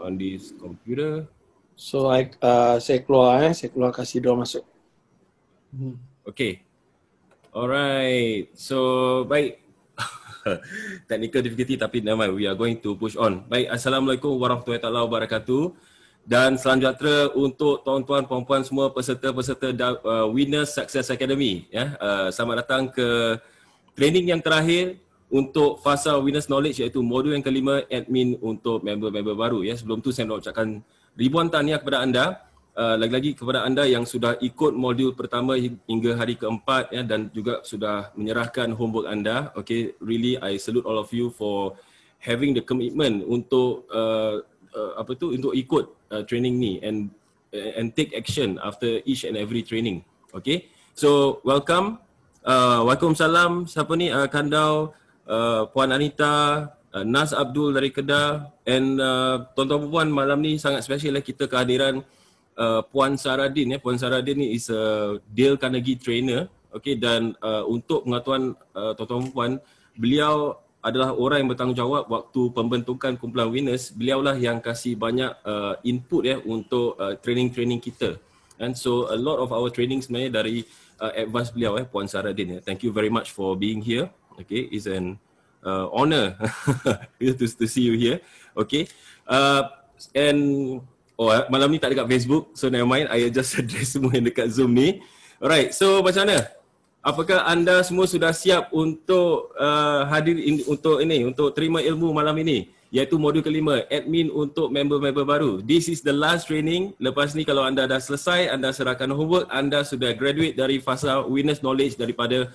on this computer. So I uh, saya keluar eh, saya keluar kasih dia masuk. Hmm. Okay. Alright. So baik. Technical difficulty tapi nama we are going to push on. Baik, assalamualaikum warahmatullahi wabarakatuh. Dan selanjutnya untuk tuan-tuan puan-puan semua peserta-peserta uh, Winner Success Academy ya. Uh, selamat datang ke training yang terakhir untuk fasa awareness knowledge iaitu modul yang kelima admin untuk member-member baru ya sebelum tu saya nak ucapkan ribuan tahniah kepada anda uh, lagi-lagi kepada anda yang sudah ikut modul pertama hingga hari keempat ya dan juga sudah menyerahkan homework anda okay really i salute all of you for having the commitment untuk uh, uh, apa tu untuk ikut uh, training ni and and take action after each and every training okay so welcome uh, Waalaikumsalam. Siapa ni? Uh, Kandau. Uh, puan Anita, uh, Nas Abdul dari Kedah and uh, tuan-tuan puan malam ni sangat special lah kita kehadiran uh, Puan Saradin ya. Puan Saradin ni is a Dale Carnegie trainer. Okey dan uh, untuk pengetahuan uh, tuan-tuan puan, beliau adalah orang yang bertanggungjawab waktu pembentukan kumpulan winners, beliaulah yang kasih banyak uh, input ya untuk uh, training-training kita. And so a lot of our training sebenarnya dari uh, advice beliau eh Puan Saradin ya. Thank you very much for being here okay it's an uh, honor to, to see you here okay uh, and oh eh, malam ni tak dekat facebook so never mind i just address semua yang dekat zoom ni alright so macam mana apakah anda semua sudah siap untuk uh, hadir in, untuk ini untuk terima ilmu malam ini iaitu modul kelima admin untuk member-member baru this is the last training lepas ni kalau anda dah selesai anda serahkan homework anda sudah graduate dari fasa witness knowledge daripada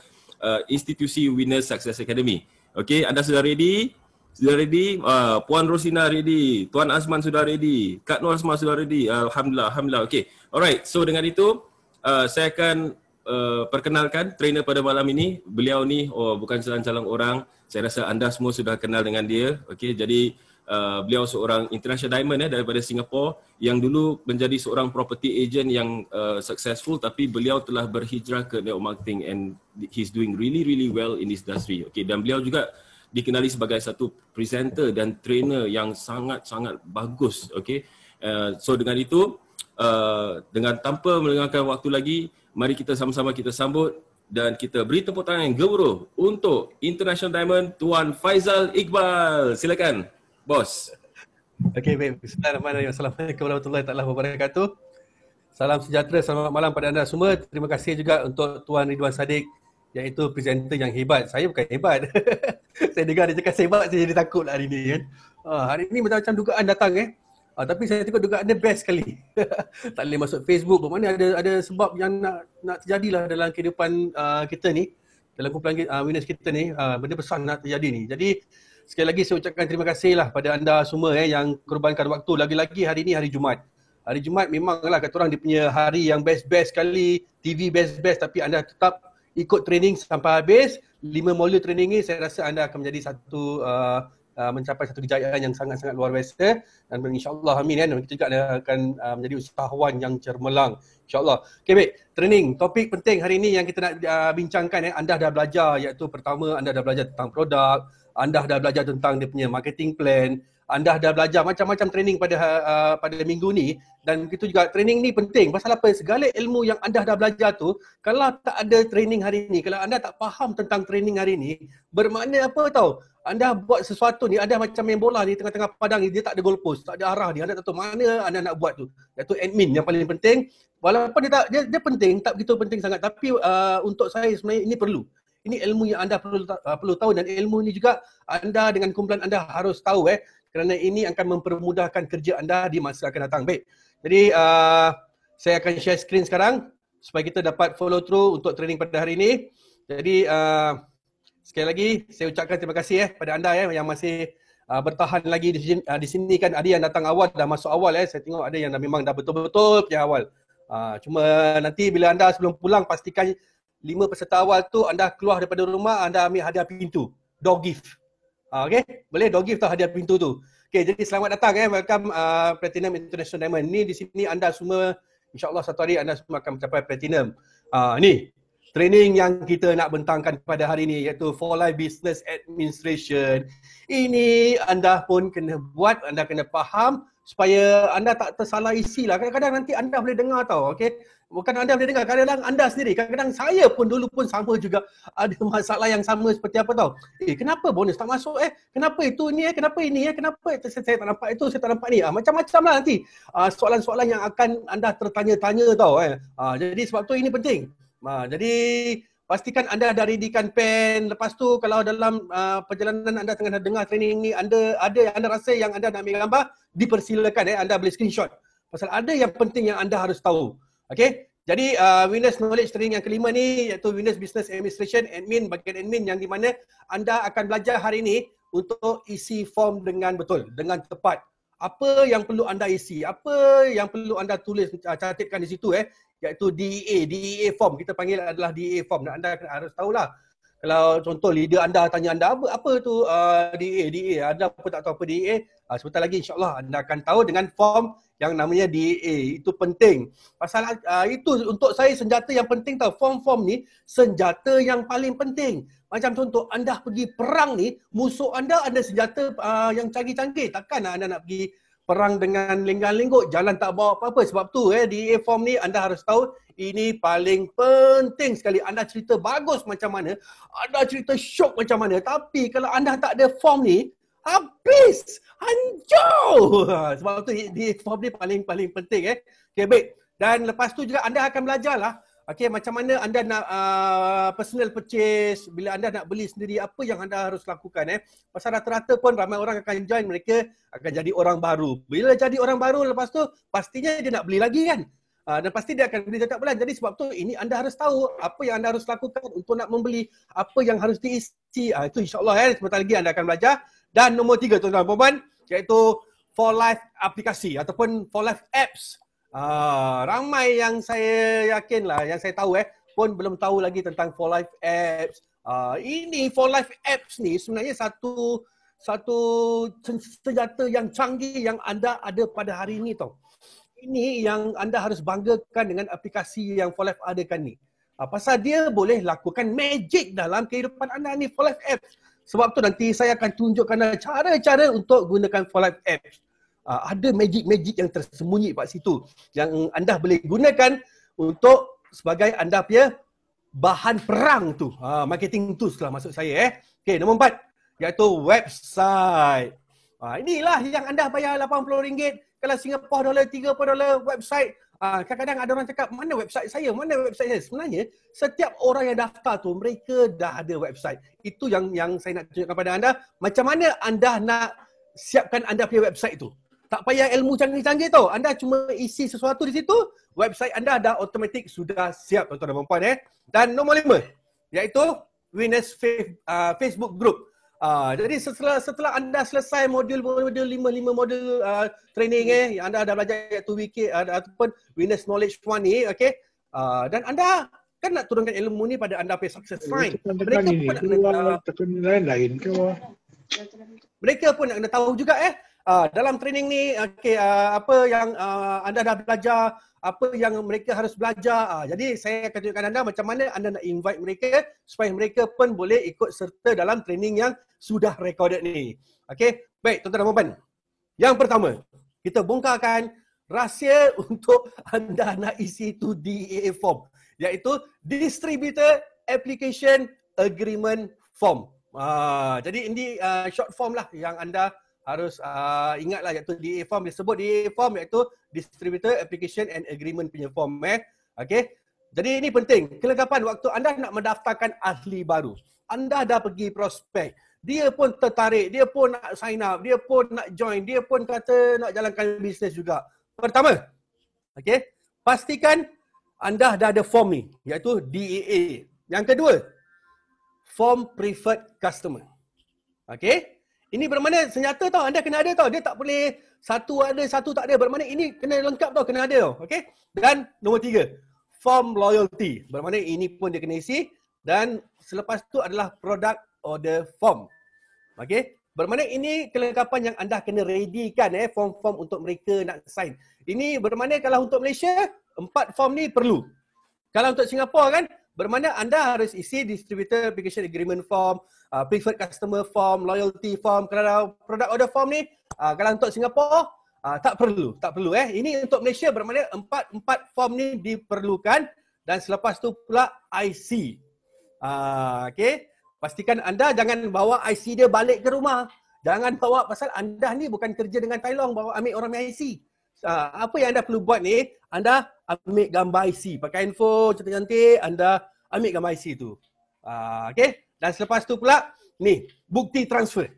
uh, institusi Winners Success Academy. Okey, anda sudah ready? Sudah ready? Uh, Puan Rosina ready. Tuan Azman sudah ready. Kak Nur Azman sudah ready. Alhamdulillah, alhamdulillah. Okey. Alright. So dengan itu, uh, saya akan uh, perkenalkan trainer pada malam ini. Beliau ni oh bukan calon-calon orang. Saya rasa anda semua sudah kenal dengan dia. Okey, jadi Uh, beliau seorang international diamond eh, daripada Singapore yang dulu menjadi seorang property agent yang uh, successful tapi beliau telah berhijrah ke network marketing and he's doing really really well in this industry. Okay, dan beliau juga dikenali sebagai satu presenter dan trainer yang sangat-sangat bagus. Okay, uh, so dengan itu, uh, dengan tanpa melengahkan waktu lagi, mari kita sama-sama kita sambut dan kita beri tepuk tangan yang gemuruh untuk International Diamond Tuan Faizal Iqbal. Silakan. Bos. Okey, baik. Bismillahirrahmanirrahim. Assalamualaikum warahmatullahi taala wabarakatuh. Salam sejahtera, selamat malam pada anda semua. Terima kasih juga untuk Tuan Ridwan Sadiq iaitu presenter yang hebat. Saya bukan hebat. saya dengar dia cakap hebat, saya jadi takut lah hari ini kan. Ha, hari ini macam-macam dugaan datang eh. Ha, tapi saya tengok dugaan dia best sekali. tak boleh masuk Facebook pun. ada ada sebab yang nak nak terjadilah dalam kehidupan uh, kita ni. Dalam kumpulan uh, winners kita ni. Uh, benda besar nak terjadi ni. Jadi Sekali lagi saya ucapkan terima kasih lah pada anda semua eh, yang korbankan waktu. Lagi-lagi hari ini hari Jumaat. Hari Jumaat memanglah kata orang dia punya hari yang best-best sekali. TV best-best tapi anda tetap ikut training sampai habis. Lima modul training ni saya rasa anda akan menjadi satu uh, Uh, mencapai satu kejayaan yang sangat-sangat luar biasa dan insyaAllah amin kan kita juga akan uh, menjadi usahawan yang cermelang insyaAllah okay baik training topik penting hari ini yang kita nak uh, bincangkan eh. anda dah belajar iaitu pertama anda dah belajar tentang produk anda dah belajar tentang dia punya marketing plan anda dah belajar macam-macam training pada uh, pada minggu ni dan begitu juga training ni penting pasal apa segala ilmu yang anda dah belajar tu kalau tak ada training hari ni kalau anda tak faham tentang training hari ni bermakna apa tahu? anda buat sesuatu ni ada macam main bola ni tengah-tengah padang ni dia tak ada goal post tak ada arah ni anda tak tahu mana anda nak buat tu iaitu admin yang paling penting walaupun dia tak dia, dia penting tak begitu penting sangat tapi uh, untuk saya sebenarnya ini perlu ini ilmu yang anda perlu uh, perlu tahu dan ilmu ini juga anda dengan kumpulan anda harus tahu eh kerana ini akan mempermudahkan kerja anda di masa akan datang. Baik. Jadi uh, saya akan share screen sekarang supaya kita dapat follow through untuk training pada hari ini. Jadi uh, sekali lagi saya ucapkan terima kasih eh pada anda eh yang masih uh, bertahan lagi di sini, uh, di sini kan ada yang datang awal dah masuk awal eh saya tengok ada yang dah memang dah betul-betul punya awal. Uh, cuma nanti bila anda sebelum pulang pastikan Lima peserta awal tu anda keluar daripada rumah anda ambil hadiah pintu dog gift uh, okey boleh dog gift tau hadiah pintu tu okey jadi selamat datang eh welcome uh, platinum international diamond ni di sini anda semua insyaallah satu hari anda semua akan mencapai platinum uh, ni training yang kita nak bentangkan pada hari ini iaitu for life business administration ini anda pun kena buat anda kena faham supaya anda tak tersalah isi lah. Kadang-kadang nanti anda boleh dengar tau, okay? Bukan anda boleh dengar, kadang-kadang anda sendiri. Kadang-kadang saya pun dulu pun sama juga ada masalah yang sama seperti apa tau. Eh, kenapa bonus tak masuk eh? Kenapa itu ni eh? Kenapa ini eh? Kenapa itu? Saya, saya tak nampak itu, saya tak nampak ni. Ah, macam-macam lah nanti ah, soalan-soalan yang akan anda tertanya-tanya tau eh. Ah, jadi sebab tu ini penting. jadi pastikan anda dah readykan pen lepas tu kalau dalam uh, perjalanan anda tengah dengar training ni anda ada yang anda rasa yang anda nak ambil gambar dipersilakan eh anda boleh screenshot pasal ada yang penting yang anda harus tahu Okay, jadi uh, Winners Knowledge Training yang kelima ni iaitu Winners Business Administration Admin bagian admin yang di mana anda akan belajar hari ini untuk isi form dengan betul, dengan tepat apa yang perlu anda isi, apa yang perlu anda tulis, ah, catatkan di situ eh, iaitu DEA, DEA form, kita panggil adalah DEA form dan anda harus tahulah kalau contoh leader anda tanya anda apa apa tu uh, ah, DEA, DEA, anda pun tak tahu apa DEA, uh, ah, sebentar lagi insyaAllah anda akan tahu dengan form yang namanya DEA, itu penting. Pasal uh, itu untuk saya senjata yang penting tahu form-form ni senjata yang paling penting. Macam contoh, anda pergi perang ni, musuh anda ada senjata uh, yang canggih-canggih. Takkan anda nak pergi perang dengan lenggan-lenggok, jalan tak bawa apa-apa. Sebab tu eh, di A form ni anda harus tahu ini paling penting sekali. Anda cerita bagus macam mana, anda cerita shock macam mana. Tapi kalau anda tak ada form ni, habis! Hancur! Ha, sebab tu di A form ni paling-paling penting eh. Okay, baik. Dan lepas tu juga anda akan belajarlah Okay, macam mana anda nak uh, personal purchase, bila anda nak beli sendiri, apa yang anda harus lakukan eh? Pasal rata-rata pun ramai orang akan join, mereka akan jadi orang baru. Bila jadi orang baru, lepas tu pastinya dia nak beli lagi kan? Uh, dan pasti dia akan beli setiap bulan. Jadi sebab tu ini anda harus tahu apa yang anda harus lakukan untuk nak membeli, apa yang harus diisi. Uh, itu insyaAllah eh, sebentar lagi anda akan belajar. Dan nombor tiga tuan-tuan dan puan-puan, iaitu For Life aplikasi ataupun For Life apps. Ah, ramai yang saya yakin lah, yang saya tahu eh, pun belum tahu lagi tentang For Life Apps. Ah, ini For Life Apps ni sebenarnya satu satu senjata yang canggih yang anda ada pada hari ini tau. Ini yang anda harus banggakan dengan aplikasi yang For Life adakan ni. Ah, pasal dia boleh lakukan magic dalam kehidupan anda ni For Life Apps. Sebab tu nanti saya akan tunjukkan lah cara-cara untuk gunakan For Life Apps. Uh, ada magic-magic yang tersembunyi kat situ yang anda boleh gunakan untuk sebagai anda punya bahan perang tu. Uh, marketing tu lah masuk saya eh. Okay, nombor empat iaitu website. Uh, inilah yang anda bayar RM80 kalau Singapura dollar RM30 dollar website. Uh, kadang-kadang ada orang cakap, mana website saya? Mana website saya? Sebenarnya, setiap orang yang daftar tu, mereka dah ada website. Itu yang yang saya nak tunjukkan kepada anda. Macam mana anda nak siapkan anda punya website itu tak payah ilmu canggih-canggih tau. Anda cuma isi sesuatu di situ, website anda dah automatik sudah siap tuan-tuan dan puan-puan eh. Dan nombor lima, iaitu Winners uh, Facebook Group. Uh, jadi setelah setelah anda selesai modul-modul lima-lima modul uh, training eh, yang anda dah belajar iaitu WK uh, ataupun Winners Knowledge One ni, okay. Uh, dan anda kan nak turunkan ilmu ni pada anda pay success fine. Mereka pun nak kena Mereka pun nak kena tahu juga eh uh, dalam training ni okey uh, apa yang uh, anda dah belajar apa yang mereka harus belajar uh, jadi saya akan tunjukkan anda macam mana anda nak invite mereka supaya mereka pun boleh ikut serta dalam training yang sudah recorded ni okey baik tuan-tuan dan puan yang pertama kita bongkarkan rahsia untuk anda nak isi tu DEA form iaitu distributor application agreement form. Uh, jadi ini uh, short form lah yang anda harus uh, ingatlah iaitu DA form dia sebut DA form iaitu distributor application and agreement punya form eh okey jadi ini penting kelengkapan waktu anda nak mendaftarkan ahli baru anda dah pergi prospek dia pun tertarik dia pun nak sign up dia pun nak join dia pun kata nak jalankan bisnes juga pertama okay? pastikan anda dah ada form ni iaitu DAA yang kedua form preferred customer okay? Ini bermakna senjata tau anda kena ada tau. Dia tak boleh satu ada satu tak ada. Bermakna ini kena lengkap tau kena ada tau. okay? Dan nombor tiga. Form loyalty. Bermakna ini pun dia kena isi. Dan selepas tu adalah product order form. okay? Bermakna ini kelengkapan yang anda kena ready kan eh. Form-form untuk mereka nak sign. Ini bermakna kalau untuk Malaysia empat form ni perlu. Kalau untuk Singapura kan Bermakna anda harus isi distributor application agreement form, uh, preferred customer form, loyalty form, kerana product order form ni, uh, kalau untuk Singapura, uh, tak perlu, tak perlu eh. Ini untuk Malaysia bermakna empat-empat form ni diperlukan dan selepas tu pula IC. Uh, okay. Pastikan anda jangan bawa IC dia balik ke rumah. Jangan bawa pasal anda ni bukan kerja dengan Tailong bawa ambil orang punya IC. Uh, apa yang anda perlu buat ni, anda ambil gambar IC. Pakai handphone cantik-cantik, anda ambil gambar IC tu. Uh, ah, okay? Dan selepas tu pula, ni, bukti transfer.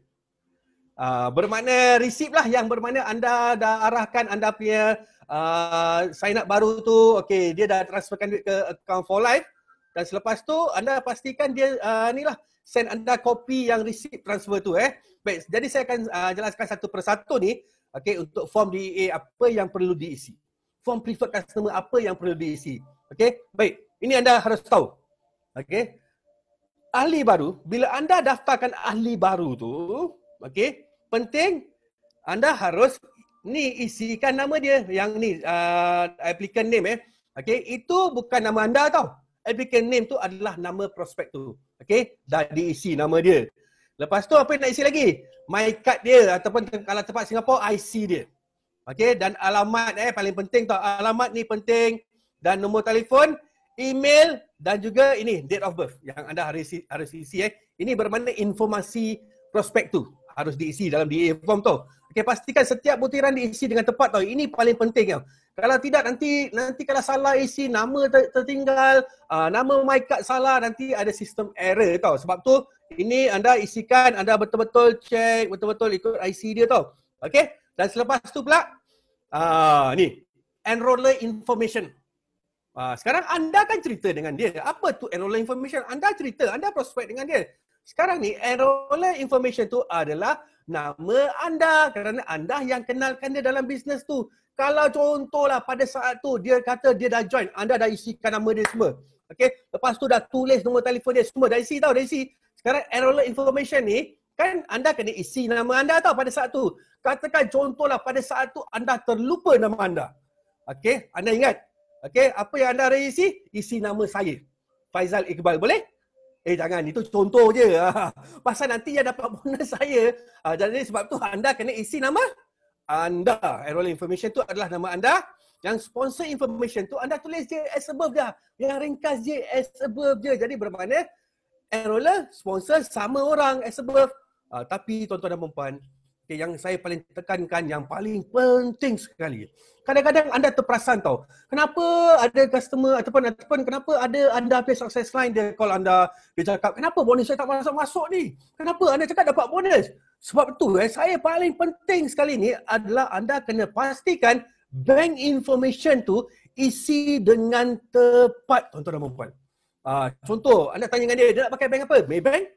Uh, bermakna receipt lah yang bermakna anda dah arahkan anda punya uh, sign up baru tu okay, dia dah transferkan duit ke account for life dan selepas tu anda pastikan dia uh, ni lah send anda kopi yang receipt transfer tu eh Baik, jadi saya akan uh, jelaskan satu persatu ni okay, untuk form DEA apa yang perlu diisi form preferred customer apa yang perlu diisi. okay? baik. Ini anda harus tahu. okay? Ahli baru, bila anda daftarkan ahli baru tu, okay? penting anda harus ni isikan nama dia yang ni uh, applicant name eh. Okey, itu bukan nama anda tau. Applicant name tu adalah nama prospek tu. okay? dah diisi nama dia. Lepas tu apa nak isi lagi? My card dia ataupun kalau tempat Singapore IC dia. Okey dan alamat eh paling penting tau. Alamat ni penting dan nombor telefon, email dan juga ini date of birth yang anda harus isi. harus isi eh. Ini bermakna informasi prospek tu harus diisi dalam DA form tu. Okey pastikan setiap butiran diisi dengan tepat tau. Ini paling penting tau. Kalau tidak nanti nanti kalau salah isi nama ter- tertinggal, uh, nama my card salah nanti ada sistem error tau. Sebab tu ini anda isikan anda betul-betul check, betul-betul ikut IC dia tau. Okey. Dan selepas tu pula uh, ni enroller information. Uh, sekarang anda kan cerita dengan dia. Apa tu enroller information? Anda cerita, anda prospek dengan dia. Sekarang ni enroller information tu adalah nama anda kerana anda yang kenalkan dia dalam bisnes tu. Kalau contohlah pada saat tu dia kata dia dah join, anda dah isikan nama dia semua. Okay, lepas tu dah tulis nombor telefon dia semua, dah isi tau, dah isi. Sekarang enroller information ni kan anda kena isi nama anda tau pada saat tu. Katakan contohlah pada saat tu anda terlupa nama anda. Okey, anda ingat. Okey, apa yang anda isi? Isi nama saya. Faizal Iqbal boleh? Eh jangan, itu contoh je. Ah, pasal nanti yang dapat bonus saya. Ah, jadi sebab tu anda kena isi nama anda. Enrolling information tu adalah nama anda. Yang sponsor information tu anda tulis je as above dah. Yang ringkas je as above je. Jadi bermakna enroller, sponsor sama orang as above. Uh, tapi tuan-tuan dan puan okay, yang saya paling tekankan yang paling penting sekali. Kadang-kadang anda terperasan tau, kenapa ada customer ataupun ataupun kenapa ada anda pay success line dia call anda, dia cakap kenapa bonus saya tak masuk-masuk ni? Kenapa anda cakap dapat bonus? Sebab tu eh, saya paling penting sekali ni adalah anda kena pastikan bank information tu isi dengan tepat tuan-tuan dan puan Uh, ah, contoh, anda tanya dengan dia, dia nak pakai bank apa? Maybank?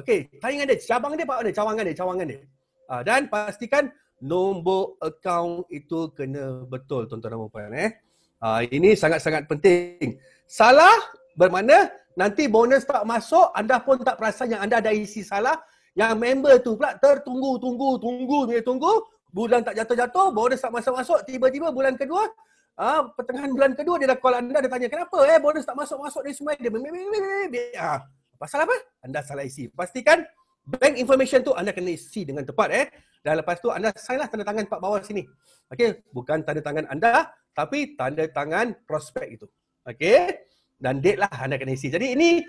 Okey, saingan dia, cabang dia, mana? cawangan dia, cawangan dia. Ha, dan pastikan nombor akaun itu kena betul tuan-tuan dan puan eh. Ha, ini sangat-sangat penting. Salah bermakna nanti bonus tak masuk, anda pun tak perasan yang anda ada isi salah. Yang member tu pula tertunggu, tunggu, tunggu, dia tunggu. Bulan tak jatuh-jatuh, bonus tak masuk-masuk. Tiba-tiba bulan kedua, ha, pertengahan bulan kedua dia dah call anda, dia tanya kenapa eh bonus tak masuk-masuk ni semua. Dia ha, Pasal apa? Anda salah isi. Pastikan bank information tu anda kena isi dengan tepat eh. Dan lepas tu anda sign lah tanda tangan tempat bawah sini. Okey, bukan tanda tangan anda tapi tanda tangan prospek itu. Okey? Dan date lah anda kena isi. Jadi ini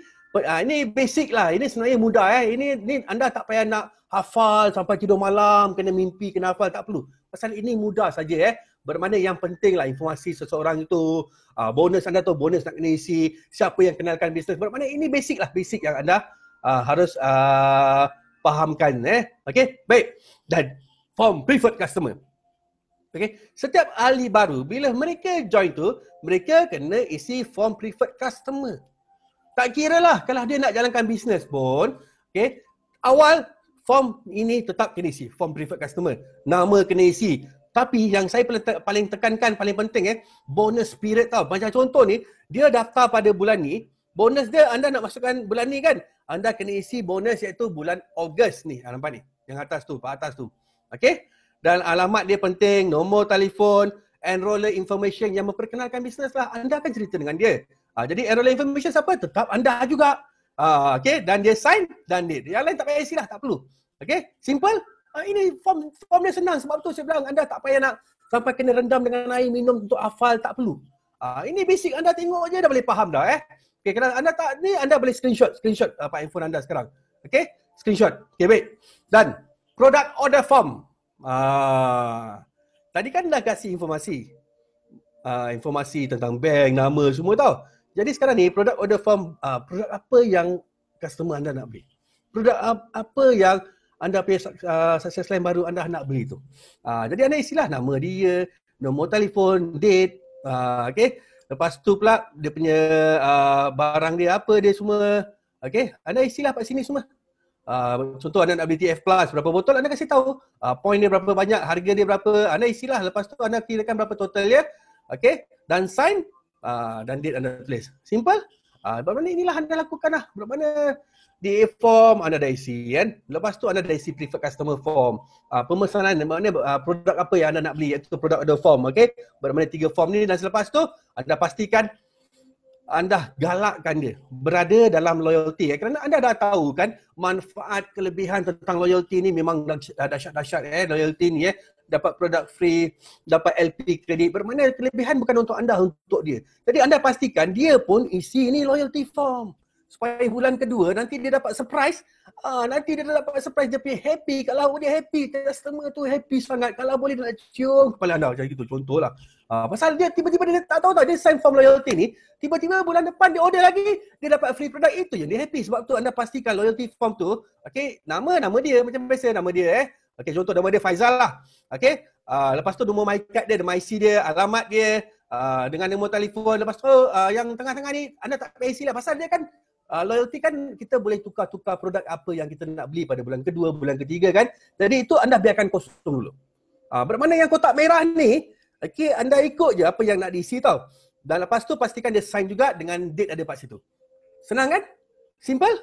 ah, ini basic lah. Ini sebenarnya mudah eh. Ini ini anda tak payah nak hafal sampai tidur malam, kena mimpi, kena hafal tak perlu. Pasal ini mudah saja eh. Bermakna yang penting lah informasi seseorang itu, uh, bonus anda tu, bonus nak kena isi, siapa yang kenalkan bisnes. Bermakna ini basic lah, basic yang anda uh, harus uh, fahamkan eh. Okay, baik. Dan form preferred customer. Okay, setiap ahli baru, bila mereka join tu, mereka kena isi form preferred customer. Tak kira lah kalau dia nak jalankan bisnes pun, okay, awal form ini tetap kena isi, form preferred customer. Nama kena isi, tapi yang saya paling tekankan, paling penting eh, bonus period tau. Macam contoh ni, dia daftar pada bulan ni, bonus dia anda nak masukkan bulan ni kan? Anda kena isi bonus iaitu bulan Ogos ni. Ah, nampak ni? Yang atas tu, pak atas tu. Okay? Dan alamat dia penting, nombor telefon, enroller information yang memperkenalkan bisnes lah. Anda akan cerita dengan dia. Ah, jadi enroller information siapa? Tetap anda juga. Ah, okay? Dan dia sign dan date. Yang lain tak payah isi lah, tak perlu. Okay? Simple? Ah, ini form form dia senang sebab tu saya bilang anda tak payah nak sampai kena rendam dengan air minum untuk hafal tak perlu. Ah ini basic anda tengok aje dah boleh faham dah eh. Okay kalau anda tak ni anda boleh screenshot screenshot uh, pak handphone anda sekarang. Okay Screenshot. Okay baik. Dan product order form. Ah tadi kan dah kasih informasi. Ah informasi tentang bank, nama semua tau. Jadi sekarang ni product order form ah produk apa yang customer anda nak beli? Produk apa yang anda punya uh, sukses lain baru anda nak beli tu. Uh, jadi anda isilah nama dia, nombor telefon, date, uh, ah, okay. Lepas tu pula dia punya uh, barang dia apa dia semua, okay. Anda isilah kat sini semua. Uh, contoh anda nak beli TF Plus, berapa botol anda kasih tahu. Uh, point dia berapa banyak, harga dia berapa, anda isilah. Lepas tu anda kirakan berapa total dia, okay. Dan sign uh, dan date anda tulis. Simple. Uh, berapa inilah anda lakukan lah. Bagaimana? DA form, anda ada isi kan. Lepas tu anda ada isi preferred customer form. Uh, pemesanan maknanya uh, produk apa yang anda nak beli iaitu produk ada form okey. Bermakna tiga form ni dan selepas tu anda pastikan anda galakkan dia berada dalam loyalty eh? kerana anda dah tahu kan manfaat kelebihan tentang loyalty ni memang dah dahsyat-dahsyat eh loyalty ni eh dapat produk free dapat LP kredit bermakna kelebihan bukan untuk anda untuk dia jadi anda pastikan dia pun isi ni loyalty form supaya bulan kedua nanti dia dapat surprise uh, nanti dia dapat surprise dia pergi happy Kalau laut dia happy customer tu happy sangat kalau boleh dia nak cium kepala anda macam itu contohlah uh, pasal dia tiba-tiba dia tak tahu tak dia sign form loyalty ni tiba-tiba bulan depan dia order lagi dia dapat free product itu yang dia happy sebab tu anda pastikan loyalty form tu okay nama nama dia macam biasa nama dia eh okey contoh nama dia Faizal lah okay uh, lepas tu nombor my card dia nombor IC dia alamat dia Uh, dengan nombor telefon lepas tu uh, yang tengah-tengah ni anda tak payah lah pasal dia kan Uh, loyalty kan kita boleh tukar-tukar produk apa yang kita nak beli pada bulan kedua, bulan ketiga kan. Jadi itu anda biarkan kosong dulu. Uh, bermakna yang kotak merah ni, okay, anda ikut je apa yang nak diisi tau. Dan lepas tu pastikan dia sign juga dengan date ada kat situ. Senang kan? Simple?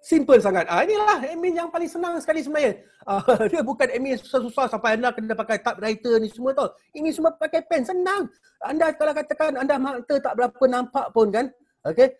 Simple sangat. Ah uh, inilah admin yang paling senang sekali sebenarnya. Uh, dia bukan admin susah-susah sampai anda kena pakai typewriter ni semua tau. Ini semua pakai pen, senang. Anda kalau katakan anda mata tak berapa nampak pun kan. Okay.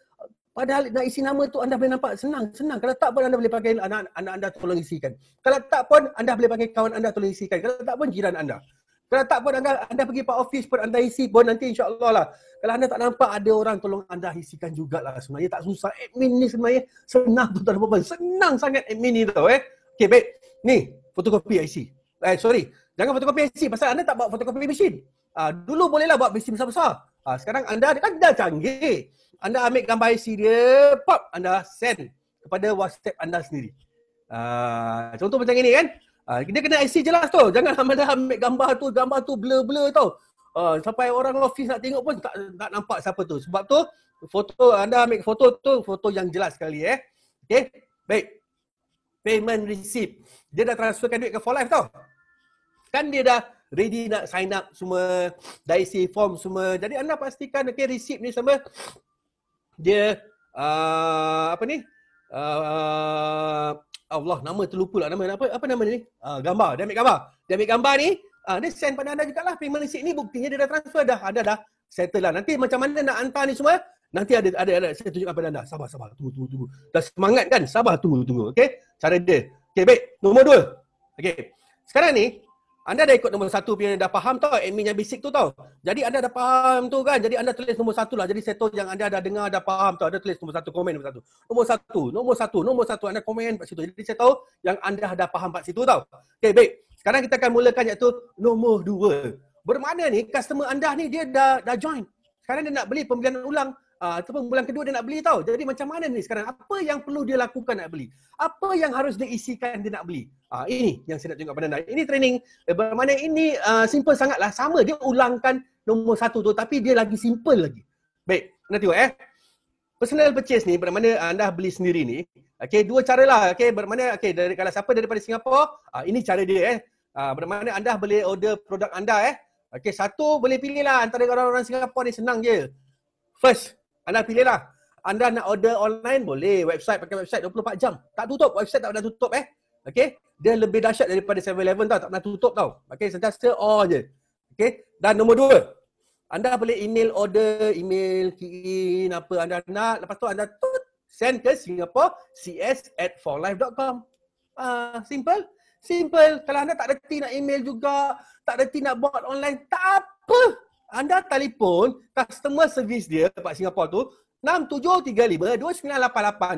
Padahal nak isi nama tu anda boleh nampak senang, senang. Kalau tak pun anda boleh pakai anak anak anda tolong isikan. Kalau tak pun anda boleh pakai kawan anda tolong isikan. Kalau tak pun jiran anda. Kalau tak pun anda anda pergi pak office pun anda isi pun nanti insya-Allah lah. Kalau anda tak nampak ada orang tolong anda isikan jugalah sebenarnya tak susah admin ni sebenarnya senang tu tak apa Senang sangat admin ni tu eh. Okay baik. Ni fotokopi IC. Eh sorry. Jangan fotokopi IC pasal anda tak bawa fotokopi mesin. uh, dulu bolehlah bawa mesin besar-besar. uh, sekarang anda kan dah canggih anda ambil gambar IC dia, pop, anda send kepada WhatsApp anda sendiri. Uh, contoh macam ini kan. Uh, dia kena IC jelas tu. Jangan anda ambil gambar tu, gambar tu blur-blur tau. Uh, sampai orang office nak tengok pun tak, tak nampak siapa tu. Sebab tu, foto anda ambil foto tu, foto yang jelas sekali eh. Okay, baik. Payment receipt. Dia dah transferkan duit ke for life tau. Kan dia dah ready nak sign up semua, dah isi form semua. Jadi anda pastikan okay, receipt ni semua dia uh, apa ni uh, Allah nama terlupa lah nama apa apa nama ni uh, gambar dia ambil gambar dia ambil gambar ni uh, dia send pada anda jugalah payment receipt ni buktinya dia dah transfer dah ada dah settle lah nanti macam mana nak hantar ni semua nanti ada ada ada saya tunjukkan pada anda sabar sabar tunggu tunggu tunggu dah semangat kan sabar tunggu tunggu okey cara dia okey baik nombor dua okey sekarang ni anda dah ikut nombor satu punya dah faham tau admin yang basic tu tau. Jadi anda dah faham tu kan. Jadi anda tulis nombor satu lah. Jadi saya tahu yang anda dah dengar dah faham tau. Anda tulis nombor satu komen nombor satu. Nombor satu, nombor satu, nombor satu anda komen kat situ. Jadi saya tahu yang anda dah faham kat situ tau. Okay baik. Sekarang kita akan mulakan iaitu nombor dua. Bermakna ni customer anda ni dia dah dah join. Sekarang dia nak beli pembelian ulang uh, ataupun bulan kedua dia nak beli tau. Jadi macam mana ni sekarang? Apa yang perlu dia lakukan nak beli? Apa yang harus dia isikan dia nak beli? Uh, ini yang saya nak tunjuk kepada anda. Ini training. Eh, bagaimana ini uh, simple sangatlah. Sama dia ulangkan nombor satu tu tapi dia lagi simple lagi. Baik, anda tengok eh. Personal purchase ni, bagaimana anda beli sendiri ni. Okay, dua cara lah. Okay, bagaimana, okay, dari, kalau siapa daripada Singapura, uh, ini cara dia eh. Uh, bagaimana anda boleh order produk anda eh. Okay, satu boleh pilih lah antara orang-orang Singapura ni senang je. First, anda pilihlah. Anda nak order online boleh. Website pakai website 24 jam. Tak tutup. Website tak pernah tutup eh. Okay. Dia lebih dahsyat daripada 7-Eleven tau. Tak pernah tutup tau. Okay. Sentiasa on je. Okay. Dan nombor dua. Anda boleh email order, email, key in, apa anda nak. Lepas tu anda tut, send ke Singapore cs at forlife.com. uh, ah, simple. Simple. Kalau anda tak reti nak email juga, tak reti nak buat online, tak apa anda telefon customer service dia dekat Singapura tu 6735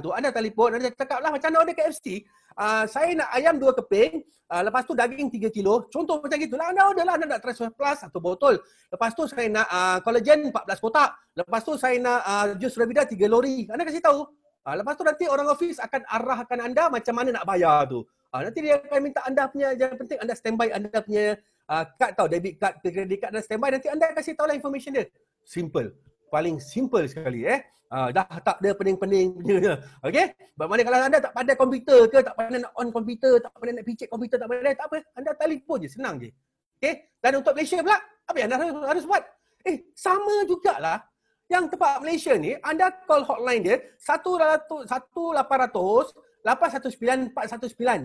tu anda telefon anda cakap lah macam mana order KFC uh, ah, saya nak ayam dua keping uh, lepas tu daging 3 kilo contoh macam gitulah anda order lah anda nak transfer plus satu botol lepas tu saya nak uh, collagen 14 kotak lepas tu saya nak uh, jus Revida 3 lori anda kasi tahu uh, lepas tu nanti orang office akan arahkan anda macam mana nak bayar tu uh, nanti dia akan minta anda punya yang penting anda standby anda punya card ah, tau debit card ke credit card dan standby nanti anda kasi tahu lah information dia simple paling simple sekali eh uh, dah tak ada pening-pening punya okey bermakna kalau anda tak pandai komputer ke tak pandai nak on komputer tak pandai nak picit komputer tak pandai tak apa anda telefon je senang je okay? dan untuk Malaysia pula apa yang anda harus, harus buat eh sama jugaklah yang tempat Malaysia ni anda call hotline dia 1800 1800 819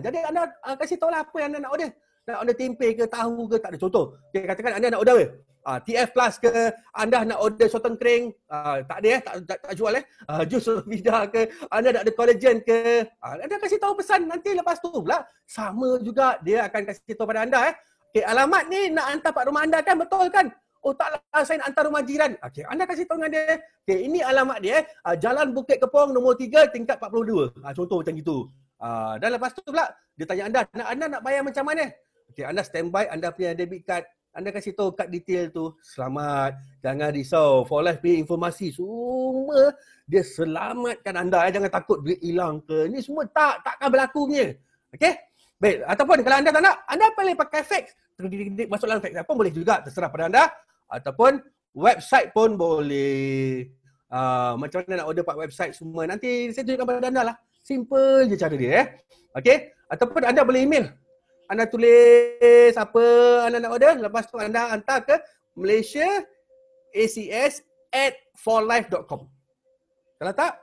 419. Jadi anda uh, kasih tahu lah apa yang anda nak order nak order tempe ke tahu ke tak ada contoh dia katakan anda nak order apa Uh, ah, TF Plus ke anda nak order sotong kering uh, tak ada eh tak, tak, tak jual eh uh, jus vida ke anda nak ada collagen ke uh, anda kasih tahu pesan nanti lepas tu pula sama juga dia akan kasih tahu pada anda eh okay, alamat ni nak hantar pada rumah anda kan betul kan oh taklah saya nak hantar rumah jiran okey anda kasih tahu dengan dia eh. okey ini alamat dia eh uh, jalan bukit kepong nombor 3 tingkat 42 uh, contoh macam gitu uh, dan lepas tu pula dia tanya anda nak anda nak bayar macam mana Okay, anda standby, anda punya debit card, anda kasih tahu kad detail tu, selamat. Jangan risau. For life punya informasi, semua dia selamatkan anda. Eh, jangan takut duit hilang ke. Ni semua tak, takkan berlaku punya. Okay? Baik, ataupun kalau anda tak nak, anda boleh pakai fax. terus Masuk dalam fax apa boleh juga, terserah pada anda. Ataupun website pun boleh. Uh, macam mana nak order pak website semua, nanti saya tunjukkan pada anda lah. Simple je cara dia eh. Okay? Ataupun anda boleh email anda tulis apa anda nak order lepas tu anda hantar ke Malaysia ACS at forlife.com kalau tak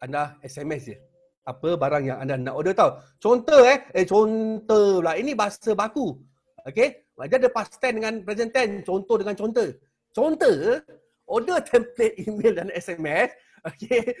anda SMS je apa barang yang anda nak order tau contoh eh eh contoh lah ini bahasa baku okay? macam ada past tense dengan present tense contoh dengan contoh contoh order template email dan SMS Okay.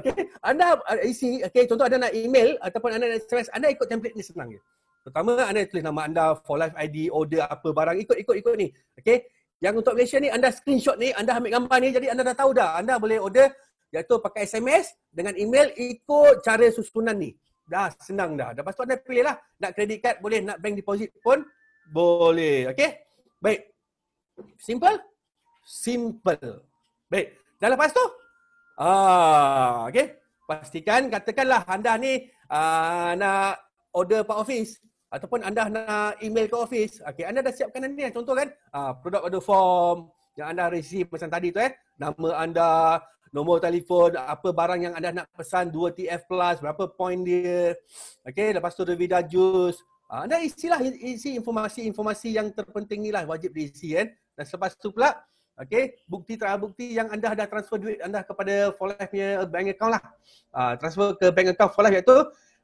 okay. Anda eh, isi, okay, contoh anda nak email ataupun anda nak SMS, anda ikut template ni senang je. Pertama anda tulis nama anda, for life ID, order apa barang, ikut-ikut ikut ni. Okay. Yang untuk Malaysia ni anda screenshot ni, anda ambil gambar ni jadi anda dah tahu dah. Anda boleh order iaitu pakai SMS dengan email ikut cara susunan ni. Dah senang dah. Lepas tu anda pilih lah. Nak credit card boleh, nak bank deposit pun boleh. Okay. Baik. Simple? Simple. Baik. Dan lepas tu? Ah, okay. Pastikan katakanlah anda ni uh, nak order Pak Office ataupun anda nak email ke office okey anda dah siapkan ni eh. contoh kan uh, produk ada form yang anda receive macam tadi tu eh nama anda nombor telefon apa barang yang anda nak pesan 2TF plus berapa point dia okey lepas tu revida juice uh, ah, anda isilah isi informasi-informasi yang terpenting ni lah wajib diisi kan dan selepas tu pula Okay, bukti terbukti yang anda dah transfer duit anda kepada For Life punya bank account lah. Uh, transfer ke bank account For Life iaitu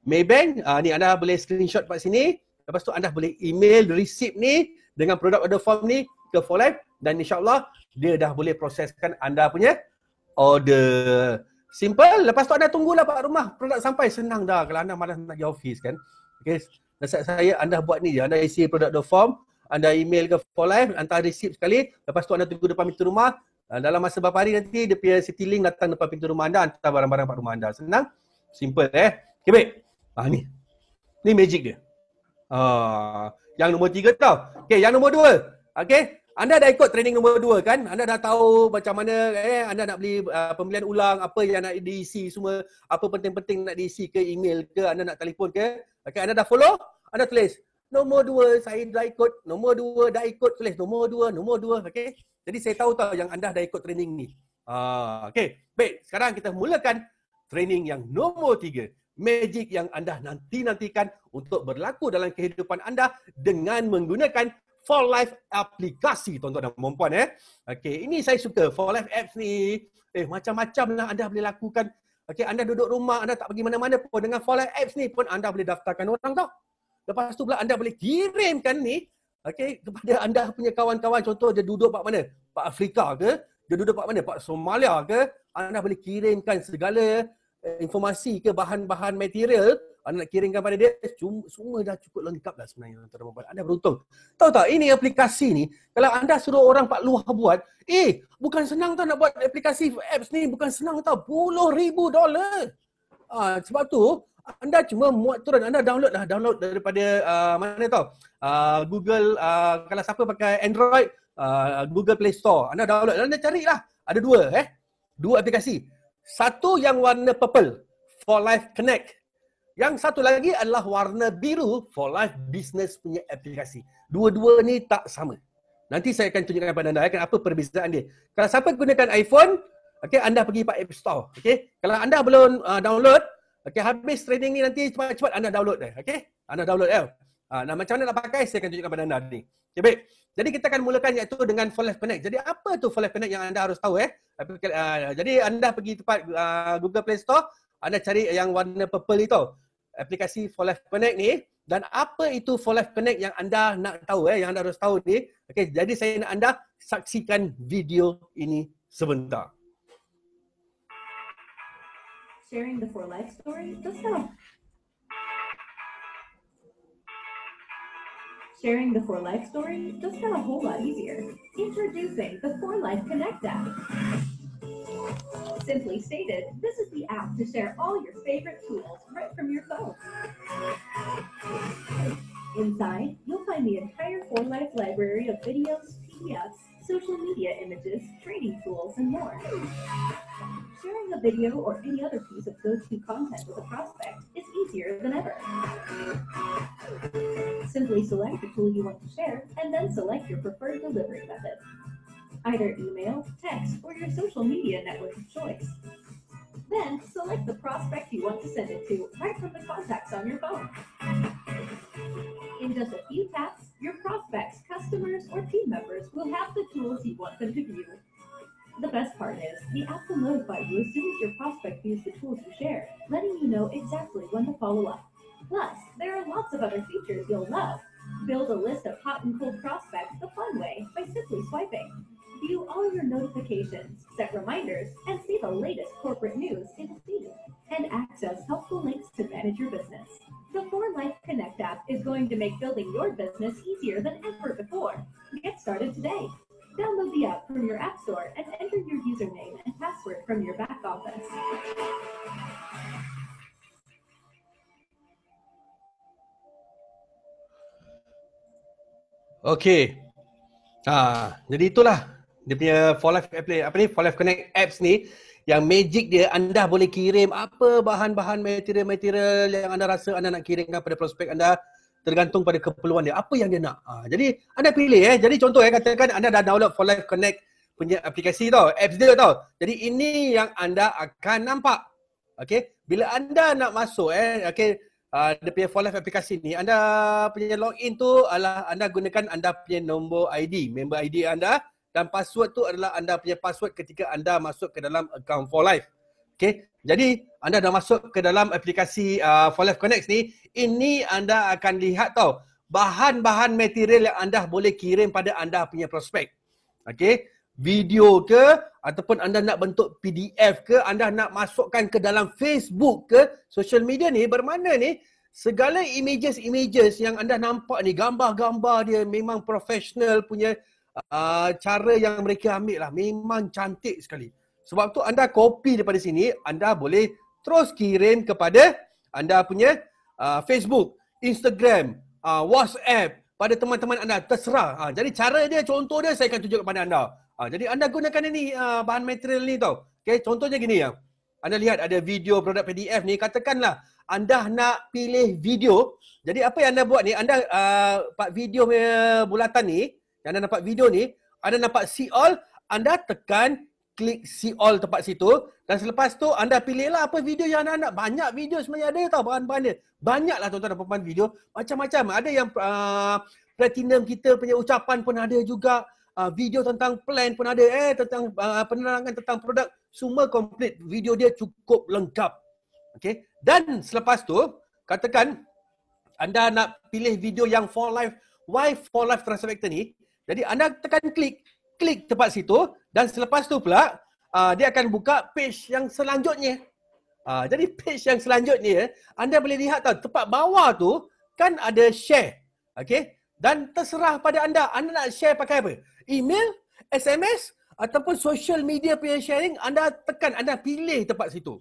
Maybank. Uh, ni anda boleh screenshot kat sini. Lepas tu anda boleh email receipt ni dengan produk order form ni ke for dan insyaAllah dia dah boleh proseskan anda punya order. Simple. Lepas tu anda tunggulah pak rumah. Produk sampai senang dah kalau anda malas nak pergi office kan. Okay. Nasihat saya anda buat ni je. Anda isi produk order form. Anda email ke for life. receipt sekali. Lepas tu anda tunggu depan pintu rumah. Ah, dalam masa beberapa hari nanti dia punya city link datang depan pintu rumah anda. Hantar barang-barang pak rumah anda. Senang. Simple eh. Okay, baik. Ah ni. Ni magic dia. Ah yang nombor tiga tau. Okey, yang nombor dua. Okey. Anda dah ikut training nombor dua kan? Anda dah tahu macam mana eh anda nak beli uh, pembelian ulang, apa yang nak diisi semua, apa penting-penting nak diisi ke email ke, anda nak telefon ke. Okey, anda dah follow? Anda tulis. Nombor dua saya dah ikut. Nombor dua dah ikut. Tulis nombor dua, nombor dua. Okey. Jadi saya tahu tau yang anda dah ikut training ni. Ah, uh, okey. Baik, sekarang kita mulakan training yang nombor tiga magic yang anda nanti-nantikan untuk berlaku dalam kehidupan anda dengan menggunakan For Life aplikasi tuan-tuan dan perempuan eh. Okey, ini saya suka For Life apps ni. Eh macam-macam lah anda boleh lakukan. Okey, anda duduk rumah, anda tak pergi mana-mana pun dengan For Life apps ni pun anda boleh daftarkan orang tau. Lepas tu pula anda boleh kirimkan ni okey kepada anda punya kawan-kawan contoh dia duduk kat mana? Pak Afrika ke? Dia duduk kat mana? Pak Somalia ke? Anda boleh kirimkan segala informasi ke bahan-bahan material anda nak kirimkan pada dia, semua dah cukup lengkap dah sebenarnya tuan-tuan Anda beruntung. Tahu tak, ini aplikasi ni, kalau anda suruh orang Pak Luah buat, eh, bukan senang tau nak buat aplikasi apps ni, bukan senang tau, puluh ribu dolar. Ah, sebab tu, anda cuma muat turun, anda download lah, download daripada uh, mana tau, uh, Google, uh, kalau siapa pakai Android, uh, Google Play Store, anda download, anda carilah, ada dua eh, dua aplikasi. Satu yang warna purple, For Life Connect. Yang satu lagi adalah warna biru, For Life Business punya aplikasi. Dua-dua ni tak sama. Nanti saya akan tunjukkan kepada anda akan eh, apa perbezaan dia. Kalau siapa gunakan iPhone, okay, anda pergi pak App Store. Okay. Kalau anda belum uh, download, okay, habis training ni nanti cepat-cepat anda download. Eh, okay? Anda download. Eh. Uh, nah, macam mana nak pakai, saya akan tunjukkan kepada anda ni. Okay, baik. Jadi kita akan mulakan iaitu dengan for life connect. Jadi apa tu for life connect yang anda harus tahu eh? Uh, jadi anda pergi tempat uh, Google Play Store, anda cari yang warna purple itu. Aplikasi for life connect ni dan apa itu for life connect yang anda nak tahu eh yang anda harus tahu ni. Okay, jadi saya nak anda saksikan video ini sebentar. Sharing the for life story. Let's Sharing the For Life story just got a whole lot easier. Introducing the For Life Connect app. Simply stated, this is the app to share all your favorite tools right from your phone. Inside, you'll find the entire For Life library of videos, PDFs, social media images, training tools, and more. Sharing a video or any other piece of go-to content with a prospect is easier than ever. Simply select the tool you want to share and then select your preferred delivery method. Either email, text, or your social media network of choice. Then select the prospect you want to send it to right from the contacts on your phone having just a few taps, your prospects, customers, or team members will have the tools you want them to view. The best part is, the app will notify you as soon as your prospect views the tools you share, letting you know exactly when to follow up. Plus, there are lots of other features you'll love. Build a list of hot and cold prospects the fun way by simply swiping. View all your notifications, set reminders, and see the latest corporate news in feed. And access helpful links to manage your business. The For Life Connect app is going to make building your business easier than ever before. Get started today. Download the app from your App Store and enter your username and password from your back office. Okay. Ah, jadi itulah dia punya For Life app apa ni For Life Connect apps ni yang magic dia anda boleh kirim apa bahan-bahan material-material yang anda rasa anda nak kirimkan pada prospek anda tergantung pada keperluan dia apa yang dia nak. Ha, jadi anda pilih eh. Jadi contoh eh katakan anda dah download For Life Connect punya aplikasi tau, apps dia tau. Jadi ini yang anda akan nampak. Okey, bila anda nak masuk eh okey ha, uh, the For Life aplikasi ni anda punya login tu adalah anda gunakan anda punya nombor ID, member ID anda dan password tu adalah anda punya password ketika anda masuk ke dalam account for life Okay, jadi anda dah masuk ke dalam aplikasi uh, for life connect ni ini anda akan lihat tau bahan-bahan material yang anda boleh kirim pada anda punya prospek. Okay, video ke ataupun anda nak bentuk PDF ke anda nak masukkan ke dalam Facebook ke social media ni bermana ni segala images-images yang anda nampak ni gambar-gambar dia memang profesional punya uh, cara yang mereka ambil lah memang cantik sekali. Sebab tu anda copy daripada sini, anda boleh terus kirim kepada anda punya uh, Facebook, Instagram, uh, WhatsApp pada teman-teman anda terserah. Uh, jadi cara dia contoh dia saya akan tunjuk kepada anda. Uh, jadi anda gunakan ini uh, bahan material ni tau. Okay contohnya gini ya. Anda lihat ada video produk PDF ni katakanlah anda nak pilih video. Jadi apa yang anda buat ni anda uh, video bulatan ni anda nampak video ni, anda nampak see all, anda tekan klik see all tempat situ dan selepas tu anda pilihlah apa video yang anda nak. Banyak video sebenarnya ada tau bahan-bahan dia. Banyaklah tuan-tuan dan puan video macam-macam. Ada yang uh, platinum kita punya ucapan pun ada juga. Uh, video tentang plan pun ada eh tentang uh, penerangan tentang produk semua komplit, video dia cukup lengkap okay, dan selepas tu katakan anda nak pilih video yang for life why for life transfer ni jadi anda tekan klik, klik tempat situ dan selepas tu pula uh, dia akan buka page yang selanjutnya. Uh, jadi page yang selanjutnya anda boleh lihat tau tempat bawah tu kan ada share. Okay? Dan terserah pada anda, anda nak share pakai apa? Email, SMS ataupun social media punya sharing anda tekan, anda pilih tempat situ.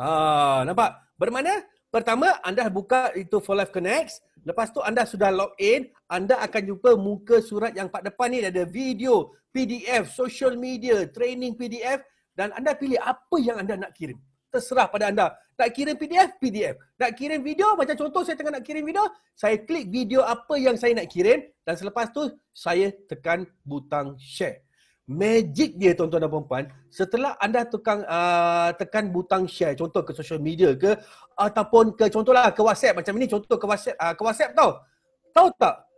Ah, uh, nampak? Bermana? Pertama, anda buka itu For Life Connects. Lepas tu anda sudah log in, anda akan jumpa muka surat yang pak depan ni ada video, PDF, social media, training PDF dan anda pilih apa yang anda nak kirim. Terserah pada anda. Nak kirim PDF, PDF. Nak kirim video, macam contoh saya tengah nak kirim video, saya klik video apa yang saya nak kirim dan selepas tu saya tekan butang share magic dia tuan-tuan dan puan setelah anda tukang uh, tekan butang share contoh ke social media ke ataupun ke contohlah ke WhatsApp macam ni contoh ke WhatsApp uh, ke WhatsApp tau tahu tak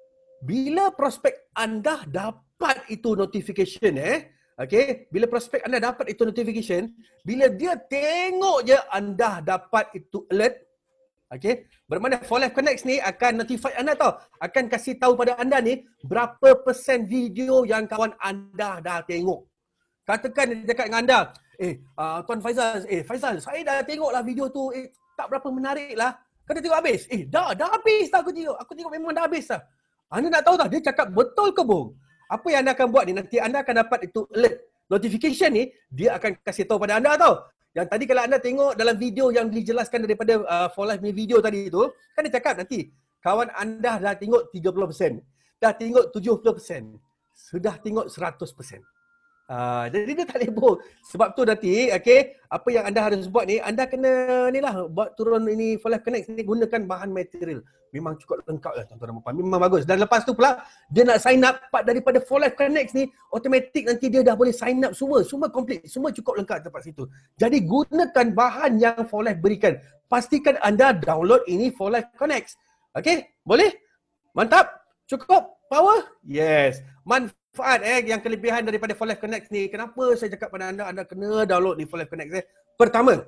bila prospek anda dapat itu notification eh okey bila prospek anda dapat itu notification bila dia tengok je anda dapat itu alert Okay, Bermakna For Life Connects ni akan notify anda tau. Akan kasih tahu pada anda ni berapa persen video yang kawan anda dah tengok. Katakan dia cakap dengan anda, eh uh, Tuan Faizal, eh Faizal saya dah tengok lah video tu eh tak berapa menarik lah. Kau tengok habis? Eh dah, dah habis dah aku tengok. Aku tengok memang dah habis dah. Anda nak tahu tak dia cakap betul ke bohong? Apa yang anda akan buat ni nanti anda akan dapat itu alert notification ni dia akan kasih tahu pada anda tau. Yang tadi kalau anda tengok dalam video yang dijelaskan daripada uh, For Life video tadi tu, kan dia cakap nanti kawan anda dah tengok 30%, dah tengok 70%, sudah tengok 100%. Uh, ah, jadi dia tak leboh. Sebab tu nanti, okay, apa yang anda harus buat ni, anda kena ni lah buat turun ini For Life Connect ni gunakan bahan material memang cukup lengkap lah tuan-tuan dan puan memang bagus dan lepas tu pula dia nak sign up part daripada For Life Connect ni automatic nanti dia dah boleh sign up semua semua complete semua cukup lengkap tempat situ jadi gunakan bahan yang For Life berikan pastikan anda download ini For Life Connect okay boleh mantap cukup power yes manfaat eh yang kelebihan daripada For Life Connect ni kenapa saya cakap pada anda anda kena download ni For Life Connect eh pertama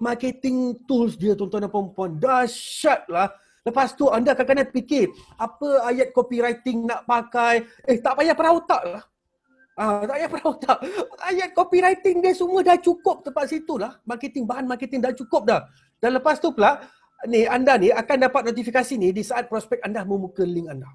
marketing tools dia tuan-tuan dan puan-puan dahsyatlah Lepas tu anda akan kena fikir apa ayat copywriting nak pakai. Eh tak payah perah otak lah. Ah, tak payah perah otak. Ayat copywriting dia semua dah cukup tempat situ lah. Marketing, bahan marketing dah cukup dah. Dan lepas tu pula ni anda ni akan dapat notifikasi ni di saat prospek anda membuka link anda.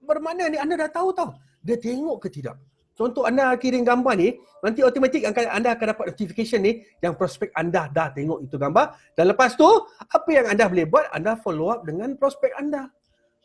Bermakna ni anda dah tahu tau. Dia tengok ke tidak. Contoh anda kirim gambar ni, nanti automatik anda akan dapat notification ni yang prospek anda dah tengok itu gambar. Dan lepas tu, apa yang anda boleh buat? Anda follow up dengan prospek anda.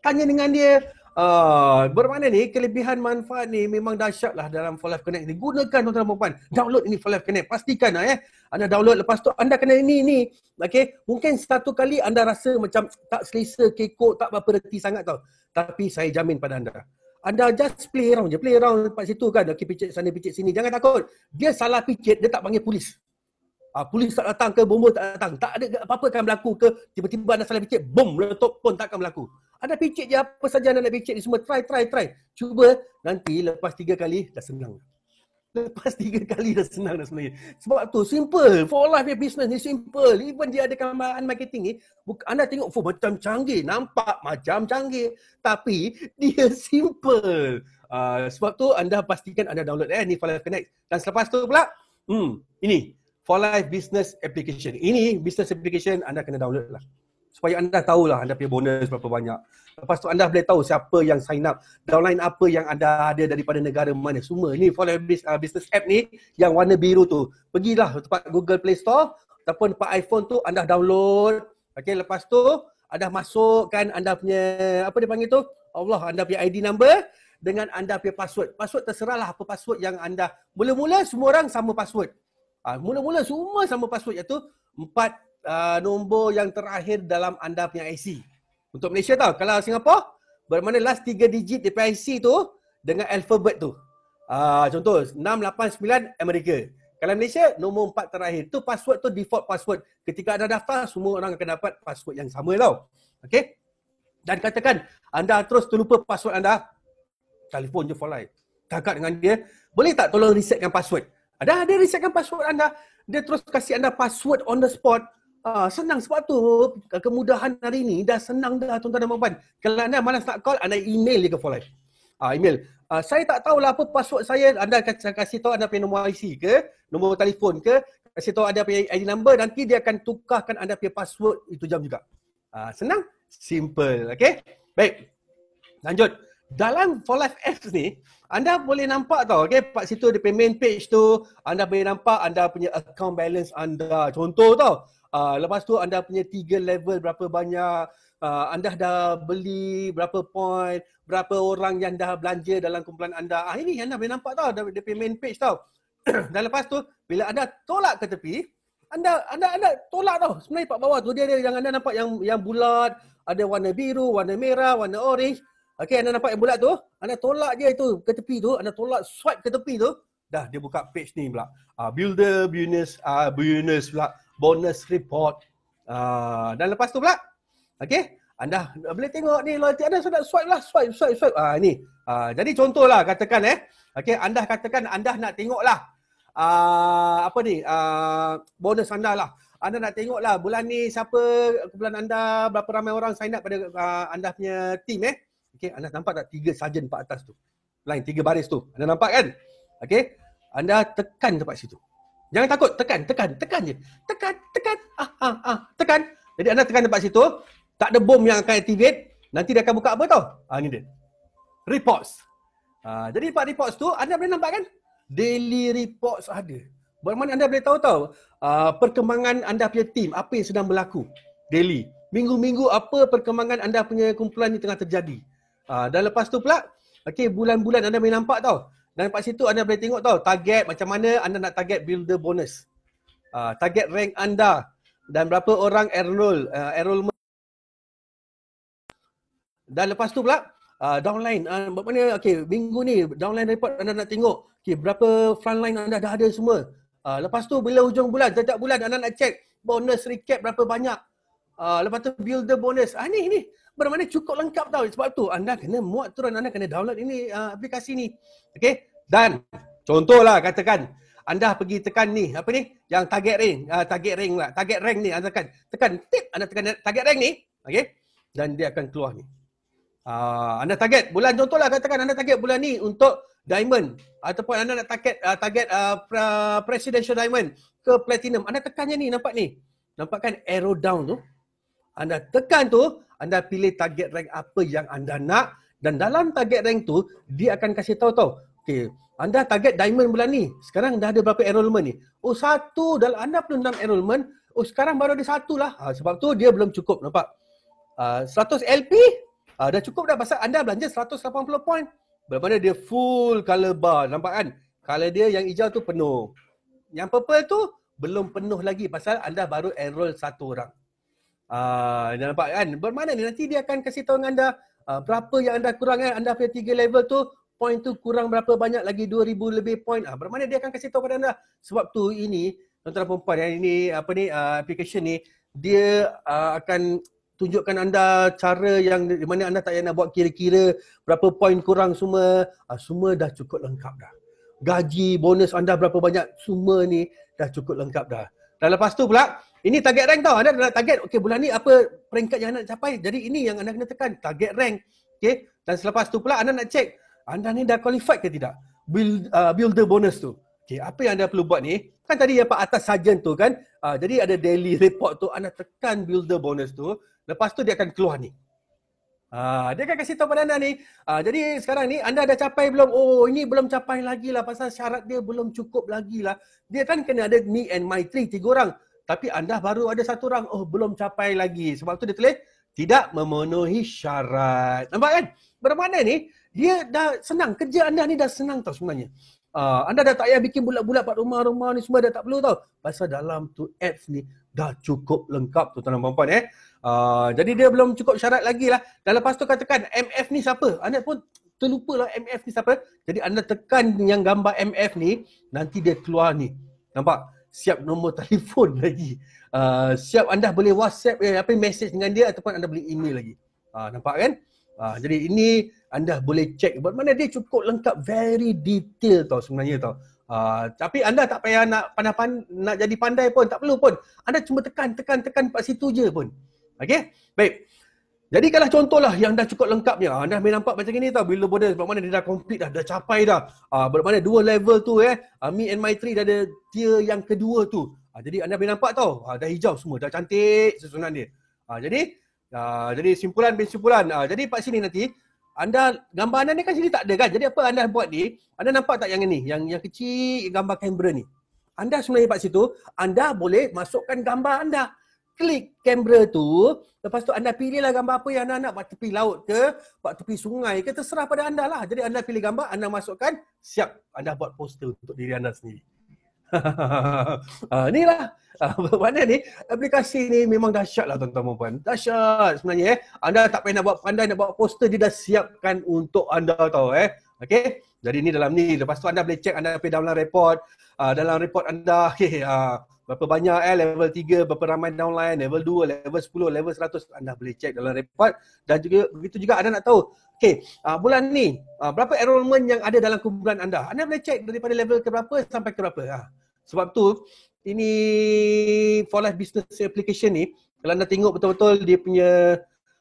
Tanya dengan dia, uh, bermakna ni kelebihan manfaat ni memang dahsyat lah dalam For Life Connect ni. Gunakan tuan-tuan perempuan. Download ini For Life Connect. Pastikan lah eh. Anda download lepas tu anda kena ini ini, Okay. Mungkin satu kali anda rasa macam tak selesa, kekok, tak berapa reti sangat tau. Tapi saya jamin pada anda anda just play around je. Play around dekat situ kan. Okay, picit sana, picit sini. Jangan takut. Dia salah picit, dia tak panggil polis. Ah, polis tak datang ke, bomba tak datang. Tak ada apa-apa akan berlaku ke. Tiba-tiba anda salah picit, bom, letup pun tak akan berlaku. Ada picit je apa saja anda nak picit ni semua. Try, try, try. Cuba nanti lepas tiga kali, dah senang. Lepas tiga kali dah senang dah sebenarnya. Sebab tu simple. For life business ni simple. Even dia ada kamaran marketing ni, anda tengok for oh, macam canggih. Nampak macam canggih. Tapi dia simple. Uh, sebab tu anda pastikan anda download eh, ni For Life Connect. Dan selepas tu pula, hmm, ini For Life Business Application. Ini business application anda kena download lah supaya anda tahulah anda punya bonus berapa banyak. Lepas tu anda boleh tahu siapa yang sign up, downline apa yang anda ada daripada negara mana. Semua ni for uh, business app ni yang warna biru tu. Pergilah tempat Google Play Store ataupun tempat iPhone tu anda download. Okay, lepas tu anda masukkan anda punya apa dia panggil tu? Allah anda punya ID number dengan anda punya password. Password terserahlah apa password yang anda. Mula-mula semua orang sama password. Ah, mula-mula semua sama password iaitu 4 uh, nombor yang terakhir dalam anda punya IC. Untuk Malaysia tau. Kalau Singapura, bermana last 3 digit di IC tu dengan alphabet tu. Uh, contoh 689 Amerika. Kalau Malaysia, nombor 4 terakhir. Tu password tu default password. Ketika anda daftar, semua orang akan dapat password yang sama tau. Okay? Dan katakan anda terus terlupa password anda. Telefon je for life. Takat dengan dia. Boleh tak tolong resetkan password? Ada ada risetkan password anda. Dia terus kasih anda password on the spot. Ah, senang sebab tu kemudahan hari ni dah senang dah tuan-tuan dan puan-puan. Kalau anda malas nak call, anda email je ke for Ah, email. Ah, saya tak tahulah apa password saya, anda akan kasih tahu anda punya nombor IC ke, nombor telefon ke, kasih tahu ada punya ID number, nanti dia akan tukarkan anda punya password itu jam juga. Ah, senang? Simple. Okay? Baik. Lanjut. Dalam For Apps ni, anda boleh nampak tau, okay, kat situ ada payment page tu, anda boleh nampak anda punya account balance anda. Contoh tau, Uh, lepas tu anda punya tiga level berapa banyak, uh, anda dah beli berapa point, berapa orang yang dah belanja dalam kumpulan anda. Ah ini anda boleh nampak tau dari the main page tau. Dan lepas tu bila anda tolak ke tepi, anda anda anda tolak tau. Sebenarnya pak bawah tu dia ada yang anda nampak yang yang bulat, ada warna biru, warna merah, warna orange. Okey anda nampak yang bulat tu, anda tolak je itu ke tepi tu, anda tolak swipe ke tepi tu, dah dia buka page ni pula. Uh, builder business uh, business pula bonus report. Uh, dan lepas tu pula, okay, anda boleh tengok ni loyalty anda sudah swipe lah, swipe, swipe, swipe. Uh, ni. Uh, jadi contohlah katakan eh, okay, anda katakan anda nak tengok lah uh, apa ni, uh, bonus anda lah. Anda nak tengok lah bulan ni siapa kumpulan anda, berapa ramai orang sign up pada uh, anda punya team eh. Okay, anda nampak tak tiga sarjan empat atas tu? lain tiga baris tu. Anda nampak kan? Okay, anda tekan tempat situ. Jangan takut, tekan, tekan, tekan je. Tekan, tekan, ah, ah, ah, tekan. Jadi anda tekan tempat situ, tak ada bom yang akan activate, nanti dia akan buka apa tau. Ah, ni dia. Reports. Ah, jadi lepas reports tu, anda boleh nampak kan? Daily reports ada. Bagaimana anda boleh tahu tau, ah, perkembangan anda punya team, apa yang sedang berlaku. Daily. Minggu-minggu apa perkembangan anda punya kumpulan ni tengah terjadi. Ah, dan lepas tu pula, okay, bulan-bulan anda boleh nampak tau. Dan dekat situ anda boleh tengok tau target macam mana anda nak target builder bonus. Uh, target rank anda dan berapa orang enroll, uh, enrollment. Dan lepas tu pula uh, downline. Uh, bagaimana, okay, minggu ni downline report anda nak tengok. Okay, berapa frontline anda dah ada semua. Uh, lepas tu bila hujung bulan, setiap bulan anda nak check bonus recap berapa banyak. Uh, lepas tu builder bonus. Ah, ni, ni bermakna cukup lengkap tau. Sebab tu anda kena muat turun, anda kena download ini uh, aplikasi ni. Okay? Dan contohlah katakan anda pergi tekan ni, apa ni? Yang target ring, uh, ah, target ring lah. Target ring ni anda tekan. Tekan, tip, anda tekan target ring ni. Okay? Dan dia akan keluar ni. Uh, anda target bulan contohlah katakan anda target bulan ni untuk diamond ataupun anda nak target uh, target uh, presidential diamond ke platinum anda tekannya ni nampak ni nampak kan arrow down tu anda tekan tu, anda pilih target rank apa yang anda nak dan dalam target rank tu, dia akan kasih tahu tau. Okay, anda target diamond bulan ni. Sekarang dah ada berapa enrollment ni? Oh, satu. Dalam anda pun enam enrollment. Oh, sekarang baru ada satu lah. Ha, sebab tu dia belum cukup, nampak? Uh, 100 LP? Uh, dah cukup dah pasal anda belanja 180 point. Bagaimana dia full color bar, nampak kan? Color dia yang hijau tu penuh. Yang purple tu belum penuh lagi pasal anda baru enroll satu orang. Ah, uh, nampak kan? Bermakna ni nanti dia akan kasih tahu anda uh, berapa yang anda kurang kan? Anda punya tiga level tu, point tu kurang berapa banyak lagi dua ribu lebih point. Ah, uh, bermakna dia akan kasih tahu pada anda. Sebab tu ini, tuan-tuan perempuan yang ini apa ni uh, application ni dia uh, akan tunjukkan anda cara yang di mana anda tak payah nak buat kira-kira berapa point kurang semua uh, semua dah cukup lengkap dah. Gaji, bonus anda berapa banyak semua ni dah cukup lengkap dah. Dan lepas tu pula ini target rank tau. Anda nak target, okey bulan ni apa peringkat yang anda nak capai. Jadi ini yang anda kena tekan, target rank. Okey, dan selepas tu pula anda nak check anda ni dah qualified ke tidak. Build, uh, builder bonus tu. Okey, apa yang anda perlu buat ni? Kan tadi yang pak atas sajen tu kan, uh, jadi ada daily report tu, anda tekan builder bonus tu, lepas tu dia akan keluar ni. Uh, dia akan kasih tahu pada anda ni, uh, jadi sekarang ni anda dah capai belum? Oh ini belum capai lagi lah pasal syarat dia belum cukup lagi lah. Dia kan kena ada me and my three, tiga orang tapi anda baru ada satu orang oh belum capai lagi sebab tu dia tulis tidak memenuhi syarat nampak kan bermakna ni dia dah senang kerja anda ni dah senang tau sebenarnya uh, anda dah tak payah bikin bulat-bulat kat rumah-rumah ni semua dah tak perlu tau pasal dalam tu apps ni dah cukup lengkap tu tuan-tuan puan eh uh, jadi dia belum cukup syarat lagi lah dan lepas tu katakan MF ni siapa anda pun terlupa lah MF ni siapa jadi anda tekan yang gambar MF ni nanti dia keluar ni nampak siap nombor telefon lagi. Uh, siap anda boleh WhatsApp ya, apa message dengan dia ataupun anda boleh email lagi. Uh, nampak kan? Uh, jadi ini anda boleh check buat mana dia cukup lengkap very detail tau sebenarnya tau. Uh, tapi anda tak payah nak pandai -pan, nak jadi pandai pun tak perlu pun. Anda cuma tekan tekan tekan kat situ je pun. Okey? Baik. Jadi kalau contohlah yang dah cukup lengkapnya, anda boleh nampak macam ini tau, bila border sebab mana dia dah complete dah, dah capai dah. Ah, uh, bermakna dua level tu eh, uh, me and my tree dah ada tier yang kedua tu. Uh, jadi anda boleh nampak tau, uh, dah hijau semua, dah cantik susunan dia. Ah, jadi, uh, jadi simpulan bin simpulan. Uh, jadi kat sini nanti, anda gambar anda ni kan sini tak ada kan. Jadi apa anda buat ni, anda nampak tak yang ini, yang yang kecil gambar kamera ni. Anda sebenarnya kat situ, anda boleh masukkan gambar anda klik kamera tu, lepas tu anda pilihlah gambar apa yang anda nak, buat tepi laut ke, buat tepi sungai ke, terserah pada anda lah. Jadi anda pilih gambar, anda masukkan, siap anda buat poster untuk diri anda sendiri. uh, ah, inilah ah, mana ni aplikasi ni memang dahsyat lah tuan-tuan puan-puan dahsyat sebenarnya eh anda tak payah nak buat pandai nak buat poster dia dah siapkan untuk anda tau eh okay. jadi ni dalam ni lepas tu anda boleh check anda pergi dalam report uh, dalam report anda okay, uh, berapa banyak eh level 3 berapa ramai downline level 2 level 10 level 100 anda boleh cek dalam report dan juga begitu juga anda nak tahu okay, uh, ah, bulan ni uh, berapa enrollment yang ada dalam kumpulan anda anda boleh cek daripada level ke berapa sampai ke berapa uh. Ah. sebab tu ini for life business application ni kalau anda tengok betul-betul dia punya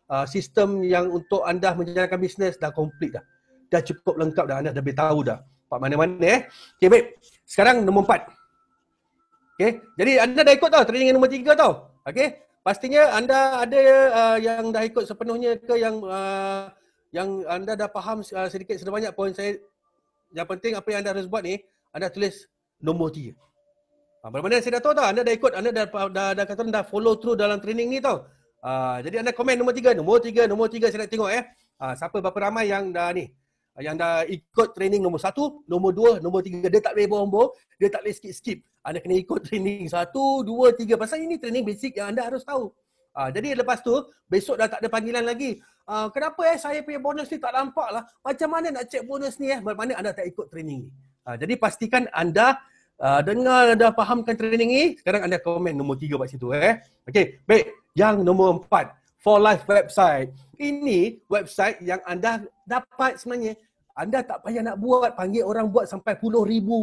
uh, sistem yang untuk anda menjalankan bisnes dah complete dah dah cukup lengkap dah anda dah boleh tahu dah pak mana-mana eh Okay, baik sekarang nombor 4 Okay, Jadi anda dah ikut tau training yang nombor tiga tau. okay? Pastinya anda ada uh, yang dah ikut sepenuhnya ke yang uh, yang anda dah faham uh, sedikit sebanyak poin saya. Yang penting apa yang anda harus buat ni, anda tulis nombor tiga. Ha, ah, mana saya dah tahu tau, anda dah ikut, anda dah, dah, dah, dah kata dah follow through dalam training ni tau. Ha, jadi anda komen nombor tiga, nombor tiga, nombor tiga saya nak tengok eh. Ha, siapa berapa ramai yang dah ni, yang dah ikut training nombor satu, nombor dua, nombor tiga. Dia tak boleh bohong-bohong, dia tak boleh skip-skip anda kena ikut training satu, dua, tiga. Pasal ini training basic yang anda harus tahu. Ha, jadi lepas tu, besok dah tak ada panggilan lagi. Ha, kenapa eh saya punya bonus ni tak nampak lah. Macam mana nak check bonus ni eh? Bagaimana anda tak ikut training ni? Ha, jadi pastikan anda uh, dengar dah fahamkan training ni. Sekarang anda komen nombor tiga kat situ eh. Okay, baik. Yang nombor empat. For Life website. Ini website yang anda dapat sebenarnya anda tak payah nak buat, panggil orang buat sampai puluh ribu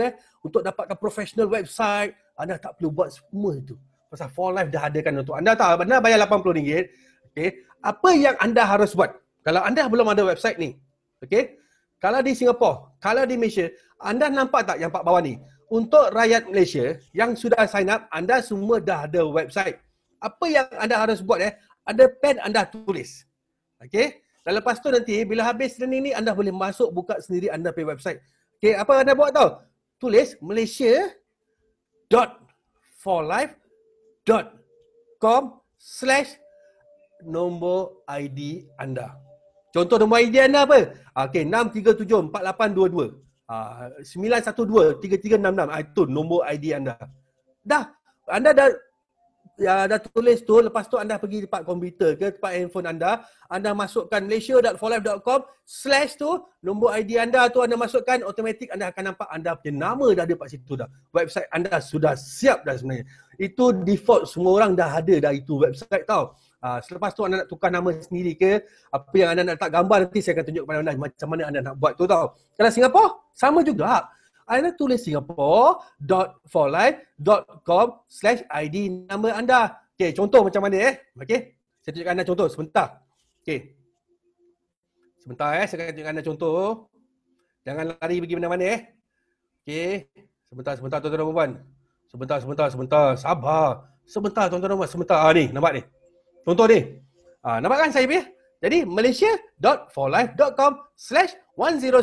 eh, untuk dapatkan professional website. Anda tak perlu buat semua itu. Pasal for life dah adakan untuk anda tahu anda bayar RM80. Okay. Apa yang anda harus buat? Kalau anda belum ada website ni, okay. kalau di Singapura, kalau di Malaysia, anda nampak tak yang pak bawah ni? Untuk rakyat Malaysia yang sudah sign up, anda semua dah ada website. Apa yang anda harus buat eh? Ada pen anda tulis. Okay. Dan lepas tu nanti bila habis training ni anda boleh masuk buka sendiri anda punya website. Okay, apa anda buat tau? Tulis Malaysia dot for life dot com slash nombor ID anda. Contoh nombor ID anda apa? Ah, okay, 6374822. Ah, uh, 912-3366. Ah, itu nombor ID anda. Dah. Anda dah ya dah tulis tu lepas tu anda pergi tempat komputer ke tempat handphone anda anda masukkan malaysia.forlife.com slash tu nombor ID anda tu anda masukkan automatik anda akan nampak anda punya nama dah ada kat situ dah website anda sudah siap dah sebenarnya itu default semua orang dah ada dah itu website tau Ha, selepas tu anda nak tukar nama sendiri ke apa yang anda nak letak gambar nanti saya akan tunjuk kepada anda macam mana anda nak buat tu tau kalau Singapura sama juga anda tulis singapore.forlife.com/id nama anda. Okay contoh macam mana eh? Okay Saya tunjukkan anda contoh sebentar. Okay Sebentar eh, saya akan tunjukkan anda contoh. Jangan lari pergi mana-mana eh. Okay Sebentar, sebentar tuan-tuan dan puan. Sebentar, sebentar, sebentar. Sabar. Sebentar tuan-tuan dan puan. Sebentar. Ah ni, nampak ni. Contoh ni. Ah, nampak kan saya punya? Jadi malaysia.forlife.com slash 107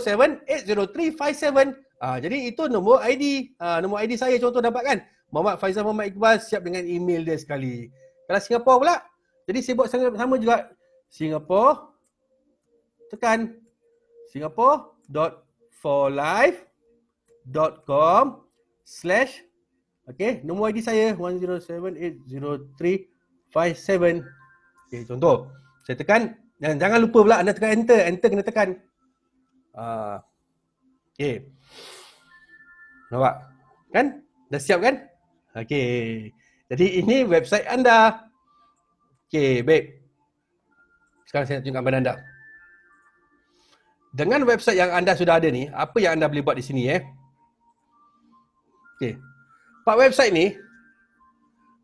Uh, jadi itu nombor ID. Uh, ah, nombor ID saya contoh dapat kan. Muhammad Faizal Muhammad Iqbal siap dengan email dia sekali. Kalau Singapura pula. Jadi saya buat sama juga. Singapura. Tekan. Singapore.forlife.com Slash Okay, nombor ID saya 1078357 Okay, contoh Saya tekan Dan jangan lupa pula anda tekan enter Enter kena tekan uh, Okay Nampak? Kan? Dah siap kan? Okey. Jadi ini website anda. Okey, baik. Sekarang saya nak tunjukkan kepada anda. Dengan website yang anda sudah ada ni, apa yang anda boleh buat di sini eh? Okey. Pak website ni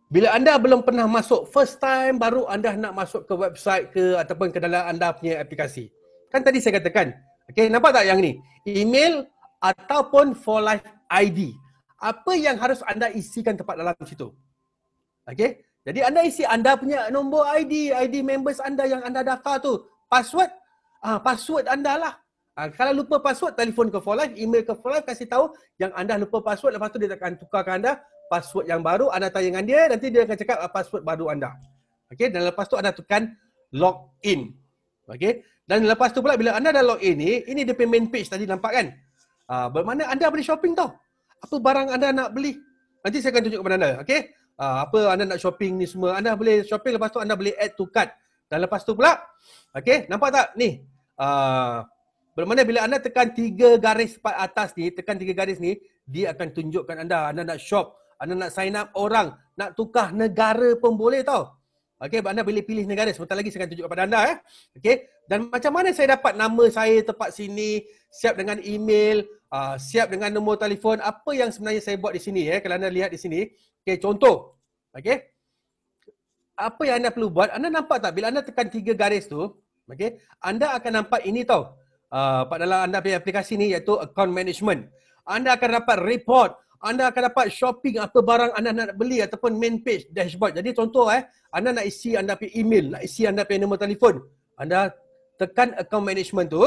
bila anda belum pernah masuk first time baru anda nak masuk ke website ke ataupun ke dalam anda punya aplikasi. Kan tadi saya katakan, okey nampak tak yang ni? Email ataupun for life ID. Apa yang harus anda isikan tempat dalam situ? Okay. Jadi anda isi anda punya nombor ID, ID members anda yang anda daftar tu. Password, ah password anda lah. Ah, kalau lupa password, telefon ke for life, email ke for life, kasih tahu yang anda lupa password. Lepas tu dia akan tukarkan anda password yang baru. Anda tanya dengan dia, nanti dia akan cakap ah, password baru anda. Okay, dan lepas tu anda tekan log in. Okay, dan lepas tu pula bila anda dah log in ni, ini dia main page tadi nampak kan? Uh, bermakna anda boleh shopping tau. Apa barang anda nak beli. Nanti saya akan tunjuk kepada anda. Okay. Uh, ah, apa anda nak shopping ni semua. Anda boleh shopping. Lepas tu anda boleh add to cart. Dan lepas tu pula. Okay. Nampak tak? Ni. Uh, bermakna bila anda tekan tiga garis part atas ni. Tekan tiga garis ni. Dia akan tunjukkan anda. Anda nak shop. Anda nak sign up orang. Nak tukar negara pun boleh tau. Okay, anda boleh pilih negara. Sebentar lagi saya akan tunjuk kepada anda. Eh. Okay, dan macam mana saya dapat nama saya tempat sini, siap dengan email, uh, siap dengan nombor telefon apa yang sebenarnya saya buat di sini ya eh, kalau anda lihat di sini okey contoh okey apa yang anda perlu buat anda nampak tak bila anda tekan tiga garis tu okey anda akan nampak ini tau uh, pada dalam anda punya aplikasi ni iaitu account management anda akan dapat report anda akan dapat shopping apa barang anda nak beli ataupun main page dashboard jadi contoh eh anda nak isi anda punya email nak isi anda punya nombor telefon anda tekan account management tu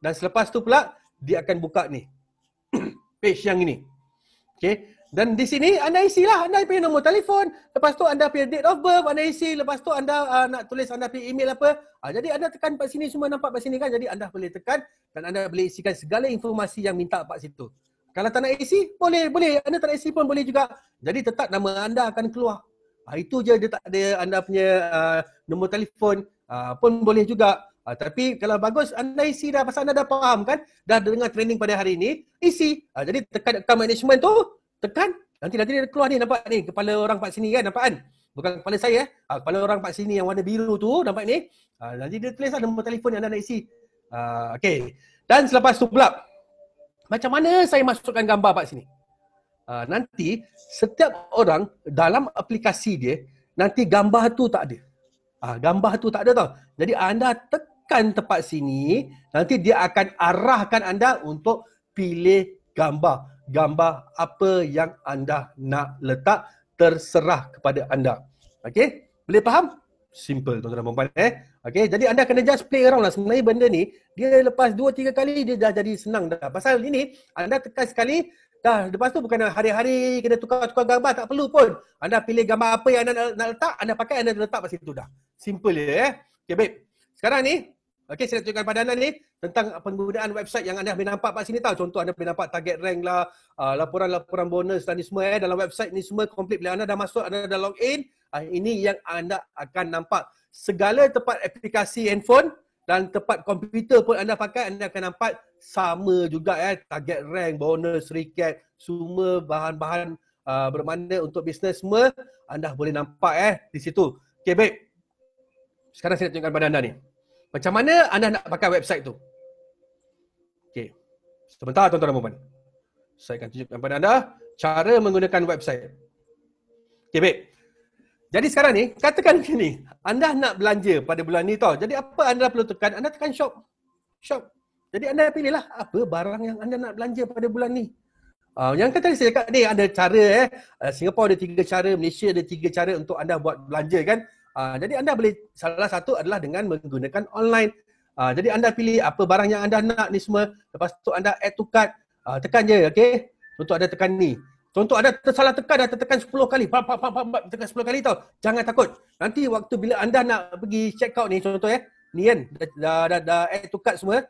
dan selepas tu pula dia akan buka ni. page yang ini. Okay. Dan di sini anda isilah anda punya nombor telefon. Lepas tu anda punya date of birth anda isi. Lepas tu anda uh, nak tulis anda punya email apa. Uh, jadi anda tekan kat sini semua nampak kat sini kan. Jadi anda boleh tekan dan anda boleh isikan segala informasi yang minta kat situ. Kalau tak nak isi boleh boleh. Anda tak nak isi pun boleh juga. Jadi tetap nama anda akan keluar. Uh, itu je dia tak ada anda punya uh, nombor telefon uh, pun boleh juga. Uh, tapi kalau bagus anda isi dah pasal anda dah faham kan dah dengar training pada hari ini isi uh, jadi tekan account management tu tekan nanti nanti dia keluar ni nampak ni kepala orang kat sini kan nampak kan bukan kepala saya eh uh, kepala orang kat sini yang warna biru tu nampak ni uh, nanti dia tulis lah nombor telefon yang anda nak isi uh, okey dan selepas tu pula macam mana saya masukkan gambar kat sini uh, nanti setiap orang dalam aplikasi dia nanti gambar tu tak ada Ah, gambar tu tak ada tau. Jadi anda tekan tekan tempat sini, nanti dia akan arahkan anda untuk pilih gambar. Gambar apa yang anda nak letak terserah kepada anda. Okey? Boleh faham? Simple tuan-tuan dan puan eh. Okey, jadi anda kena just play around lah. Sebenarnya benda ni, dia lepas dua tiga kali dia dah jadi senang dah. Pasal ini, anda tekan sekali, dah lepas tu bukan hari-hari kena tukar-tukar gambar, tak perlu pun. Anda pilih gambar apa yang anda nak letak, anda pakai, anda letak pasal itu dah. Simple je eh. Okey, babe. Sekarang ni, Okey, saya nak tunjukkan pada anda ni tentang penggunaan website yang anda boleh nampak kat sini tau. Contoh anda boleh nampak target rank lah, uh, laporan-laporan bonus dan ni semua eh. Dalam website ni semua komplit. Bila anda dah masuk, anda dah log in, uh, ini yang anda akan nampak. Segala tempat aplikasi handphone dan tempat komputer pun anda pakai, anda akan nampak sama juga eh. Target rank, bonus, recap, semua bahan-bahan uh, bermakna untuk bisnes semua anda boleh nampak eh di situ. Okey, baik. Sekarang saya nak tunjukkan pada anda ni. Macam mana anda nak pakai website tu? Okey. Sebentar tuan-tuan dan puan Saya akan tunjukkan kepada anda cara menggunakan website. Okey, baik. Jadi sekarang ni, katakan sini, anda nak belanja pada bulan ni tau. Jadi apa anda perlu tekan? Anda tekan shop. Shop. Jadi anda pilihlah apa barang yang anda nak belanja pada bulan ni. Uh, yang tadi saya cakap ni ada cara eh. Uh, Singapore ada tiga cara, Malaysia ada tiga cara untuk anda buat belanja kan. Ah, jadi anda boleh salah satu adalah dengan menggunakan online. Uh, jadi anda pilih apa barang yang anda nak ni semua. Lepas tu anda add to cart. Uh, ah, tekan je, okay. Contoh ada tekan ni. Contoh ada tersalah tekan dah tertekan 10 kali. Pam, pam, pam, pam, pam, tekan 10 kali tau. Jangan takut. Nanti waktu bila anda nak pergi check out ni contoh ya. Eh, ni kan dah, dah, dah, dah add to cart semua.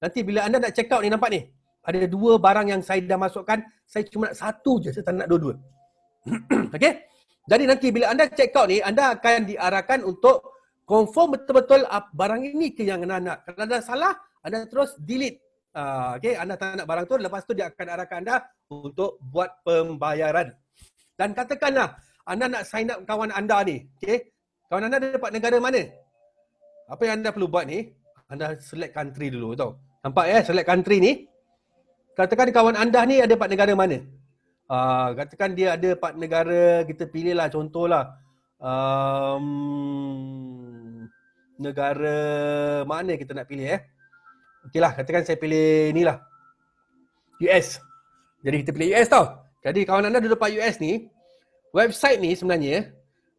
Nanti bila anda nak check out ni nampak ni. Ada dua barang yang saya dah masukkan. Saya cuma nak satu je. Saya tak nak dua-dua. okay. Jadi nanti bila anda check out ni, anda akan diarahkan untuk confirm betul-betul barang ini ke yang anda nak. Kalau anda salah, anda terus delete. Uh, ah, okay, anda tak nak barang tu, lepas tu dia akan arahkan anda untuk buat pembayaran. Dan katakanlah, anda nak sign up kawan anda ni. Okay, kawan anda ada dapat negara mana? Apa yang anda perlu buat ni, anda select country dulu tau. Nampak ya, eh? select country ni. Katakan kawan anda ni ada dapat negara mana? Uh, katakan dia ada empat negara, kita pilih lah contohlah. Um, negara mana kita nak pilih eh? Okey lah, katakan saya pilih ni lah. US. Jadi kita pilih US tau. Jadi kawan anda duduk dekat US ni, website ni sebenarnya,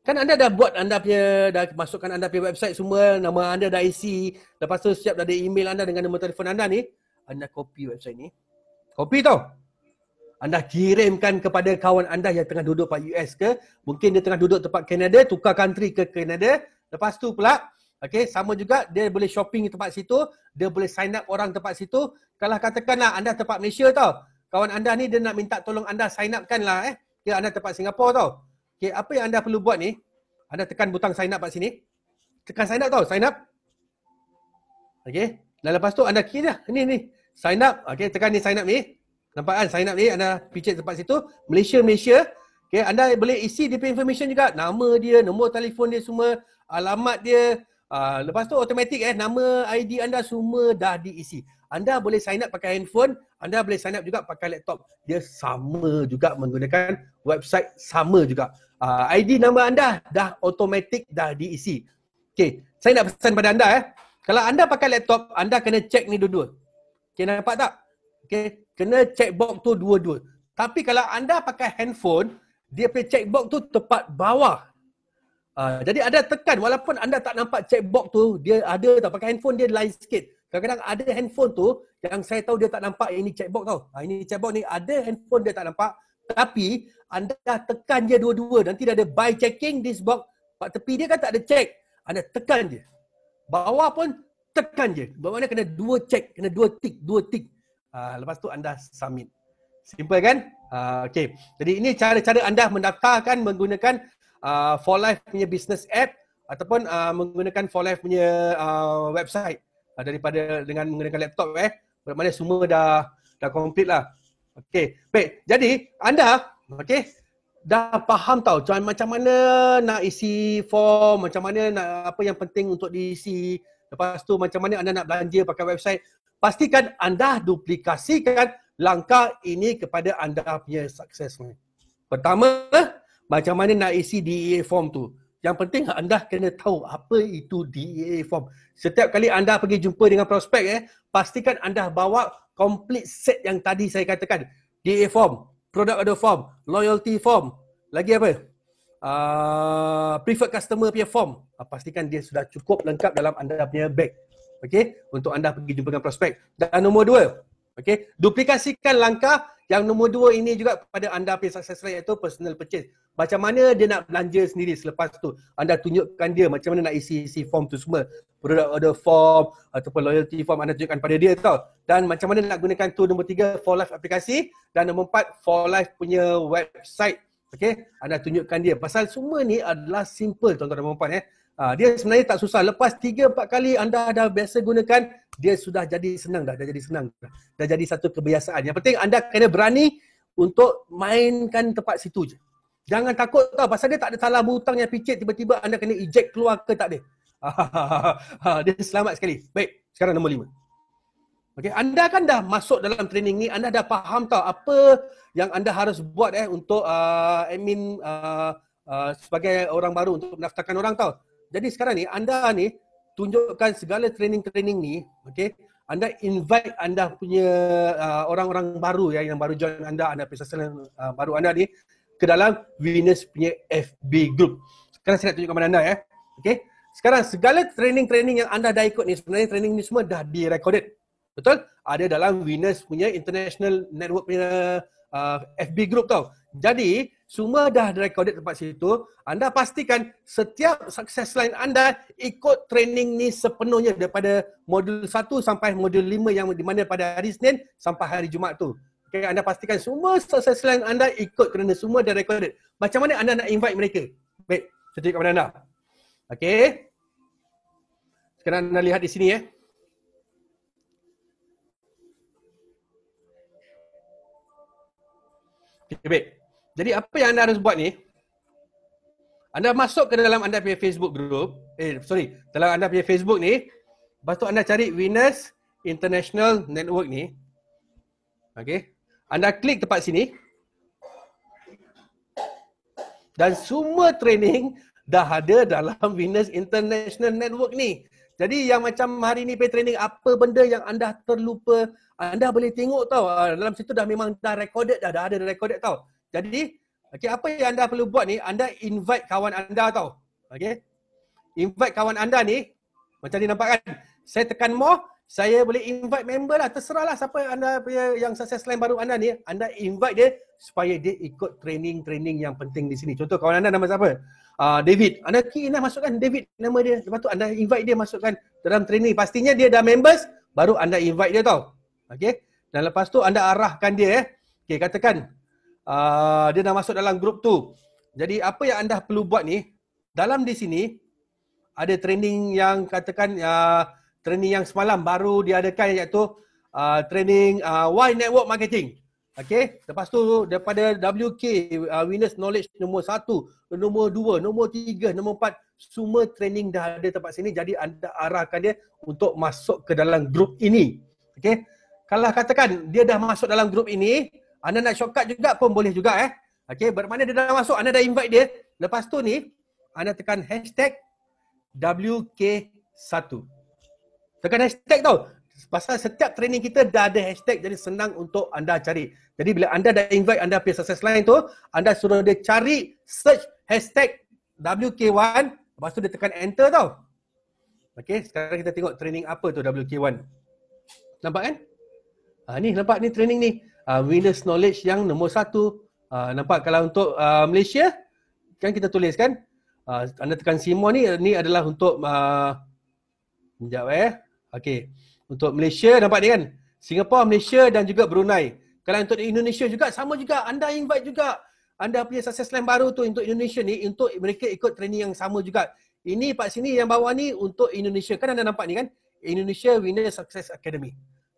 kan anda dah buat anda punya, dah masukkan anda punya website semua, nama anda dah isi, lepas tu siap dah ada email anda dengan nombor telefon anda ni, anda copy website ni. Copy tau anda kirimkan kepada kawan anda yang tengah duduk kat US ke mungkin dia tengah duduk tempat Canada tukar country ke Canada lepas tu pula okay, sama juga dia boleh shopping di tempat situ dia boleh sign up orang tempat situ kalau katakanlah anda tempat Malaysia tau kawan anda ni dia nak minta tolong anda sign upkan lah eh kira anda tempat Singapura tau okay, apa yang anda perlu buat ni anda tekan butang sign up kat sini tekan sign up tau sign up okay, dan lepas tu anda kira ni ni sign up okay, tekan ni sign up ni Nampak kan sign up dia anda picit tempat situ Malaysia Malaysia Okay, anda boleh isi dia punya information juga Nama dia, nombor telefon dia semua Alamat dia uh, Lepas tu automatic eh Nama ID anda semua dah diisi Anda boleh sign up pakai handphone Anda boleh sign up juga pakai laptop Dia sama juga menggunakan website Sama juga uh, ah, ID nama anda dah automatic dah diisi Okay, saya nak pesan pada anda eh Kalau anda pakai laptop, anda kena check ni dulu Okay, nampak tak? Okay, kena box tu dua-dua. Tapi kalau anda pakai handphone, dia punya box tu tepat bawah. Uh, jadi ada tekan walaupun anda tak nampak box tu, dia ada tau. Pakai handphone dia lain sikit. Kadang-kadang ada handphone tu yang saya tahu dia tak nampak ini box tau. Ha, ini box ni ada handphone dia tak nampak. Tapi anda dah tekan dia dua-dua. Nanti dia ada buy checking this box. Pak tepi dia kan tak ada check. Anda tekan je. Bawah pun tekan je. Bermakna kena dua check. Kena dua tick. Dua tick. Uh, lepas tu anda submit. Simple kan? Uh, okay. Jadi ini cara-cara anda mendaftarkan menggunakan uh, For Life punya business app ataupun uh, menggunakan For Life punya uh, website uh, daripada dengan menggunakan laptop eh. Bermakna semua dah dah complete lah. Okay. Baik. Jadi anda okay, dah faham tau cuman macam mana nak isi form, macam mana nak apa yang penting untuk diisi. Lepas tu macam mana anda nak belanja pakai website pastikan anda duplikasikan langkah ini kepada anda punya sukses ni. Pertama, macam mana nak isi DEA form tu. Yang penting anda kena tahu apa itu DEA form. Setiap kali anda pergi jumpa dengan prospek eh, pastikan anda bawa complete set yang tadi saya katakan. DEA form, product order form, loyalty form, lagi apa? Uh, preferred customer punya form ah, pastikan dia sudah cukup lengkap dalam anda punya bag okey untuk anda pergi jumpa dengan prospek dan nombor dua okey duplikasikan langkah yang nombor dua ini juga kepada anda punya success rate iaitu personal purchase macam mana dia nak belanja sendiri selepas tu anda tunjukkan dia macam mana nak isi isi form tu semua product order form ataupun loyalty form anda tunjukkan pada dia tau dan macam mana nak gunakan tu nombor tiga for life aplikasi dan nombor empat for life punya website Okay, anda tunjukkan dia. Pasal semua ni adalah simple tuan-tuan dan puan eh. Ha, dia sebenarnya tak susah. Lepas tiga empat kali anda dah biasa gunakan, dia sudah jadi senang dah, dah jadi senang. Dah, dah jadi satu kebiasaan. Yang penting anda kena berani untuk mainkan tempat situ je. Jangan takut tau pasal dia tak ada salah butang yang picit tiba-tiba anda kena eject keluar ke tak ada. Ha, ha, dia selamat sekali. Baik, sekarang nombor lima. Okay. anda kan dah masuk dalam training ni, anda dah faham tau apa yang anda harus buat eh untuk uh, admin uh, uh, sebagai orang baru untuk mendaftarkan orang tau. Jadi sekarang ni anda ni tunjukkan segala training-training ni, okey. Anda invite anda punya uh, orang-orang baru ya yang baru join anda, anda peserta uh, baru anda ni ke dalam Venus punya FB group. Sekarang saya nak tunjukkan kepada anda ya. Okey. Sekarang segala training-training yang anda dah ikut ni sebenarnya training ni semua dah direcorded. Betul? Ada dalam Venus punya international network punya uh, FB group tau. Jadi semua dah recorded tempat situ. Anda pastikan setiap success line anda ikut training ni sepenuhnya daripada modul 1 sampai modul 5 yang di mana pada hari Senin sampai hari Jumaat tu. Okay, anda pastikan semua success line anda ikut kerana semua dah recorded. Macam mana anda nak invite mereka? Baik, saya tunjuk kepada anda. Okay. Sekarang anda lihat di sini eh. Okay, baik. Jadi apa yang anda harus buat ni? Anda masuk ke dalam anda punya Facebook group. Eh sorry, dalam anda punya Facebook ni, lepas tu anda cari Venus International Network ni. Okay? Anda klik tempat sini. Dan semua training dah ada dalam Venus International Network ni. Jadi yang macam hari ni pay training apa benda yang anda terlupa, anda boleh tengok tau. Ah, dalam situ dah memang dah recorded dah, dah ada recorded tau. Jadi, okay, apa yang anda perlu buat ni, anda invite kawan anda tau. Okay. Invite kawan anda ni, macam ni nampak kan? Saya tekan more, saya boleh invite member lah. Terserah lah siapa anda punya yang sukses lain baru anda ni. Anda invite dia supaya dia ikut training-training yang penting di sini. Contoh kawan anda nama siapa? Uh, David. Anda key lah masukkan David nama dia. Lepas tu anda invite dia masukkan dalam training. Pastinya dia dah members, baru anda invite dia tau. Okay. Dan lepas tu anda arahkan dia eh. Okay, katakan uh, dia dah masuk dalam grup tu. Jadi apa yang anda perlu buat ni, dalam di sini ada training yang katakan uh, training yang semalam baru diadakan iaitu uh, training uh, Why Network Marketing. Okey, lepas tu daripada WK, uh, Winners Knowledge nombor 1, nombor 2, nombor 3, nombor 4 Semua training dah ada tempat sini jadi anda arahkan dia untuk masuk ke dalam grup ini Okey, kalau katakan dia dah masuk dalam grup ini anda nak shortcut juga pun boleh juga eh. Okey, bermakna dia dah masuk, anda dah invite dia. Lepas tu ni, anda tekan hashtag WK1. Tekan hashtag tau. Pasal setiap training kita dah ada hashtag jadi senang untuk anda cari. Jadi bila anda dah invite anda pergi success line tu, anda suruh dia cari search hashtag WK1. Lepas tu dia tekan enter tau. Okey, sekarang kita tengok training apa tu WK1. Nampak kan? Ha, ni nampak ni training ni uh, winners knowledge yang nombor satu. Uh, nampak kalau untuk uh, Malaysia, kan kita tulis kan. Uh, anda tekan semua ni, ni adalah untuk, uh, sekejap eh. Okay, untuk Malaysia nampak ni kan. Singapura, Malaysia dan juga Brunei. Kalau untuk Indonesia juga, sama juga. Anda invite juga. Anda punya success line baru tu untuk Indonesia ni, untuk mereka ikut training yang sama juga. Ini part sini yang bawah ni untuk Indonesia. Kan anda nampak ni kan? Indonesia Winner Success Academy.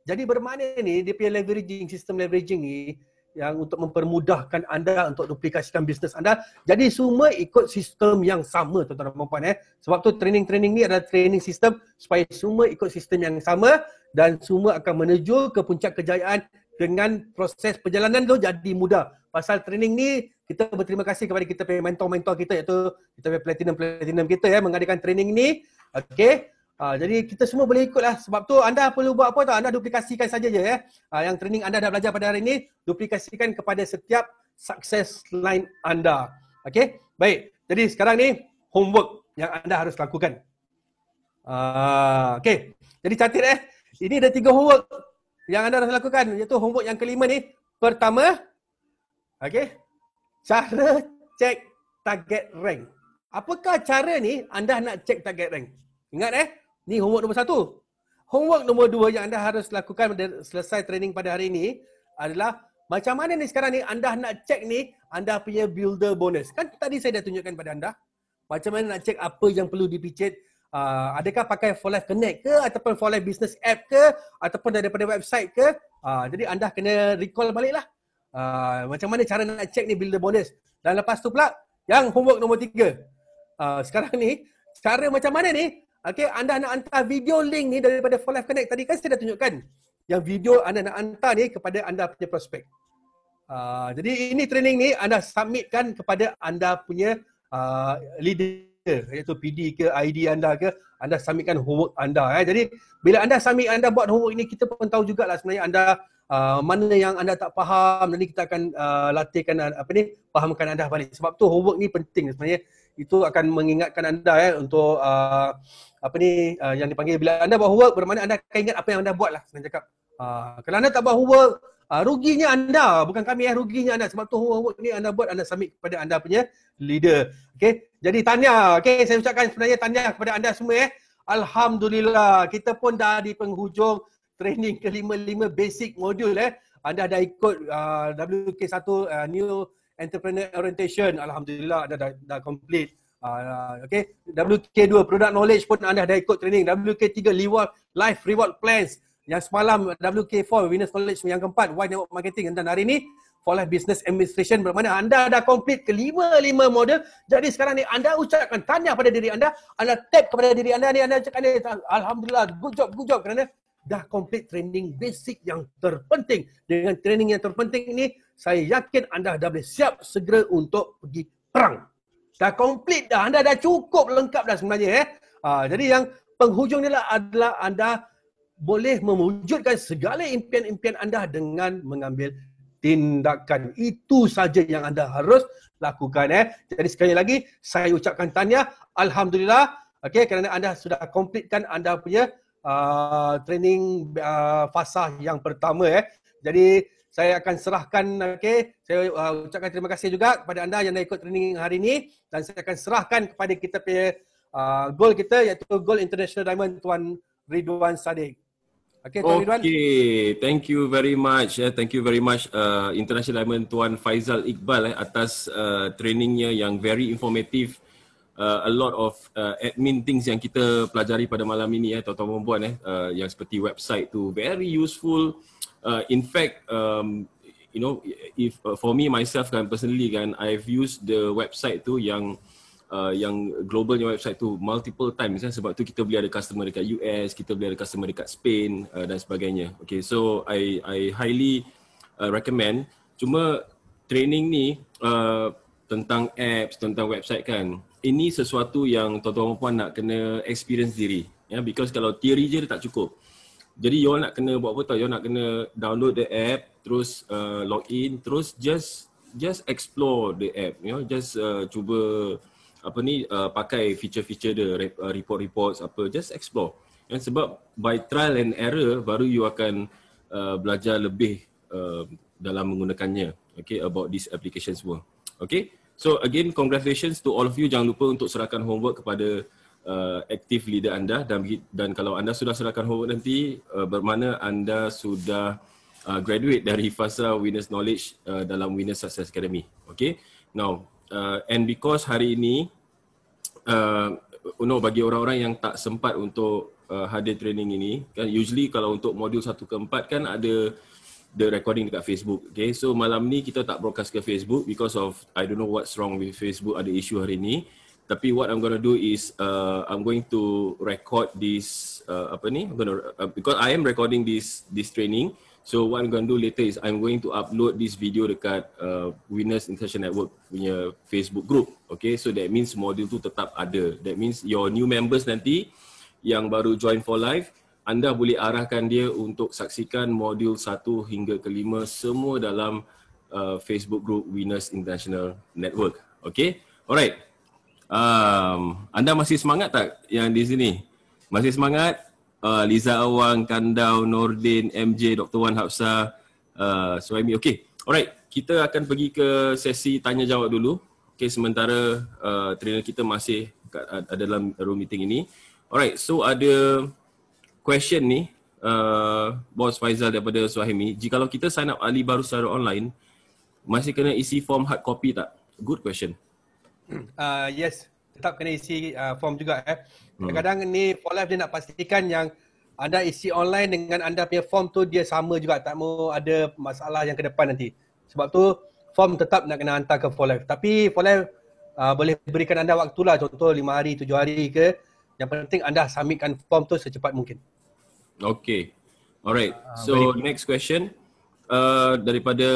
Jadi bermakna ni dia punya leveraging, sistem leveraging ni yang untuk mempermudahkan anda untuk duplikasikan bisnes anda. Jadi semua ikut sistem yang sama tuan-tuan dan puan-puan eh. Sebab tu training-training ni adalah training sistem supaya semua ikut sistem yang sama dan semua akan menuju ke puncak kejayaan dengan proses perjalanan tu jadi mudah. Pasal training ni kita berterima kasih kepada kita punya mentor-mentor kita iaitu kita punya platinum-platinum kita ya eh, mengadakan training ni. Okey. Ha, jadi kita semua boleh ikutlah sebab tu anda perlu buat apa tak anda duplikasikan saja je ya. Ha, yang training anda dah belajar pada hari ini duplikasikan kepada setiap success line anda. Okey? Baik. Jadi sekarang ni homework yang anda harus lakukan. Ah, okey. Jadi catat eh. Ini ada tiga homework yang anda harus lakukan iaitu homework yang kelima ni. Pertama, okey. Cara cek target rank. Apakah cara ni anda nak cek target rank? Ingat eh, ini homework nombor satu. Homework nombor dua yang anda harus lakukan selesai training pada hari ini adalah macam mana ni sekarang ni anda nak check ni anda punya builder bonus. Kan tadi saya dah tunjukkan pada anda. Macam mana nak check apa yang perlu dipicit. Uh, adakah pakai For Life Connect ke ataupun For Life Business App ke ataupun daripada website ke. Uh, jadi anda kena recall balik lah. Uh, ah, macam mana cara nak check ni builder bonus. Dan lepas tu pula yang homework nombor tiga. Uh, sekarang ni cara macam mana ni Okay, anda nak hantar video link ni daripada For Life Connect tadi kan saya dah tunjukkan yang video anda nak hantar ni kepada anda punya prospek. Uh, jadi ini training ni anda submitkan kepada anda punya uh, leader iaitu PD ke ID anda ke anda submitkan homework anda. Eh. Jadi bila anda submit, anda buat homework ini kita pun tahu jugalah sebenarnya anda Uh, mana yang anda tak faham nanti kita akan uh, latihkan apa ni fahamkan anda balik sebab tu homework ni penting sebenarnya itu akan mengingatkan anda eh, untuk uh, apa ni uh, yang dipanggil bila anda buat homework bermakna anda akan ingat apa yang anda buat lah senang cakap. Uh, kalau anda tak buat homework uh, ruginya anda bukan kami eh ruginya anda sebab tu homework ni anda buat anda submit kepada anda punya leader. Okay jadi tanya okay saya ucapkan sebenarnya tanya kepada anda semua eh. Alhamdulillah kita pun dah di penghujung training kelima-lima basic modul eh. Anda dah ikut uh, WK1 uh, New Entrepreneur Orientation. Alhamdulillah anda dah, dah complete. Ah, okay. WK2 product knowledge pun anda dah ikut training. WK3 reward life reward plans. Yang semalam WK4 winners college yang keempat wide network marketing dan hari ini for business administration bermakna anda dah complete kelima-lima model. Jadi sekarang ni anda ucapkan tanya pada diri anda, anda tap kepada diri anda ni anda cakap ni alhamdulillah good job good job kerana dah complete training basic yang terpenting. Dengan training yang terpenting ini saya yakin anda dah boleh siap segera untuk pergi perang. Dah complete dah. Anda dah cukup lengkap dah sebenarnya. Eh? Ha, jadi yang penghujung ni lah adalah anda boleh mewujudkan segala impian-impian anda dengan mengambil tindakan. Itu saja yang anda harus lakukan. Eh? Jadi sekali lagi, saya ucapkan tanya. Alhamdulillah. Okay, kerana anda sudah completekan anda punya uh, training uh, ah, fasa yang pertama. Eh? Jadi, saya akan serahkan okey saya uh, ucapkan terima kasih juga kepada anda yang dah ikut training hari ini dan saya akan serahkan kepada kita punya uh, goal kita iaitu goal international diamond tuan Ridwan Sadiq. Okay, tuan okay. Ridwan. Okey, thank you very much eh thank you very much uh, international diamond tuan Faizal Iqbal eh atas uh, trainingnya yang very informative Uh, a lot of uh, admin things yang kita pelajari pada malam ini ya eh, tuan-tuan dan puan eh uh, yang seperti website tu very useful uh, uh, in fact um, you know if uh, for me myself kan personally kan i've used the website tu yang uh, yang global website tu multiple times kan sebab tu kita boleh ada customer dekat US kita boleh ada customer dekat Spain uh, dan sebagainya okay so i i highly uh, recommend cuma training ni uh, tentang apps tentang website kan ini sesuatu yang tuan-tuan puan nak kena experience diri ya yeah? because kalau teori je tak cukup jadi you all nak kena buat apa tau, you nak kena download the app, terus uh, log in, terus just just explore the app, you know, just uh, cuba apa ni uh, pakai feature-feature the uh, report-report apa, just explore. And sebab by trial and error baru you akan uh, belajar lebih uh, dalam menggunakannya. Okay, about this application semua. Okay, so again congratulations to all of you. Jangan lupa untuk serahkan homework kepada uh, aktif leader anda dan dan kalau anda sudah serahkan homework nanti uh, bermakna anda sudah uh, graduate dari fasa winners knowledge uh, dalam winners success academy Okay, now uh, and because hari ini uh, you bagi orang-orang yang tak sempat untuk uh, hadir training ini kan usually kalau untuk modul 1 ke 4 kan ada the recording dekat Facebook. Okay, so malam ni kita tak broadcast ke Facebook because of I don't know what's wrong with Facebook ada issue hari ni tapi what I'm going to do is uh, I'm going to record this uh, apa ni I'm uh, because I am recording this this training so what I'm going to do later is I'm going to upload this video dekat uh, Winners International Network punya Facebook group okay so that means module tu tetap ada that means your new members nanti yang baru join for life anda boleh arahkan dia untuk saksikan modul 1 hingga ke 5 semua dalam uh, Facebook group Winners International Network okay alright um, anda masih semangat tak yang di sini? Masih semangat? Uh, Liza Awang, Kandau, Nordin, MJ, Dr. Wan Hafsa, uh, Suhaimi. Okay, alright. Kita akan pergi ke sesi tanya jawab dulu. Okay, sementara uh, trainer kita masih kat, ada dalam room meeting ini. Alright, so ada question ni. Uh, Bos Faizal daripada Suhaimi. kalau kita sign up Ali baru secara online, masih kena isi form hard copy tak? Good question uh, yes tetap kena isi uh, form juga eh. Hmm. Kadang-kadang ni for life dia nak pastikan yang anda isi online dengan anda punya form tu dia sama juga tak mau ada masalah yang ke depan nanti. Sebab tu form tetap nak kena hantar ke for life. Tapi for life uh, boleh berikan anda waktu lah, contoh lima hari, tujuh hari ke. Yang penting anda submitkan form tu secepat mungkin. Okay. Alright. So uh, next question uh, daripada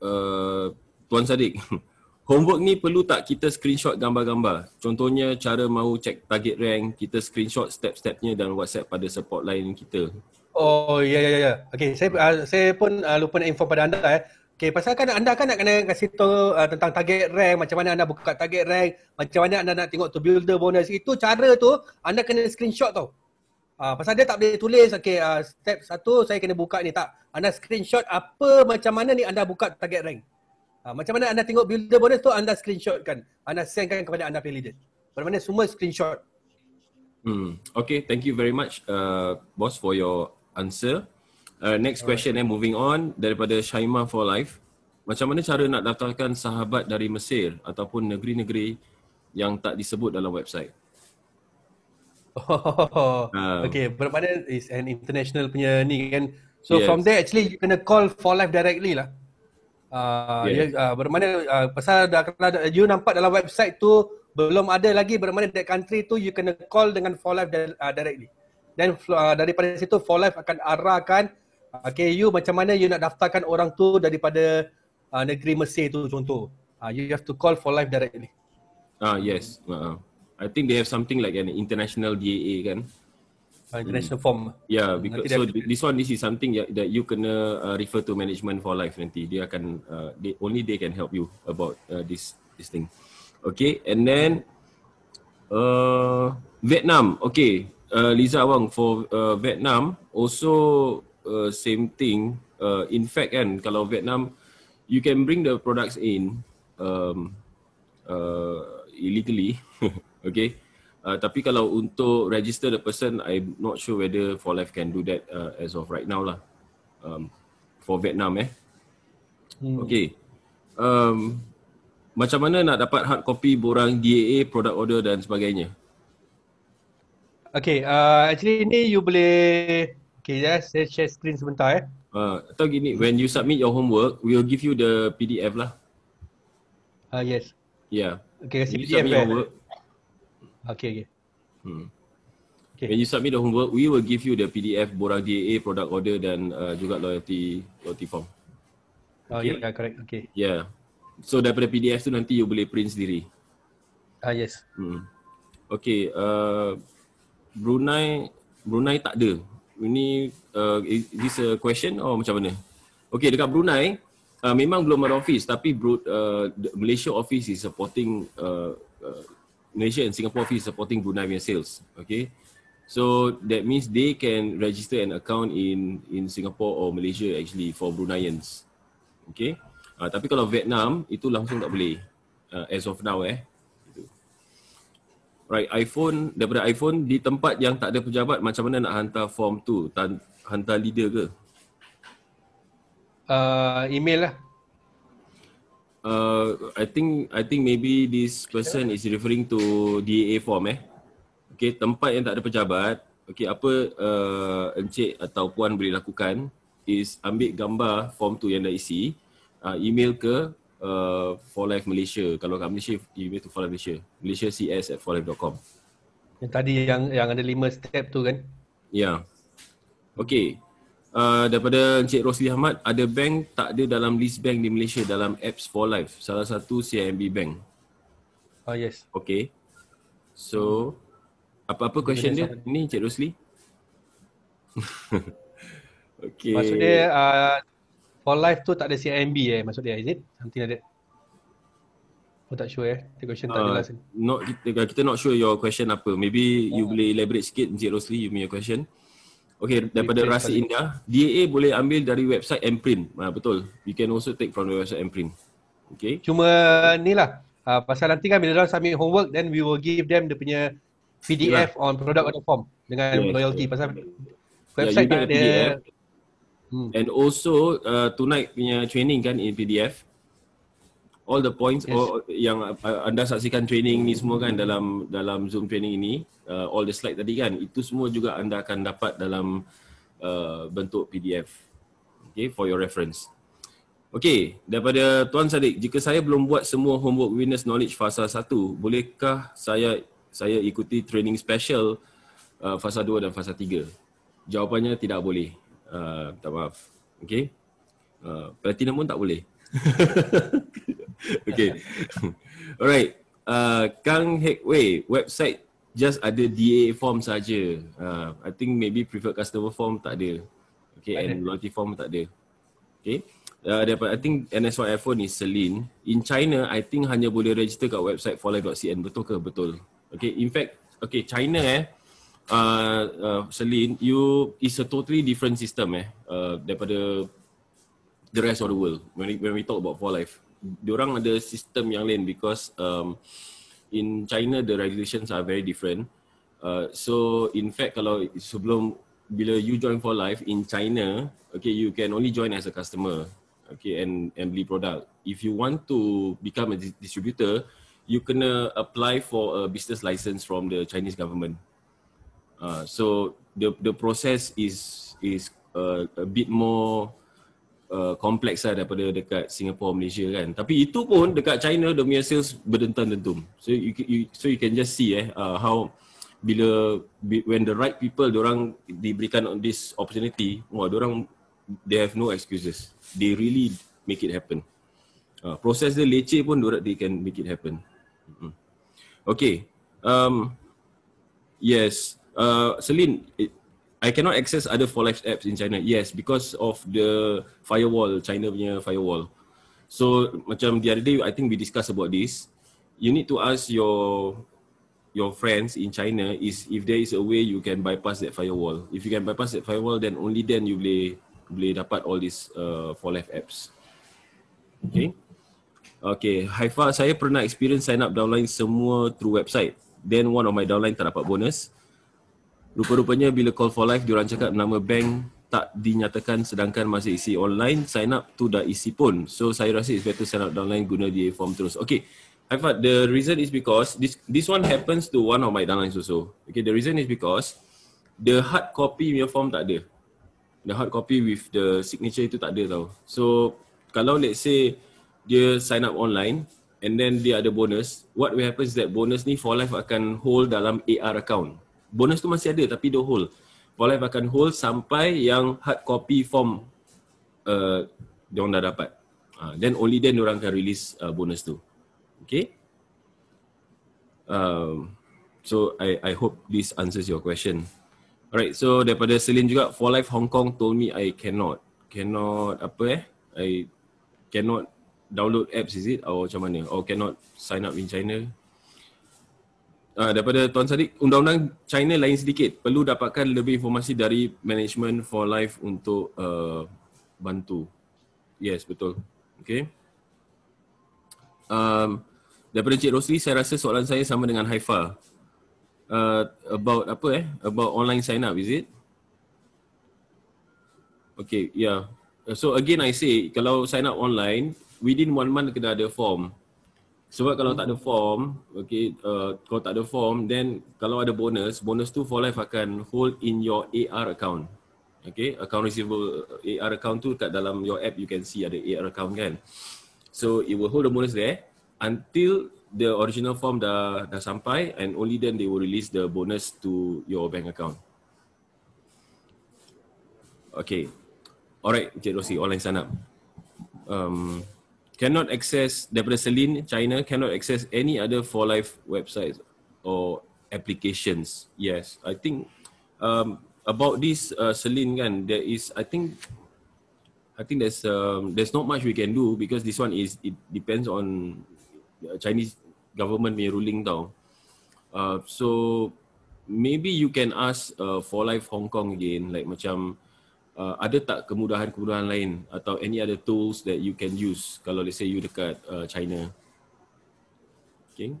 uh, Tuan Sadiq. Homework ni perlu tak kita screenshot gambar-gambar? Contohnya cara mau check target rank, kita screenshot step-stepnya dan WhatsApp pada support lain kita. Oh, ya ya ya. Okay, saya uh, saya pun uh, lupa nak info pada anda eh. Okay, pasal kan anda kan nak kena kasih tahu uh, tentang target rank, macam mana anda buka target rank, macam mana anda nak tengok to builder bonus. Itu cara tu anda kena screenshot tau. Uh, pasal dia tak boleh tulis, okay uh, step satu saya kena buka ni tak. Anda screenshot apa macam mana ni anda buka target rank. Ha, macam mana anda tengok builder bonus tu anda screenshotkan. Anda sendkan kepada anda punya leader. Pada mana semua screenshot. Hmm. Okay, thank you very much uh, boss for your answer. Uh, next question eh, moving on daripada Shaima for life. Macam mana cara nak daftarkan sahabat dari Mesir ataupun negeri-negeri yang tak disebut dalam website? Oh, um, okay, bermakna is an international punya ni kan. So yes. from there actually you kena call for life directly lah uh, ah, yeah. dia uh, ya. ah, bermana uh, ah, pasal dah kena you nampak dalam website tu belum ada lagi bermana that country tu you kena call dengan for life uh, directly then uh, daripada situ for life akan arahkan okay you macam mana you nak daftarkan orang tu daripada uh, negeri Mesir tu contoh uh, you have to call for life directly ah uh, yes uh, i think they have something like an international daa kan Financial hmm. form. Yeah, hmm, because so this one this is something that you can uh, refer to management for life nanti. Dia akan uh, they, only they can help you about uh, this this thing. Okay, and then uh, Vietnam. Okay, uh, Liza Wang for uh, Vietnam also uh, same thing. Uh, in fact, kan kalau Vietnam, you can bring the products in um, uh, illegally. okay. Uh, tapi kalau untuk register the person, I'm not sure whether for life can do that uh, as of right now lah. Um, for Vietnam eh. Hmm. Okay. Um, macam mana nak dapat hard copy borang DAA, product order dan sebagainya? Okay, uh, actually ini you boleh Okay, yeah, saya share screen sebentar eh. Uh, atau gini, when you submit your homework, we will give you the PDF lah. Uh, yes. Yeah. Okay, kasi PDF Okay, okay. Hmm. Okay. When you submit the homework, we will give you the PDF Borang DAA product order dan uh, juga loyalty loyalty form. Oh, yeah, yeah, correct. Okay. Yeah. So daripada PDF tu nanti you boleh print sendiri. Ah, yes. Hmm. Okay. Uh, Brunei Brunei tak ada. Ini uh, is this a question or macam mana? Okay, dekat Brunei uh, memang belum ada office tapi bro, uh, Malaysia office is supporting uh, uh, Malaysia and Singapore fee supporting Brunei via sales. Okay. So that means they can register an account in in Singapore or Malaysia actually for Bruneians. Okay. Uh, tapi kalau Vietnam itu langsung tak boleh uh, as of now eh. Right, iPhone daripada iPhone di tempat yang tak ada pejabat macam mana nak hantar form tu? hantar leader ke? Uh, email lah uh, I think I think maybe this person is referring to DAA form eh. Okay, tempat yang tak ada pejabat. Okay, apa uh, Encik atau Puan boleh lakukan is ambil gambar form tu yang dah isi, uh, email ke uh, For Life Malaysia. Kalau kat Malaysia, email to For Life Malaysia. Malaysia CS at forlife.com. Yang tadi yang yang ada lima step tu kan? Ya. Yeah. Okay, uh, daripada Encik Rosli Ahmad, ada bank tak ada dalam list bank di Malaysia dalam Apps for Life, salah satu CIMB bank. Oh yes. Okay. So, apa-apa question dia sama. ni Encik Rosli? okay. Maksud dia uh, for life tu tak ada CIMB eh maksud dia is it? Something ada. Aku tak sure eh. The question uh, tak jelas ni. Not kita, not sure your question apa. Maybe yeah. you ah. boleh elaborate sikit Encik Rosli you punya question. Okay, daripada Rasi Indah, DAA boleh ambil dari website Mprint. Ha, betul. You can also take from the website Mprint. Okay. Cuma ni lah. Uh, ah, pasal nanti kan bila orang submit homework, then we will give them the punya PDF yeah. on product on form dengan yeah, loyalty. Yeah. Pasal website yeah, tak ada. Hmm. And also, uh, tonight punya training kan in PDF all the points yes. all, yang uh, anda saksikan training ni semua kan dalam dalam Zoom training ini uh, all the slide tadi kan itu semua juga anda akan dapat dalam uh, bentuk PDF okay for your reference okay daripada tuan Sadiq jika saya belum buat semua homework witness knowledge fasa 1 bolehkah saya saya ikuti training special uh, fasa 2 dan fasa 3 jawapannya tidak boleh uh, tak maaf okay uh, platinum pun tak boleh okay. Alright. Uh, Kang Hekwei, website just ada DA form saja. Uh, I think maybe preferred customer form tak ada. Okay, and loyalty form tak ada. Okay. Uh, dapat, I think NSYFO is Celine. In China, I think hanya boleh register kat website forlife.cn. Betul ke? Betul. Okay, in fact, okay, China eh, uh, uh, Celine, you, is a totally different system eh. Uh, daripada the rest of the world when we, when we talk about for life orang ada sistem yang lain because um, in China the regulations are very different uh, so in fact kalau sebelum bila you join for life in China okay you can only join as a customer okay and and beli product if you want to become a distributor you kena apply for a business license from the Chinese government uh, so the the process is is uh, a bit more Uh, kompleks lah daripada dekat Singapore Malaysia kan tapi itu pun dekat China dia punya sales berdentang dentum so you, you so you can just see eh uh, how bila when the right people orang diberikan on this opportunity wah orang they have no excuses they really make it happen uh, proses dia leceh pun orang they can make it happen okay um, yes uh, Celine it, I cannot access other for life apps in China. Yes, because of the firewall, China punya firewall. So macam the other day, I think we discuss about this. You need to ask your your friends in China is if there is a way you can bypass that firewall. If you can bypass that firewall, then only then you boleh boleh dapat all these uh, for life apps. Okay. Okay, Haifa, saya pernah experience sign up downline semua through website. Then one of my downline tak dapat bonus. Rupa-rupanya bila call for life diorang cakap nama bank tak dinyatakan sedangkan masih isi online sign up tu dah isi pun so saya rasa it's better sign up online guna DA form terus okay Haifa, the reason is because this this one happens to one of my downlines also. Okay, the reason is because the hard copy punya form tak ada. The hard copy with the signature itu tak ada tau. So, kalau let's say dia sign up online and then dia ada bonus, what will happen is that bonus ni for life akan hold dalam AR account bonus tu masih ada tapi dia hold for life akan hold sampai yang hard copy form uh, dia orang dah dapat uh, then only then orang akan release uh, bonus tu okay um, so I I hope this answers your question Alright, so daripada Selin juga, For Life Hong Kong told me I cannot. Cannot apa eh? I cannot download apps is it? Or macam mana? Or cannot sign up in China? uh, daripada Tuan Sadiq, undang-undang China lain sedikit. Perlu dapatkan lebih informasi dari Management for Life untuk uh, bantu. Yes, betul. Okay. Um, daripada Cik Rosli, saya rasa soalan saya sama dengan Haifa. Uh, about apa eh? About online sign up, is it? Okay, yeah. So again, I say, kalau sign up online, within one month kena ada form. Sebab kalau tak ada form, okay, uh, kalau tak ada form, then kalau ada bonus, bonus tu for life akan hold in your AR account. Okay, account receivable AR account tu kat dalam your app you can see ada AR account kan. So it will hold the bonus there until the original form dah dah sampai and only then they will release the bonus to your bank account. Okay. Alright, Encik Rosi, online sign up. Um, cannot access daripada Selin China cannot access any other for life websites or applications. Yes, I think um, about this uh, kan there is I think I think there's um, there's not much we can do because this one is it depends on uh, Chinese government may ruling tau. Uh, so maybe you can ask uh, for life Hong Kong again like macam uh, ada tak kemudahan-kemudahan lain atau any other tools that you can use kalau let's say you dekat uh, China? Okay.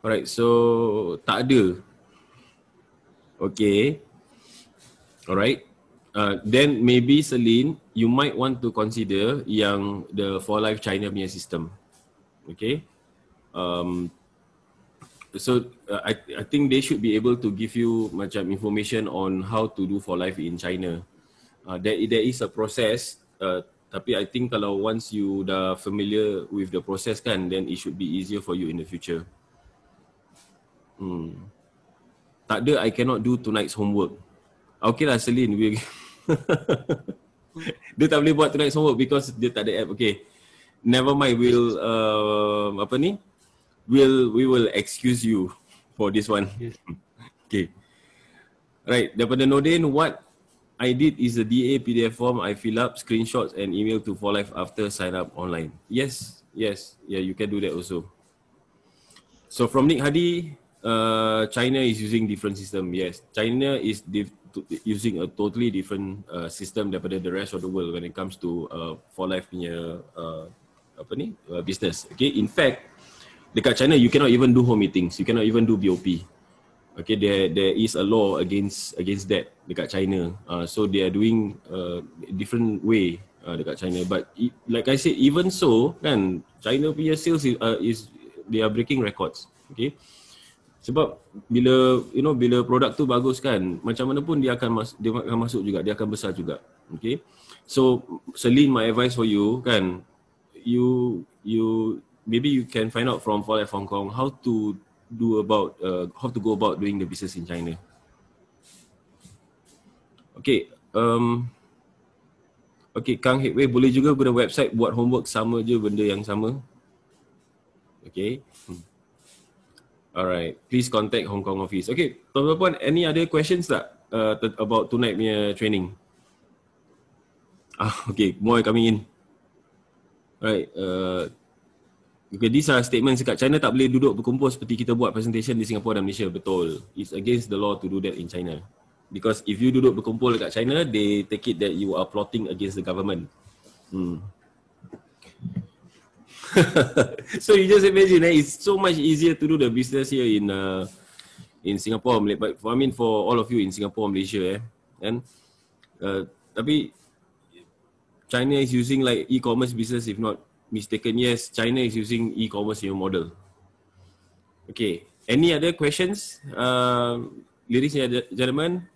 Alright, so tak ada. Okay. Alright. Uh, then maybe Celine, you might want to consider yang the For Life China punya system. Okay. Um, so uh, I I think they should be able to give you much information on how to do for life in China. Uh, there there is a process uh, tapi I think kalau once you are familiar with the process kan then it should be easier for you in the future. Hmm. Tak ada I cannot do tonight's homework. Okay lah Celine we Dia tak boleh buat tonight's homework because dia tak ada app. Okay. Never mind we'll uh, apa ni? will we will excuse you for this one. Yes. okay. Right, daripada then, what I did is a DA PDF form I fill up, screenshots and email to For Life after sign up online. Yes, yes, yeah, you can do that also. So from Nick Hadi, uh, China is using different system. Yes, China is div- using a totally different uh, system daripada the rest of the world when it comes to uh, For Life punya uh, apa ni uh, business. Okay, in fact, dekat China you cannot even do home meetings you cannot even do BOP okay there there is a law against against that dekat China uh, so they are doing a uh, different way uh, dekat China but like i said even so kan China punya sales is, uh, is they are breaking records okay sebab bila you know bila produk tu bagus kan macam mana pun dia akan mas- dia akan masuk juga dia akan besar juga okay so Celine my advice for you kan you you maybe you can find out from Fall Hong Kong how to do about uh, how to go about doing the business in China. Okay, um, okay, Kang Hekwe boleh juga guna website buat homework sama je benda yang sama. Okay, hmm. Alright, please contact Hong Kong office. Okay, tuan-tuan any other questions tak uh, about tonight punya training? Ah, okay, more coming in. Alright, uh, Okay, these are statements dekat China tak boleh duduk berkumpul seperti kita buat presentation di Singapura dan Malaysia. Betul. It's against the law to do that in China. Because if you duduk berkumpul dekat China, they take it that you are plotting against the government. Hmm. so you just imagine eh, it's so much easier to do the business here in uh, in Singapore Malaysia. but for, I mean for all of you in Singapore Malaysia eh and uh, tapi China is using like e-commerce business if not mistaken yes China is using e-commerce new model okay any other questions uh, ladies and gentlemen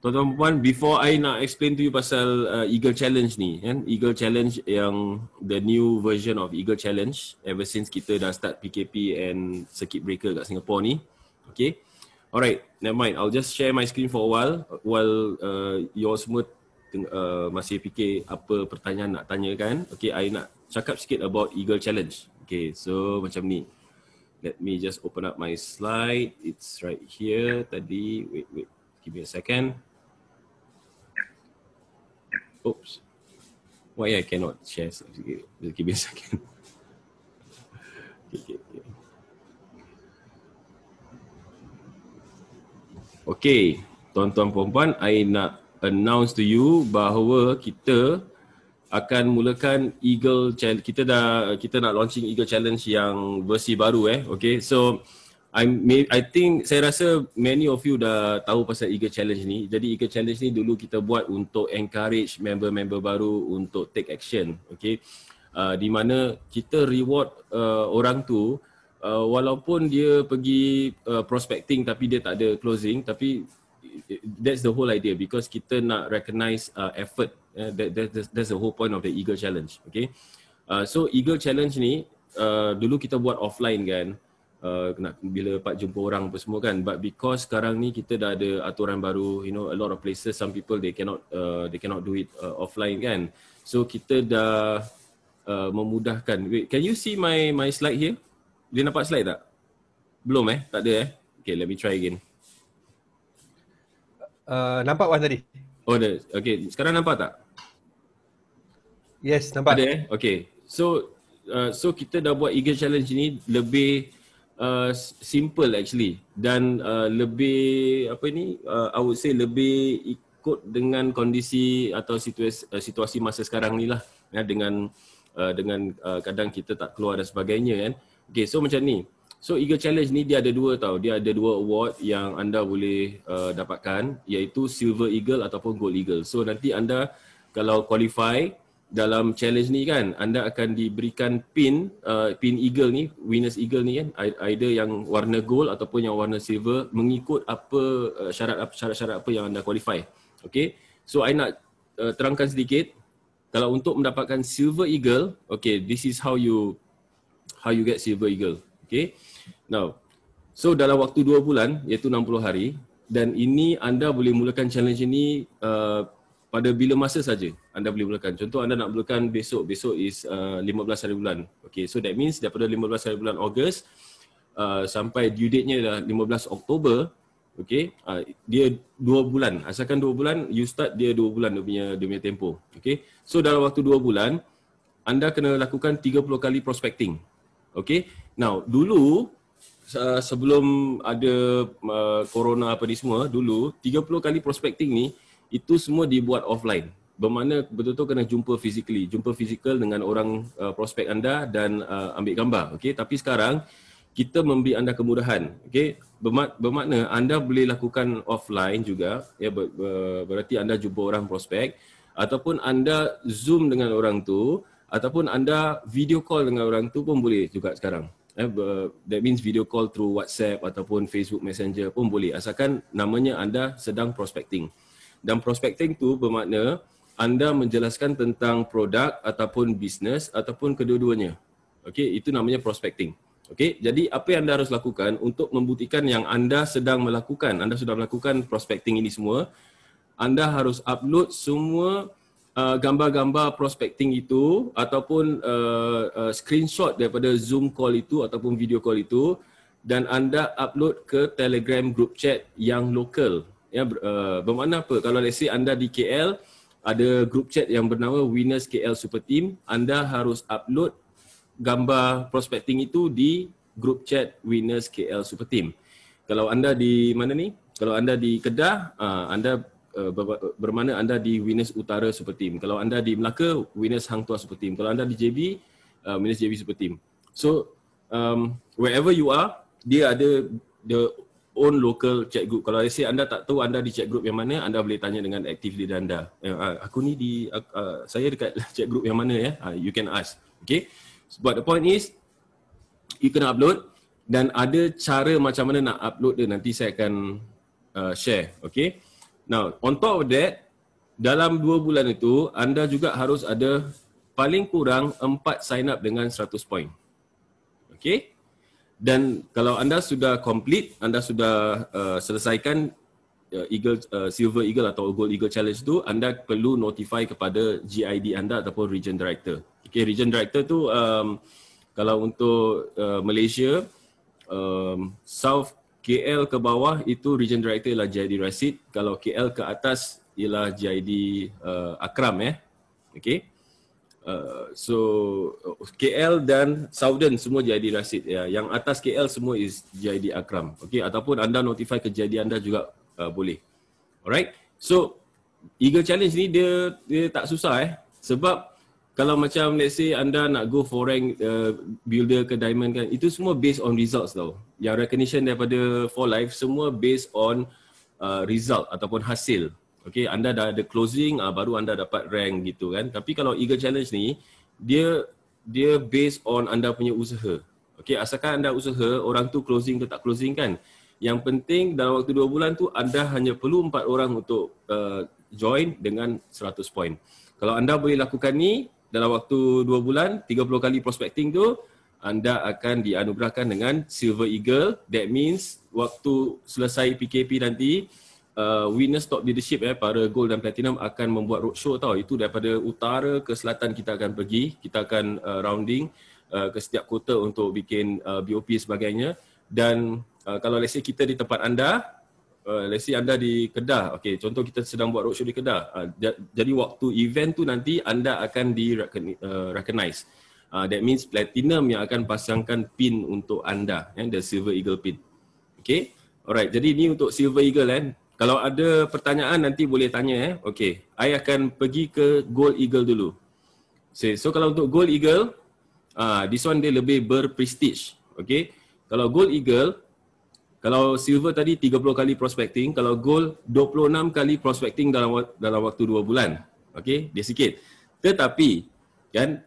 tuan-tuan before I nak explain to you pasal uh, Eagle Challenge ni kan eh? Eagle Challenge yang the new version of Eagle Challenge ever since kita dah start PKP and circuit breaker kat Singapore ni okay Alright, never mind. I'll just share my screen for a while while uh, all semua uh, masih fikir apa pertanyaan nak tanyakan. Okay, I nak cakap sikit about Eagle Challenge. Okay, so macam ni. Let me just open up my slide. It's right here tadi. Wait, wait. Give me a second. Oops. Why I cannot share? Just give me a second. okay, okay, okay. Okay, tuan-tuan puan-puan, I nak announce to you bahawa kita akan mulakan Eagle Challenge. Kita dah kita nak launching Eagle Challenge yang versi baru eh. Okay, so I may, I think saya rasa many of you dah tahu pasal Eagle Challenge ni. Jadi Eagle Challenge ni dulu kita buat untuk encourage member-member baru untuk take action. Okay, uh, di mana kita reward uh, orang tu uh, walaupun dia pergi uh, prospecting tapi dia tak ada closing tapi that's the whole idea because kita nak recognize uh, effort. Uh, that, that, that's, that's the whole point of the Eagle Challenge. Okay. Uh, so Eagle Challenge ni uh, dulu kita buat offline kan. Uh, nak bila dapat jumpa orang apa semua kan but because sekarang ni kita dah ada aturan baru you know a lot of places some people they cannot uh, they cannot do it uh, offline kan so kita dah uh, memudahkan wait can you see my my slide here boleh nampak slide tak belum eh tak ada eh okay let me try again Uh, nampak Wan tadi? Oh, dah. Okay. Sekarang nampak tak? Yes, nampak. Ada eh? Okay. So, uh, so kita dah buat Eagle Challenge ni lebih uh, simple actually. Dan uh, lebih, apa ni, uh, I would say lebih ikut dengan kondisi atau situasi, uh, situasi masa sekarang ni lah. Ya, dengan uh, dengan uh, kadang kita tak keluar dan sebagainya kan. Okay, so macam ni. So Eagle Challenge ni dia ada dua tau. Dia ada dua award yang anda boleh uh, dapatkan iaitu Silver Eagle ataupun Gold Eagle. So nanti anda kalau qualify dalam challenge ni kan, anda akan diberikan pin uh, pin eagle ni, winner's eagle ni kan, either yang warna gold ataupun yang warna silver mengikut apa uh, syarat syarat-syarat apa yang anda qualify. Okay, So I nak uh, terangkan sedikit. Kalau untuk mendapatkan silver eagle, okay, this is how you how you get silver eagle. Okay. Now, so dalam waktu 2 bulan iaitu 60 hari dan ini anda boleh mulakan challenge ini uh, pada bila masa saja anda boleh mulakan. Contoh anda nak mulakan besok, besok is uh, 15 hari bulan. Okay, so that means daripada 15 hari bulan Ogos uh, sampai due date-nya adalah 15 Oktober, okay, uh, dia dua bulan. Asalkan dua bulan, you start dia dua bulan dia punya, dia punya tempoh. Okay, so dalam waktu dua bulan, anda kena lakukan 30 kali prospecting. Okay, now dulu sebelum ada uh, corona apa ni semua dulu 30 kali prospecting ni itu semua dibuat offline bermakna betul-betul kena jumpa physically jumpa physical dengan orang uh, prospek anda dan uh, ambil gambar okey tapi sekarang kita memberi anda kemudahan okey bermakna anda boleh lakukan offline juga ya ber- ber- berarti anda jumpa orang prospek ataupun anda zoom dengan orang tu ataupun anda video call dengan orang tu pun boleh juga sekarang Eh, that means video call through WhatsApp ataupun Facebook Messenger pun boleh asalkan namanya anda sedang prospecting. Dan prospecting tu bermakna anda menjelaskan tentang produk ataupun bisnes ataupun kedua-duanya. Okay, itu namanya prospecting. Okay, jadi apa yang anda harus lakukan untuk membuktikan yang anda sedang melakukan, anda sudah melakukan prospecting ini semua, anda harus upload semua Uh, gambar-gambar prospecting itu ataupun uh, uh, screenshot daripada Zoom call itu ataupun video call itu dan anda upload ke Telegram group chat yang local. Ya, uh, bermakna apa? Kalau let's say anda di KL ada group chat yang bernama Winners KL Super Team, anda harus upload gambar prospecting itu di group chat Winners KL Super Team. Kalau anda di mana ni? Kalau anda di Kedah, uh, anda Eh, bermana anda di Winners Utara Super Team. Kalau anda di Melaka, Winners Hang Tuah Super Team. Kalau anda di JB, uh, eh, Winners JB Super Team. So, um, wherever you are, dia ada the own local chat group. Kalau saya anda tak tahu anda di chat group yang mana, anda boleh tanya dengan aktif leader anda. Uh, aku ni di, uh, saya dekat chat group yang mana ya, uh, you can ask. Okay, but the point is, you can upload dan ada cara macam mana nak upload dia nanti saya akan uh, share. Okay, Now, on top of that, dalam dua bulan itu, anda juga harus ada paling kurang empat sign up dengan 100 point. Okay? Dan kalau anda sudah complete, anda sudah uh, selesaikan uh, Eagle, uh, Silver Eagle atau Gold Eagle Challenge itu, anda perlu notify kepada GID anda ataupun Region Director. Okay, Region Director tu um, kalau untuk uh, Malaysia, um, South KL ke bawah itu region director ialah GID Rashid. Kalau KL ke atas ialah GID uh, Akram eh. Ya. Okay. Uh, so KL dan Southern semua GID Rasid ya. Yang atas KL semua is GID Akram. Okay. Ataupun anda notify ke GID anda juga uh, boleh. Alright. So Eagle Challenge ni dia, dia tak susah eh. Sebab kalau macam let's say anda nak go for rank uh, builder ke diamond kan itu semua based on results tau yang recognition daripada for life semua based on uh, result ataupun hasil okay anda dah ada closing uh, baru anda dapat rank gitu kan tapi kalau eagle challenge ni dia dia based on anda punya usaha okay asalkan anda usaha orang tu closing tu tak closing kan yang penting dalam waktu dua bulan tu anda hanya perlu empat orang untuk uh, join dengan 100 point kalau anda boleh lakukan ni, dalam waktu dua bulan 30 kali prospecting tu anda akan dianugerahkan dengan Silver Eagle that means waktu selesai PKP nanti uh, winners top leadership eh para gold dan platinum akan membuat roadshow tau itu daripada utara ke selatan kita akan pergi kita akan uh, rounding uh, ke setiap kota untuk bikin uh, BOP sebagainya dan uh, kalau let's say kita di tempat anda Uh, let's say anda di Kedah. Okay, contoh kita sedang buat roadshow di Kedah. Uh, jadi waktu event tu nanti anda akan di uh, recognize. Uh, that means platinum yang akan pasangkan pin untuk anda, eh, the silver eagle pin. Okay, alright. Jadi ini untuk silver eagle kan. Eh. Kalau ada pertanyaan nanti boleh tanya eh. Okay, I akan pergi ke gold eagle dulu. So, so kalau untuk gold eagle, uh, this one dia lebih berprestige. Okay, kalau gold eagle, kalau silver tadi 30 kali prospecting, kalau gold 26 kali prospecting dalam dalam waktu 2 bulan. Okey, dia sikit. Tetapi kan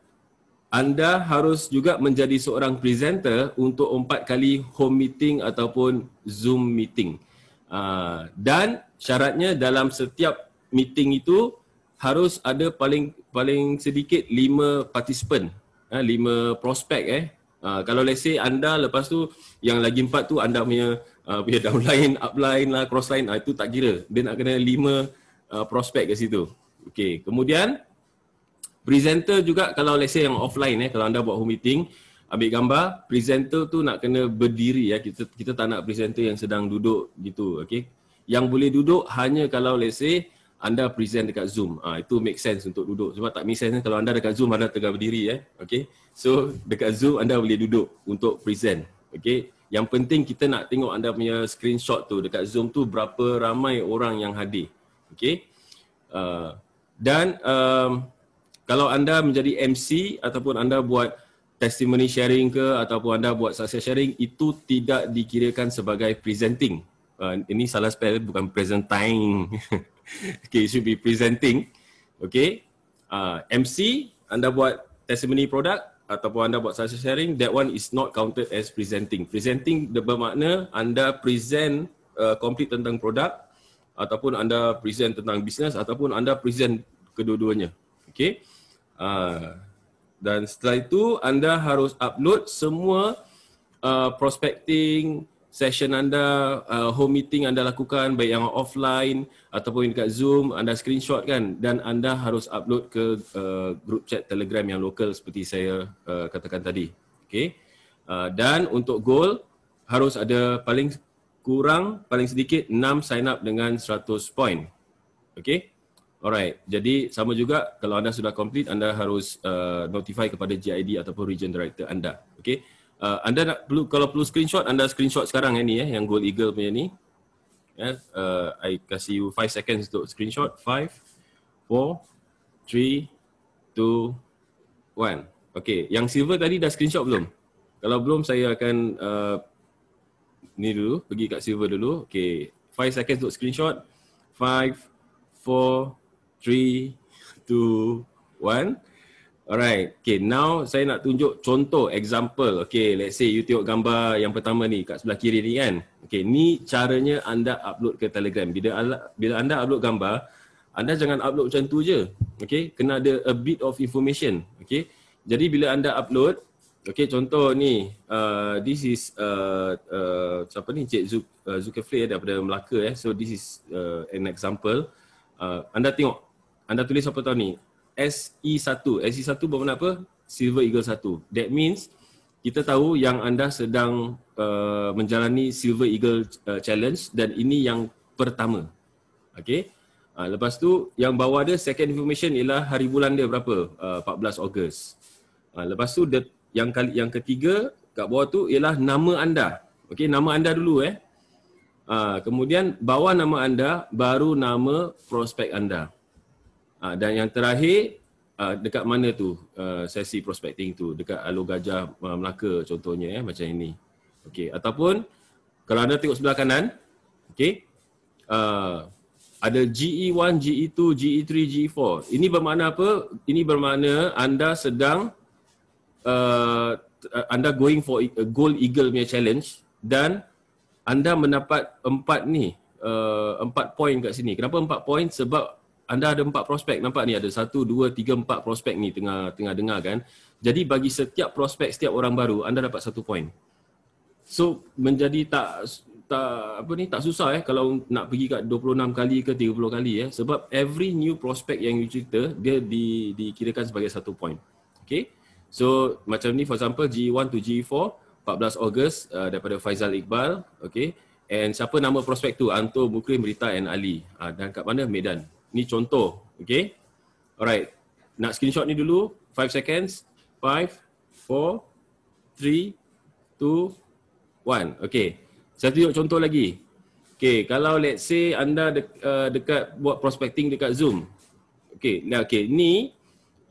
anda harus juga menjadi seorang presenter untuk 4 kali home meeting ataupun Zoom meeting. Uh, dan syaratnya dalam setiap meeting itu harus ada paling paling sedikit 5 participant, eh, ah, 5 prospect eh Ah, kalau let's say anda lepas tu yang lagi empat tu anda punya uh, punya downline, upline lah, crossline lah, itu tak kira. Dia nak kena lima uh, ah, prospek kat situ. Okay, kemudian presenter juga kalau let's say yang offline eh, kalau anda buat home meeting, ambil gambar, presenter tu nak kena berdiri ya. Eh. Kita kita tak nak presenter yang sedang duduk gitu, okay. Yang boleh duduk hanya kalau let's say anda present dekat Zoom. Ah itu make sense untuk duduk. Sebab tak make sense eh, kalau anda dekat Zoom anda tegak berdiri eh. Okay. So dekat Zoom anda boleh duduk untuk present. Okay. Yang penting kita nak tengok anda punya screenshot tu dekat Zoom tu berapa ramai orang yang hadir. Okay. Uh, dan um, kalau anda menjadi MC ataupun anda buat testimony sharing ke ataupun anda buat success sharing itu tidak dikirakan sebagai presenting uh, ini salah spell bukan presenting. okay, it should be presenting. Okay. Uh, MC, anda buat testimony product ataupun anda buat success sharing, that one is not counted as presenting. Presenting the bermakna anda present uh, complete tentang produk, ataupun anda present tentang bisnes, ataupun anda present kedua-duanya. Okay. Uh, dan setelah itu anda harus upload semua uh, prospecting, session anda, uh, home meeting anda lakukan baik yang offline ataupun dekat Zoom, anda screenshot kan dan anda harus upload ke uh, group chat Telegram yang local seperti saya uh, katakan tadi. Okay. Uh, dan untuk goal, harus ada paling kurang, paling sedikit 6 sign up dengan 100 point. Okay. Alright, jadi sama juga kalau anda sudah complete, anda harus uh, notify kepada GID ataupun region director anda. Okay uh, anda nak perlu kalau perlu screenshot anda screenshot sekarang ini ni eh yang gold eagle punya ni yeah uh, i kasih you 5 seconds untuk screenshot 5 4 3 2 1 Okay, yang silver tadi dah screenshot belum kalau belum saya akan uh, ni dulu pergi kat silver dulu Okay, 5 seconds untuk screenshot 5 4 3 2 1 Alright, okay now saya nak tunjuk contoh example Okay let's say you tengok gambar yang pertama ni kat sebelah kiri ni kan Okay ni caranya anda upload ke telegram Bila bila anda upload gambar Anda jangan upload macam tu je Okay, kena ada a bit of information Okay, jadi bila anda upload Okay contoh ni uh, This is uh, uh, Siapa ni Cik Zuk, uh, Zulkifli daripada Melaka eh So this is uh, an example uh, Anda tengok Anda tulis apa tahu ni SE1. SE1 bermakna apa? Silver Eagle 1. That means kita tahu yang anda sedang uh, menjalani Silver Eagle uh, challenge dan ini yang pertama. Okay. Uh, lepas tu yang bawah dia second information ialah hari bulan dia berapa? Uh, 14 Ogos. Uh, lepas tu the, yang kali yang ketiga kat bawah tu ialah nama anda. Okay, nama anda dulu eh. Uh, kemudian bawah nama anda baru nama prospek anda. Uh, dan yang terakhir, uh, dekat mana tu uh, sesi prospecting tu? Dekat Alu Gajah uh, Melaka contohnya ya, macam ini. Okey, ataupun kalau anda tengok sebelah kanan, okey, uh, ada GE1, GE2, GE3, GE4. Ini bermakna apa? Ini bermakna anda sedang uh, anda going for a gold eagle punya challenge dan anda mendapat empat ni, uh, empat point kat sini. Kenapa empat point? Sebab anda ada empat prospek nampak ni ada satu dua tiga empat prospek ni tengah tengah dengar kan jadi bagi setiap prospek setiap orang baru anda dapat satu point so menjadi tak tak apa ni tak susah eh kalau nak pergi kat 26 kali ke 30 kali ya eh, sebab every new prospek yang you cerita dia di dikirakan sebagai satu point okay so macam ni for example G1 to G4 14 Ogos uh, daripada Faizal Iqbal okay and siapa nama prospek tu Anto Mukrim Rita and Ali ah, dan kat mana Medan Ni contoh. Okay. Alright. Nak screenshot ni dulu. 5 seconds. 5, 4, 3, 2, 1. Okay. Saya tunjuk contoh lagi. Okay. Kalau let's say anda de- uh, dekat buat prospecting dekat Zoom. Okay. Nah, okay. Ni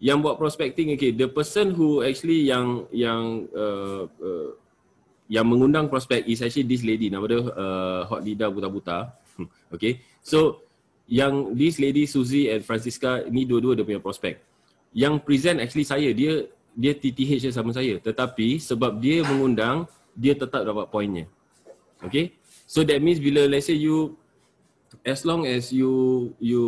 yang buat prospecting. Okay. The person who actually yang yang uh, uh, yang mengundang prospek is actually this lady nama dia uh, hot leader buta-buta okay so yang this lady Susie and Francisca ni dua-dua dia punya prospek. Yang present actually saya, dia dia TTH je sama saya. Tetapi sebab dia mengundang, dia tetap dapat poinnya. Okay? So that means bila let's say you as long as you you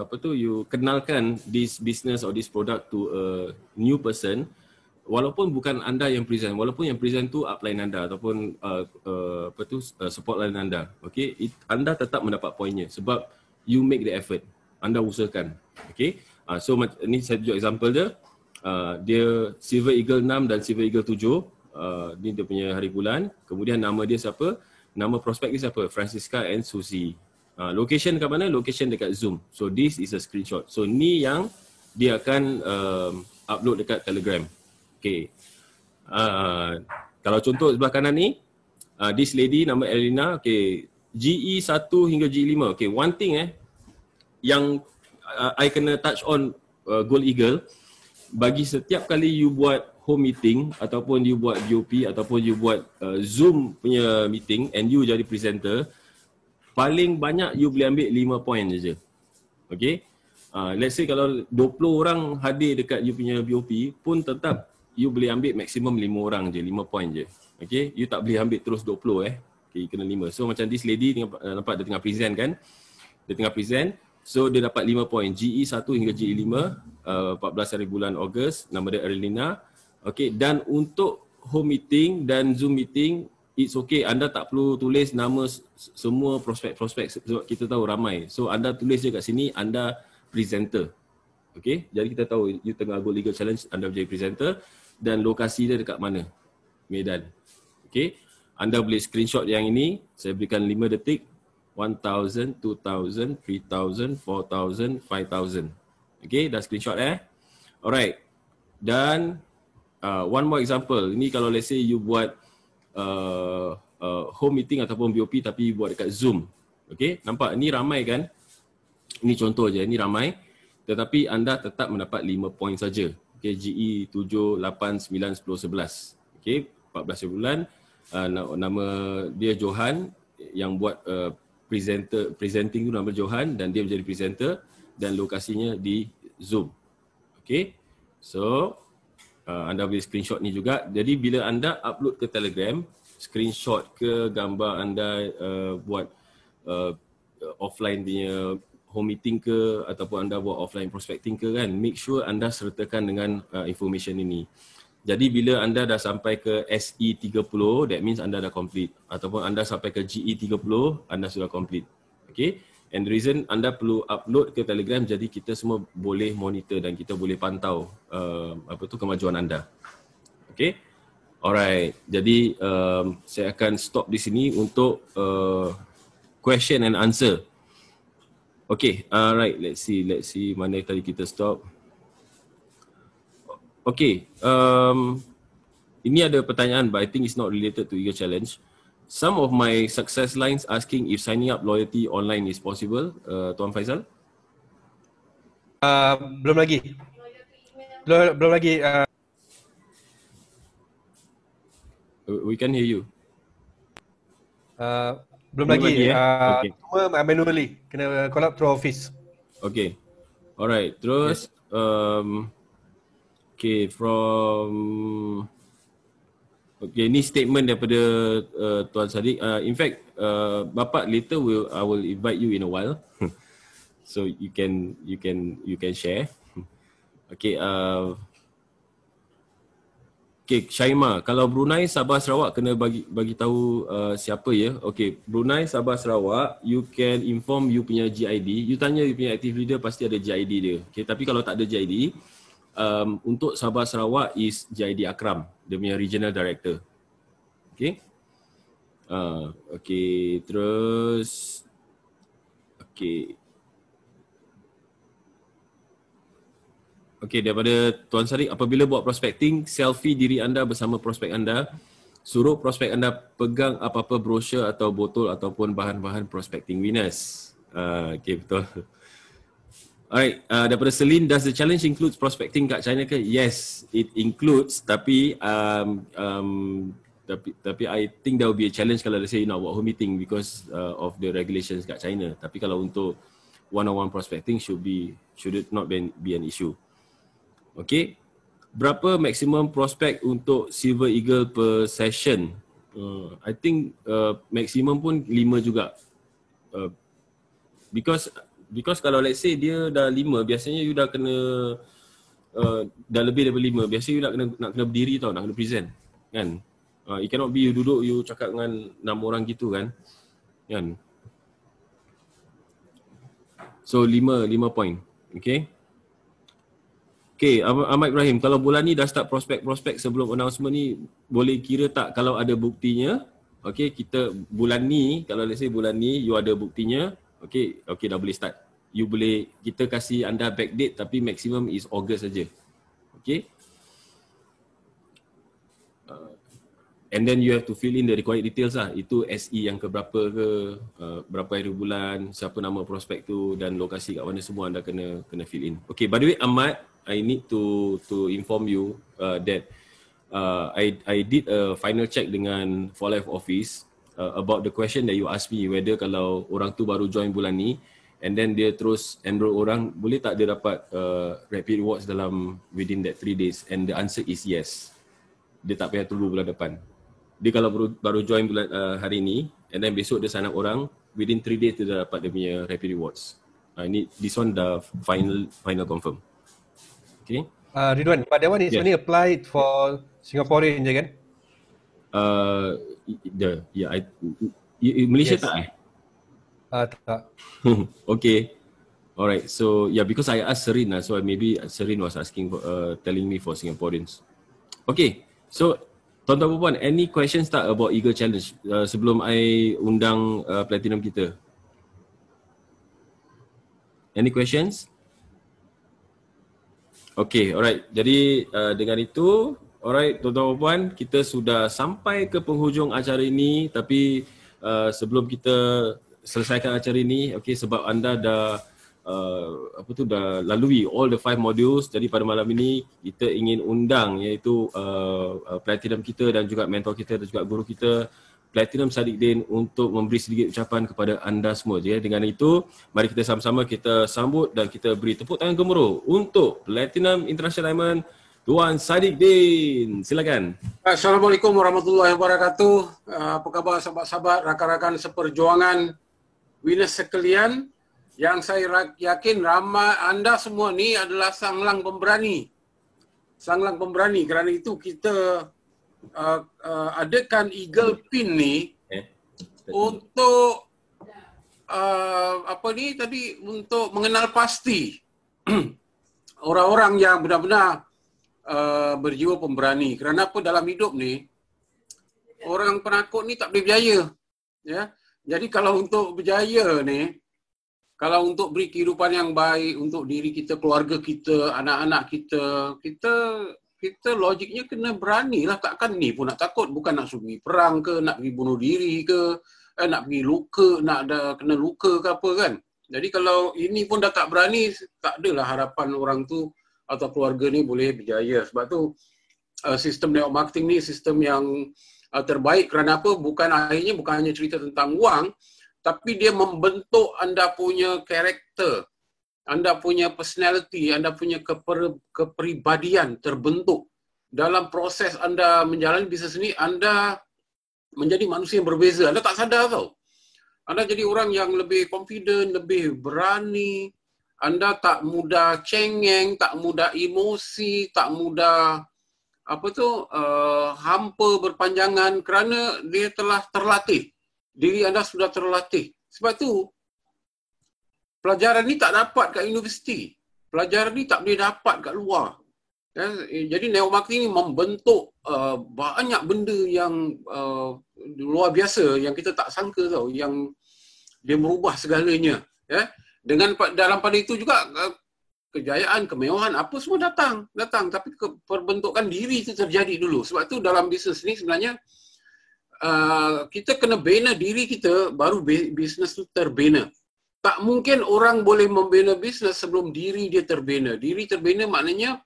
apa tu you kenalkan this business or this product to a new person walaupun bukan anda yang present walaupun yang present tu upline anda ataupun uh, uh, apa tu uh, support line anda okey anda tetap mendapat poinnya sebab you make the effort. Anda usahakan. Okay. Uh, so ni saya tunjuk example dia. Uh, dia Silver Eagle 6 dan Silver Eagle 7. Uh, ah, ni dia punya hari bulan. Kemudian nama dia siapa? Nama prospek dia siapa? Francisca and Susie. Uh, location dekat mana? Location dekat Zoom. So this is a screenshot. So ni yang dia akan um, upload dekat Telegram. Okay. Uh, kalau contoh sebelah kanan ni, uh, this lady nama Elena. Okay, GE 1 hingga GE 5. Okay, one thing eh yang uh, I kena touch on uh, Gold Eagle bagi setiap kali you buat home meeting ataupun you buat BOP ataupun you buat uh, Zoom punya meeting and you jadi presenter paling banyak you boleh ambil 5 point saja. Okay. Uh, let's say kalau 20 orang hadir dekat you punya BOP pun tetap you boleh ambil maksimum 5 orang je, 5 point je. Okay. You tak boleh ambil terus 20 eh. Okay, you kena lima. So macam this lady tengah, eh, nampak dia tengah present kan? Dia tengah present. So dia dapat lima point. GE 1 hingga GE 5. Uh, 14 hari bulan Ogos. Nama dia Erlina. Okay, dan untuk home meeting dan Zoom meeting, it's okay. Anda tak perlu tulis nama semua prospek-prospek sebab kita tahu ramai. So anda tulis je kat sini, anda presenter. Okay, jadi kita tahu you tengah go legal challenge, anda menjadi presenter dan lokasi dia dekat mana? Medan. Okay, anda boleh screenshot yang ini. Saya berikan 5 detik. 1,000, 2,000, 3,000, 4,000, 5,000. Okay, dah screenshot eh. Alright. Dan uh, one more example. Ini kalau let's say you buat uh, uh, home meeting ataupun BOP tapi you buat dekat Zoom. Okay, nampak? Ini ramai kan? Ini contoh je. Ini ramai. Tetapi anda tetap mendapat 5 point saja. Okay, GE 7, 8, 9, 10, 11. Okay, 14 bulan uh, nama dia Johan yang buat uh, presenter presenting tu nama Johan dan dia menjadi presenter dan lokasinya di Zoom. Okay. So uh, anda boleh screenshot ni juga. Jadi bila anda upload ke Telegram, screenshot ke gambar anda uh, buat uh, offline punya home meeting ke ataupun anda buat offline prospecting ke kan, make sure anda sertakan dengan uh, information ini. Jadi bila anda dah sampai ke SE30, that means anda dah complete. Ataupun anda sampai ke GE30, anda sudah complete. Okay. And the reason anda perlu upload ke Telegram jadi kita semua boleh monitor dan kita boleh pantau uh, apa tu kemajuan anda. Okay. Alright. Jadi um, saya akan stop di sini untuk uh, question and answer. Okay. Alright. Let's see. Let's see mana tadi kita stop. Okay, um, ini ada pertanyaan but I think it's not related to your challenge. Some of my success lines asking if signing up loyalty online is possible, uh, Tuan Faisal. Uh, belum lagi. Belum, belum lagi. Uh. uh we can hear you. Uh, belum, belum lagi. lagi eh? uh, okay. Manually, kena call up through office. Okay, alright. Terus, yes. um, Okay, from Okay, ni statement daripada uh, Tuan Sadiq. Uh, in fact, uh, Bapak, later will I will invite you in a while. Hmm. so you can you can you can share. Okay, uh, okay Shaima, kalau Brunei, Sabah, Sarawak kena bagi bagi tahu uh, siapa ya. Okay, Brunei, Sabah, Sarawak, you can inform you punya GID. You tanya you punya active leader pasti ada GID dia. Okay, tapi kalau tak ada GID, um, untuk Sabah Sarawak is JID Akram, dia punya regional director. Okay. Uh, okay, terus. Okay. Okay, daripada Tuan Sarik, apabila buat prospecting, selfie diri anda bersama prospek anda, suruh prospek anda pegang apa-apa brosur atau botol ataupun bahan-bahan prospecting winners. Uh, okay, betul. Alright, uh, daripada Selin, does the challenge includes prospecting kat China ke? Yes, it includes tapi um, um, tapi, tapi I think there will be a challenge kalau let's say you nak work home meeting because uh, of the regulations kat China. Tapi kalau untuk one-on-one prospecting should be should it not be, be an issue. Okay, berapa maximum prospect untuk Silver Eagle per session? Uh, I think uh, maximum pun lima juga. Uh, because Because kalau let's say dia dah lima, biasanya you dah kena uh, dah lebih daripada lima, biasanya you nak kena, nak kena berdiri tau, nak kena present. Kan? Uh, it cannot be you duduk, you cakap dengan enam orang gitu kan? Kan? So lima, lima point. Okay? Okay, Ahmad Ibrahim, kalau bulan ni dah start prospek-prospek sebelum announcement ni, boleh kira tak kalau ada buktinya? Okay, kita bulan ni, kalau let's say bulan ni you ada buktinya, okay, okay dah boleh start you boleh kita kasih anda back date tapi maximum is August saja. Okay. Uh, and then you have to fill in the required details lah. Itu SE yang keberapa ke, uh, berapa hari bulan, siapa nama prospek tu dan lokasi kat mana semua anda kena kena fill in. Okay, by the way Ahmad, I need to to inform you uh, that uh, I I did a final check dengan For Life Office uh, about the question that you asked me whether kalau orang tu baru join bulan ni, and then dia terus enroll orang boleh tak dia dapat uh, rapid rewards dalam within that 3 days and the answer is yes dia tak payah tunggu bulan depan dia kalau baru, baru join bulan uh, hari ini and then besok dia sign up orang within 3 days dia dapat dia punya rapid rewards uh, ini this one dah final final confirm okay uh, Ridwan but that one is yes. only applied for Singaporean je kan uh, the, yeah, I, Malaysia yes. tak eh? uh, tak. okay. Alright. So yeah, because I asked Serin lah, so maybe Serin was asking for, uh, telling me for Singaporeans. Okay. So tuan-tuan puan, any questions tak about Eagle Challenge uh, sebelum I undang uh, platinum kita? Any questions? Okay, alright. Jadi uh, dengan itu, alright tuan-tuan puan, kita sudah sampai ke penghujung acara ini tapi uh, sebelum kita selesaikan acara ini okay? sebab anda dah Uh, apa tu dah lalui all the five modules jadi pada malam ini kita ingin undang iaitu uh, uh, platinum kita dan juga mentor kita dan juga guru kita platinum Sadiq Din untuk memberi sedikit ucapan kepada anda semua jadi dengan itu mari kita sama-sama kita sambut dan kita beri tepuk tangan gemuruh untuk platinum international diamond tuan Sadiq Din silakan assalamualaikum warahmatullahi wabarakatuh uh, apa khabar sahabat-sahabat rakan-rakan seperjuangan winner sekalian yang saya yakin ramai anda semua ni adalah sanglang pemberani. Sanglang pemberani kerana itu kita uh, uh, adakan eagle pin ni okay. Eh, untuk uh, apa ni tadi untuk mengenal pasti orang-orang yang benar-benar uh, berjiwa pemberani. kerana apa dalam hidup ni orang penakut ni tak boleh berjaya. Ya. Yeah? Jadi kalau untuk berjaya ni, kalau untuk beri kehidupan yang baik untuk diri kita, keluarga kita, anak-anak kita, kita kita logiknya kena berani lah. Takkan ni pun nak takut. Bukan nak pergi perang ke, nak pergi bunuh diri ke, eh, nak pergi luka, nak ada kena luka ke apa kan. Jadi kalau ini pun dah tak berani, tak adalah harapan orang tu atau keluarga ni boleh berjaya. Sebab tu uh, sistem network marketing ni sistem yang uh, terbaik kerana apa bukan akhirnya bukan hanya cerita tentang wang tapi dia membentuk anda punya karakter anda punya personality anda punya keper, kepribadian terbentuk dalam proses anda menjalani bisnes ni anda menjadi manusia yang berbeza anda tak sadar tau anda jadi orang yang lebih confident lebih berani anda tak mudah cengeng, tak mudah emosi, tak mudah apa tu uh, hampa berpanjangan kerana dia telah terlatih. Diri anda sudah terlatih. Sebab tu pelajaran ni tak dapat kat universiti. Pelajaran ni tak boleh dapat kat luar. Ya, jadi neuromarketing ni membentuk uh, banyak benda yang uh, luar biasa yang kita tak sangka tau yang dia merubah segalanya ya dengan dalam pada itu juga uh, kejayaan, kemewahan, apa semua datang. Datang. Tapi perbentukan diri itu terjadi dulu. Sebab tu dalam bisnes ni sebenarnya uh, kita kena bina diri kita baru bisnes tu terbina. Tak mungkin orang boleh membina bisnes sebelum diri dia terbina. Diri terbina maknanya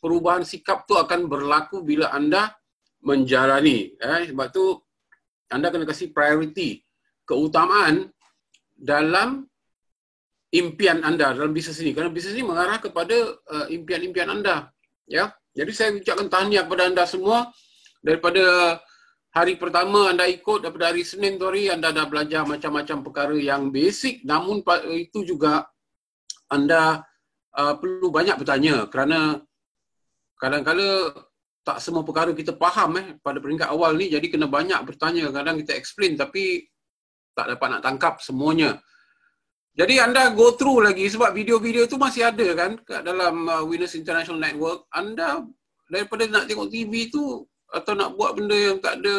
perubahan sikap tu akan berlaku bila anda menjalani. Eh, sebab tu anda kena kasih prioriti, keutamaan dalam impian anda dalam bisnes ini karena bisnes ini mengarah kepada uh, impian-impian anda ya jadi saya ucapkan tahniah kepada anda semua daripada hari pertama anda ikut daripada hari Senin tadi anda dah belajar macam-macam perkara yang basic namun itu juga anda uh, perlu banyak bertanya kerana kadang-kadang tak semua perkara kita faham eh pada peringkat awal ni jadi kena banyak bertanya kadang kita explain tapi tak dapat nak tangkap semuanya jadi anda go through lagi sebab video-video tu masih ada kan kat dalam uh, Witness International Network. Anda daripada nak tengok TV tu atau nak buat benda yang tak ada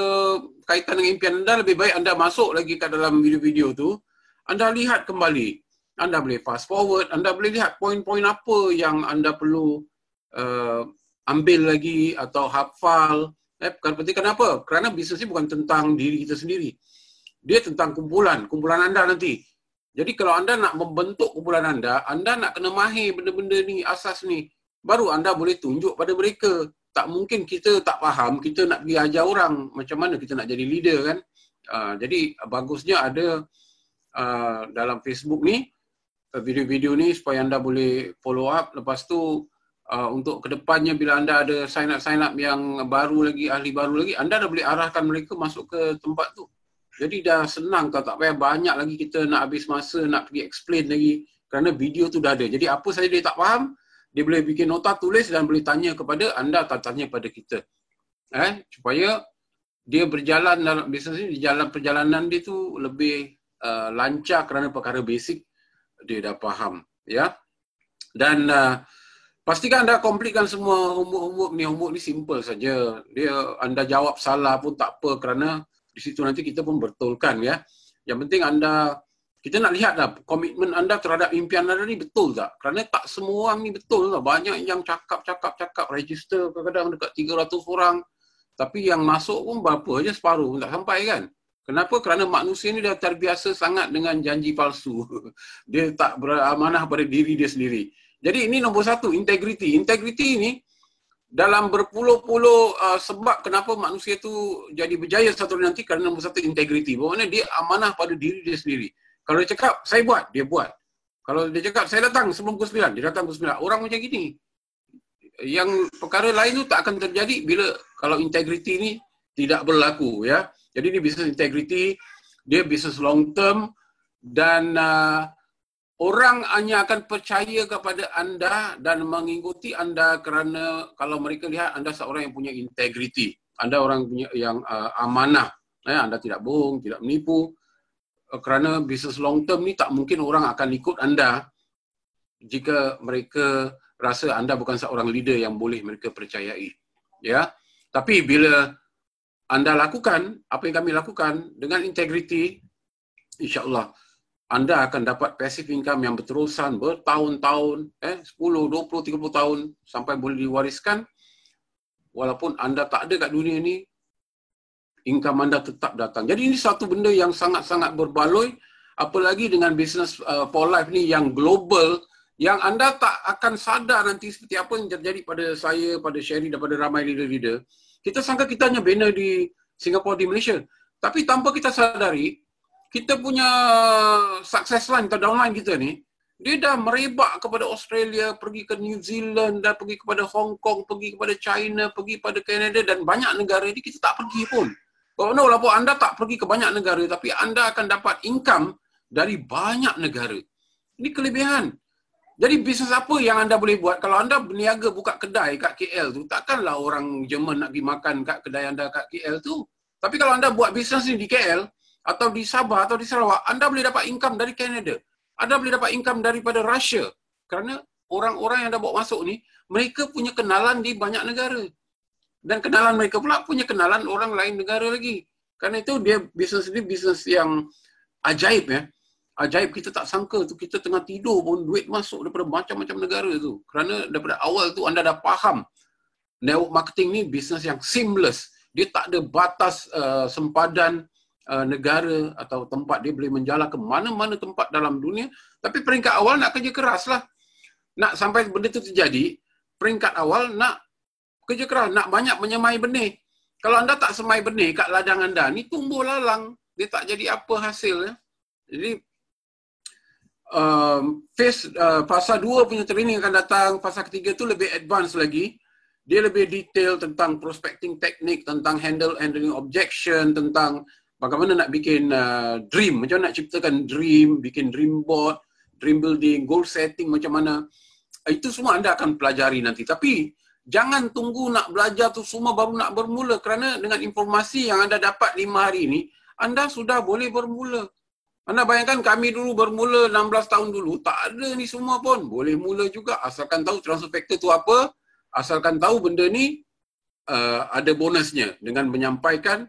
kaitan dengan impian anda lebih baik anda masuk lagi kat dalam video-video tu. Anda lihat kembali. Anda boleh fast forward, anda boleh lihat poin-poin apa yang anda perlu uh, ambil lagi atau hafal. Eh, bukan penting kenapa? Kerana bisnes ni bukan tentang diri kita sendiri. Dia tentang kumpulan, kumpulan anda nanti. Jadi kalau anda nak membentuk kumpulan anda, anda nak kena mahir benda-benda ni, asas ni. Baru anda boleh tunjuk pada mereka. Tak mungkin kita tak faham, kita nak pergi ajar orang macam mana kita nak jadi leader kan. Uh, jadi bagusnya ada uh, dalam Facebook ni, eh, video-video ni supaya anda boleh follow up. Lepas tu uh, untuk kedepannya bila anda ada sign up-sign up yang baru lagi, ahli baru lagi, anda dah boleh arahkan mereka masuk ke tempat tu. Jadi dah senang kalau tak payah banyak lagi kita nak habis masa nak pergi explain lagi kerana video tu dah ada. Jadi apa saja dia tak faham, dia boleh bikin nota tulis dan boleh tanya kepada anda atau tanya kepada kita. Eh, supaya dia berjalan dalam bisnes ni, jalan perjalanan dia tu lebih uh, lancar kerana perkara basic dia dah faham. Ya. Dan uh, Pastikan anda komplitkan semua homework-homework ni. Homework ni simple saja. Dia anda jawab salah pun tak apa kerana di situ nanti kita pun betulkan ya. Yang penting anda kita nak lihatlah komitmen anda terhadap impian anda ni betul tak? Kerana tak semua orang ni betul lah. Banyak yang cakap-cakap cakap register kadang-kadang dekat 300 orang. Tapi yang masuk pun berapa aja separuh pun tak sampai kan. Kenapa? Kerana manusia ni dah terbiasa sangat dengan janji palsu. dia tak beramanah pada diri dia sendiri. Jadi ini nombor satu, integriti. Integriti ni dalam berpuluh-puluh uh, sebab kenapa manusia itu jadi berjaya satu nanti kerana satu integriti. Bermakna dia amanah pada diri dia sendiri. Kalau dia cakap, saya buat, dia buat. Kalau dia cakap, saya datang sebelum pukul 9, dia datang pukul 9. Orang macam gini. Yang perkara lain tu tak akan terjadi bila kalau integriti ini tidak berlaku. ya. Jadi ini bisnes integriti, dia bisnes long term dan uh, Orang hanya akan percaya kepada anda dan mengikuti anda kerana kalau mereka lihat anda seorang yang punya integriti, anda orang punya yang uh, amanah, eh, anda tidak bohong, tidak menipu. Uh, kerana bisnes long term ni tak mungkin orang akan ikut anda jika mereka rasa anda bukan seorang leader yang boleh mereka percayai. Ya. Tapi bila anda lakukan apa yang kami lakukan dengan integriti, insya-Allah anda akan dapat passive income yang berterusan bertahun-tahun, eh, 10, 20, 30 tahun sampai boleh diwariskan. Walaupun anda tak ada kat dunia ini, income anda tetap datang. Jadi ini satu benda yang sangat-sangat berbaloi. Apalagi dengan bisnes uh, for life ni yang global, yang anda tak akan sadar nanti seperti apa yang terjadi pada saya, pada Sherry dan pada ramai leader-leader. Kita sangka kita hanya banner di Singapura, di Malaysia. Tapi tanpa kita sadari, kita punya success line atau downline kita ni dia dah merebak kepada Australia, pergi ke New Zealand, dah pergi kepada Hong Kong, pergi kepada China, pergi kepada Canada dan banyak negara ni kita tak pergi pun. Bagaimana oh, walaupun anda tak pergi ke banyak negara tapi anda akan dapat income dari banyak negara. Ini kelebihan. Jadi bisnes apa yang anda boleh buat kalau anda berniaga buka kedai kat KL tu takkanlah orang Jerman nak pergi makan kat kedai anda kat KL tu. Tapi kalau anda buat bisnes ni di KL, atau di Sabah atau di Sarawak, anda boleh dapat income dari Canada. Anda boleh dapat income daripada Russia. Kerana orang-orang yang anda bawa masuk ni, mereka punya kenalan di banyak negara. Dan kenalan mereka pula punya kenalan orang lain negara lagi. Kerana itu dia bisnes ni bisnes yang ajaib ya. Ajaib kita tak sangka tu kita tengah tidur pun duit masuk daripada macam-macam negara tu. Kerana daripada awal tu anda dah faham network marketing ni bisnes yang seamless. Dia tak ada batas uh, sempadan uh, negara atau tempat dia boleh menjala ke mana-mana tempat dalam dunia. Tapi peringkat awal nak kerja keras lah. Nak sampai benda itu terjadi, peringkat awal nak kerja keras, nak banyak menyemai benih. Kalau anda tak semai benih kat ladang anda, ni tumbuh lalang. Dia tak jadi apa hasilnya. Jadi, um, phase, uh, fasa 2 punya training akan datang, fasa ketiga tu lebih advance lagi. Dia lebih detail tentang prospecting teknik, tentang handle handling objection, tentang bagaimana nak bikin uh, dream macam nak ciptakan dream bikin dream board dream building goal setting macam mana itu semua anda akan pelajari nanti tapi jangan tunggu nak belajar tu semua baru nak bermula kerana dengan informasi yang anda dapat lima hari ini anda sudah boleh bermula anda bayangkan kami dulu bermula 16 tahun dulu tak ada ni semua pun boleh mula juga asalkan tahu transfer factor tu apa asalkan tahu benda ni uh, ada bonusnya dengan menyampaikan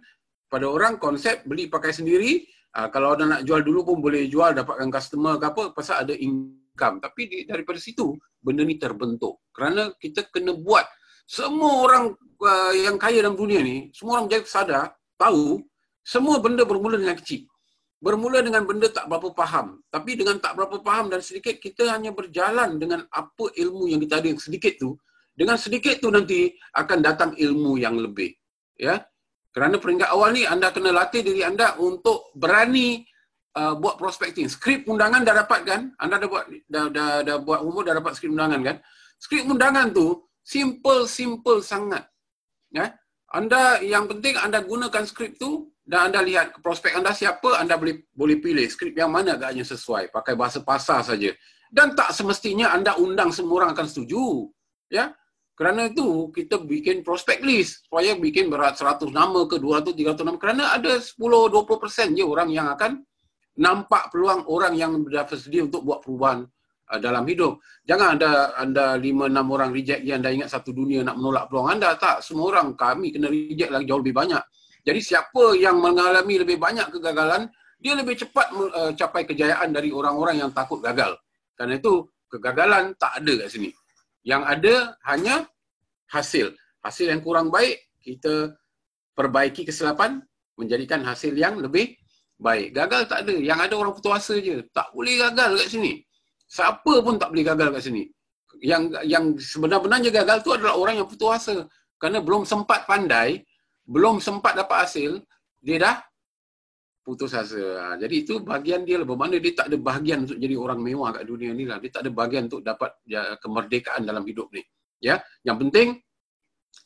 pada orang konsep beli pakai sendiri uh, kalau orang nak jual dulu pun boleh jual dapatkan customer ke apa pasal ada income tapi di, daripada situ benda ni terbentuk kerana kita kena buat semua orang uh, yang kaya dalam dunia ni semua orang jadi sadar tahu semua benda bermula dengan kecil bermula dengan benda tak berapa faham tapi dengan tak berapa faham dan sedikit kita hanya berjalan dengan apa ilmu yang kita ada yang sedikit tu dengan sedikit tu nanti akan datang ilmu yang lebih ya kerana peringkat awal ni anda kena latih diri anda untuk berani uh, buat prospecting. Skrip undangan dah dapat kan? Anda dah buat dah dah, dah buat umur dah dapat skrip undangan kan? Skrip undangan tu simple simple sangat. Ya. Eh? Anda yang penting anda gunakan skrip tu dan anda lihat prospek anda siapa, anda boleh boleh pilih skrip yang mana agaknya sesuai, pakai bahasa pasar saja. Dan tak semestinya anda undang semua orang akan setuju. Ya. Eh? Kerana itu, kita bikin prospect list supaya bikin berat 100 nama ke 200, 300 nama. Kerana ada 10-20% je orang yang akan nampak peluang orang yang dah bersedia untuk buat perubahan uh, dalam hidup. Jangan ada anda 5-6 orang reject yang anda ingat satu dunia nak menolak peluang anda. Tak, semua orang kami kena reject lagi jauh lebih banyak. Jadi siapa yang mengalami lebih banyak kegagalan, dia lebih cepat uh, capai kejayaan dari orang-orang yang takut gagal. Kerana itu, kegagalan tak ada kat sini. Yang ada hanya hasil. Hasil yang kurang baik, kita perbaiki kesilapan, menjadikan hasil yang lebih baik. Gagal tak ada. Yang ada orang putus asa je. Tak boleh gagal kat sini. Siapa pun tak boleh gagal kat sini. Yang yang sebenar-benarnya gagal tu adalah orang yang putus asa. Kerana belum sempat pandai, belum sempat dapat hasil, dia dah putus asa. Ha, jadi itu bahagian dia lah. Bermakna dia tak ada bahagian untuk jadi orang mewah kat dunia ni lah. Dia tak ada bahagian untuk dapat ya, kemerdekaan dalam hidup ni. Ya, Yang penting,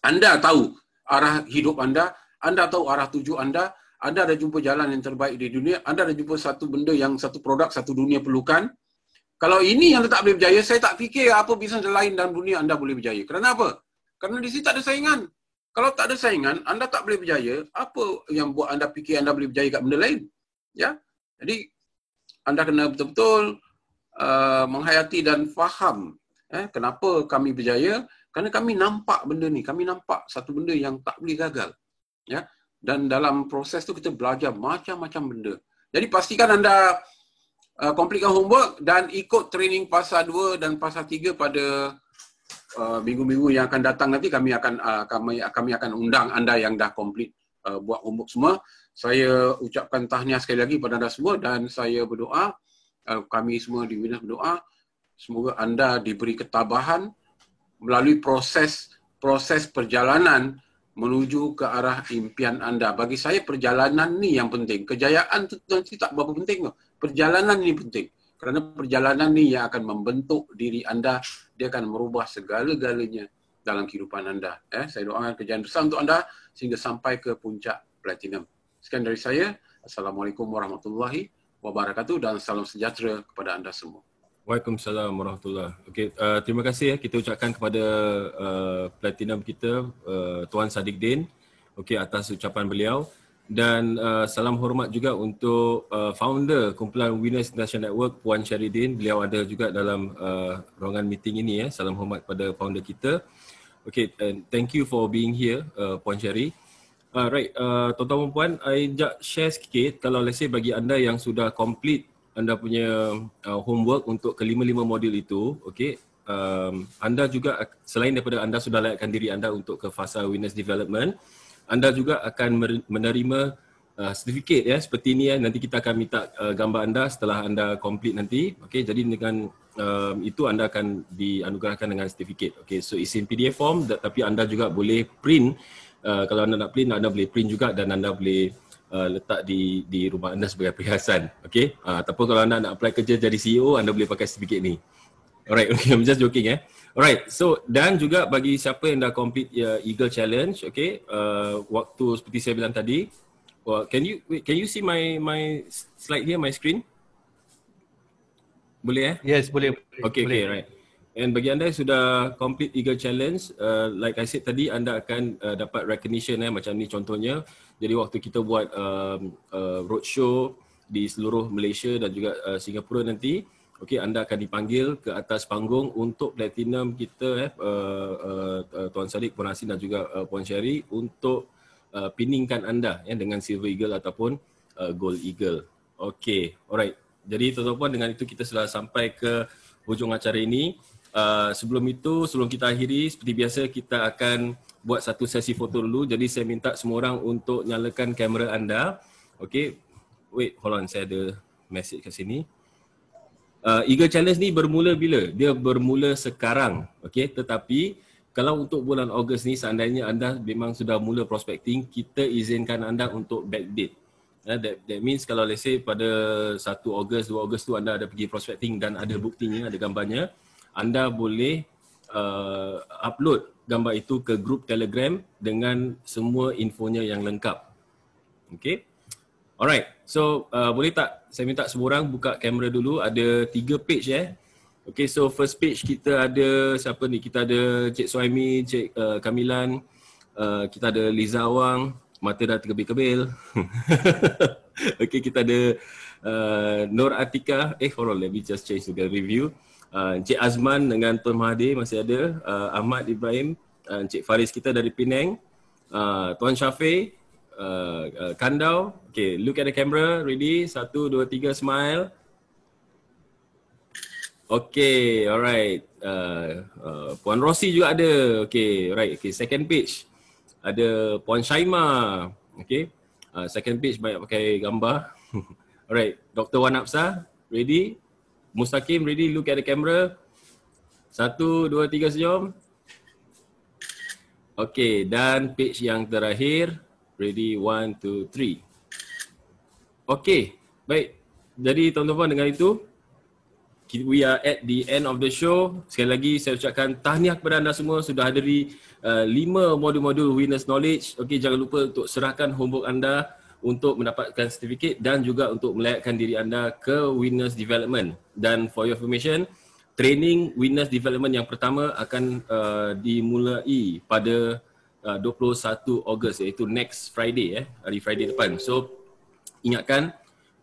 anda tahu arah hidup anda, anda tahu arah tuju anda, anda ada jumpa jalan yang terbaik di dunia, anda ada jumpa satu benda yang satu produk, satu dunia perlukan. Kalau ini yang tak boleh berjaya, saya tak fikir apa bisnes lain dalam dunia anda boleh berjaya. Kerana apa? Kerana di sini tak ada saingan. Kalau tak ada saingan, anda tak boleh berjaya. Apa yang buat anda fikir anda boleh berjaya kat benda lain? Ya. Jadi anda kena betul-betul uh, menghayati dan faham eh kenapa kami berjaya? Kerana kami nampak benda ni, kami nampak satu benda yang tak boleh gagal. Ya. Dan dalam proses tu kita belajar macam-macam benda. Jadi pastikan anda uh, komplitkan homework dan ikut training pasal 2 dan pasal 3 pada Uh, minggu-minggu uh, yang akan datang nanti kami akan uh, kami kami akan undang anda yang dah komplit uh, buat homework semua. Saya ucapkan tahniah sekali lagi kepada anda semua dan saya berdoa uh, kami semua di Winners berdoa semoga anda diberi ketabahan melalui proses proses perjalanan menuju ke arah impian anda. Bagi saya perjalanan ni yang penting. Kejayaan tu nanti tak berapa penting Perjalanan ni penting. Kerana perjalanan ni yang akan membentuk diri anda dia akan merubah segala-galanya dalam kehidupan anda. Eh, saya doakan kejayaan besar untuk anda sehingga sampai ke puncak platinum. Sekian dari saya. Assalamualaikum warahmatullahi wabarakatuh dan salam sejahtera kepada anda semua. Waalaikumsalam warahmatullahi wabarakatuh. Okay, uh, terima kasih ya. Kita ucapkan kepada uh, platinum kita, uh, Tuan Sadiq Din. Okay, atas ucapan beliau dan uh, salam hormat juga untuk uh, founder kumpulan Winners International Network Puan Syaridin. Beliau ada juga dalam uh, ruangan meeting ini ya. Salam hormat kepada founder kita. Okay, and thank you for being here uh, Puan Syari. Uh, right, uh, tuan-tuan dan puan, I just share sikit kalau let's say bagi anda yang sudah complete anda punya uh, homework untuk kelima-lima modul itu, okay, um, anda juga selain daripada anda sudah layakkan diri anda untuk ke fasa Winners Development, anda juga akan menerima uh, certificate ya seperti ini ya nanti kita akan minta uh, gambar anda setelah anda complete nanti okey jadi dengan um, itu anda akan dianugerahkan dengan sertifikat okey so it's PDF form tapi anda juga boleh print uh, kalau anda nak print anda boleh print juga dan anda boleh Uh, letak di di rumah anda sebagai perhiasan okey uh, ataupun kalau anda nak apply kerja jadi CEO anda boleh pakai sedikit ni Alright, okay. I'm just joking eh. Alright, so dan juga bagi siapa yang dah complete your Eagle Challenge, okay, uh, waktu seperti saya bilang tadi, well, can you wait, can you see my my slide here, my screen? Boleh eh? Yes, boleh. Okay, boleh. okay, right. And bagi anda yang sudah complete Eagle Challenge, uh, like I said tadi, anda akan uh, dapat recognition eh, macam ni contohnya. Jadi waktu kita buat um, uh, roadshow di seluruh Malaysia dan juga uh, Singapura nanti, Okey, anda akan dipanggil ke atas panggung untuk platinum kita eh uh, uh, Tuan Salik, Puan Hasin dan juga uh, Puan Sherry untuk uh, pinningkan anda eh, dengan Silver Eagle ataupun uh, Gold Eagle. Okey, alright. Jadi tuan-tuan dengan itu kita sudah sampai ke hujung acara ini. Uh, sebelum itu, sebelum kita akhiri seperti biasa kita akan buat satu sesi foto dulu. Jadi saya minta semua orang untuk nyalakan kamera anda. Okey. Wait, hold on. Saya ada message kat sini uh, Eagle Challenge ni bermula bila? Dia bermula sekarang. Okey, tetapi kalau untuk bulan Ogos ni seandainya anda memang sudah mula prospecting, kita izinkan anda untuk backdate. Uh, that, that means kalau let's say pada 1 Ogos, 2 Ogos tu anda ada pergi prospecting dan ada buktinya, ada gambarnya, anda boleh uh, upload gambar itu ke grup Telegram dengan semua infonya yang lengkap. Okey. Alright, so uh, boleh tak saya minta semua orang buka kamera dulu Ada tiga page eh Okay, so first page kita ada siapa ni? Kita ada Cik Suhaimi, Cik uh, Kamilan uh, Kita ada Liza Wang, mata dah terkebil-kebil Okay, kita ada uh, Nur Atika Eh, hold on, let me just change the review Encik uh, Azman dengan Tuan Mahathir masih ada uh, Ahmad Ibrahim Encik uh, Faris kita dari Penang uh, Tuan Syafiq Uh, uh, kandau. Okay, look at the camera. Ready? Satu, dua, tiga, smile. Okay, alright. Uh, uh, Puan Rossi juga ada. Okay, right. Okay, second page. Ada Puan Shaima. Okay. Uh, second page banyak pakai gambar. alright, Dr. Wan Apsa. Ready? Mustaqim, ready? Look at the camera. Satu, dua, tiga, senyum. Okay, dan page yang terakhir. Ready, one, two, three. Okay, baik. Jadi tuan-tuan dengan itu, we are at the end of the show. Sekali lagi saya ucapkan tahniah kepada anda semua sudah hadiri uh, lima modul-modul Winners Knowledge. Okay, jangan lupa untuk serahkan homework anda untuk mendapatkan sertifikat dan juga untuk melayakkan diri anda ke Winners Development. Dan for your information, training Winners Development yang pertama akan uh, dimulai pada 21 uh, Ogos iaitu next Friday eh hari Friday depan. So ingatkan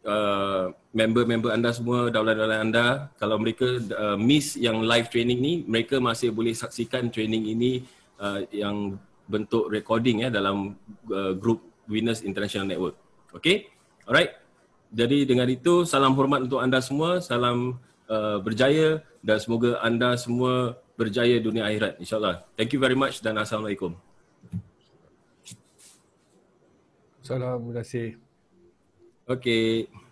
uh, member-member anda semua, daulah daulah anda kalau mereka uh, miss yang live training ni, mereka masih boleh saksikan training ini uh, yang bentuk recording eh dalam uh, group Winners International Network. Okay? Alright. Jadi dengan itu salam hormat untuk anda semua, salam uh, berjaya dan semoga anda semua berjaya dunia akhirat insyaallah. Thank you very much dan assalamualaikum. Salam, terima kasih. Okey.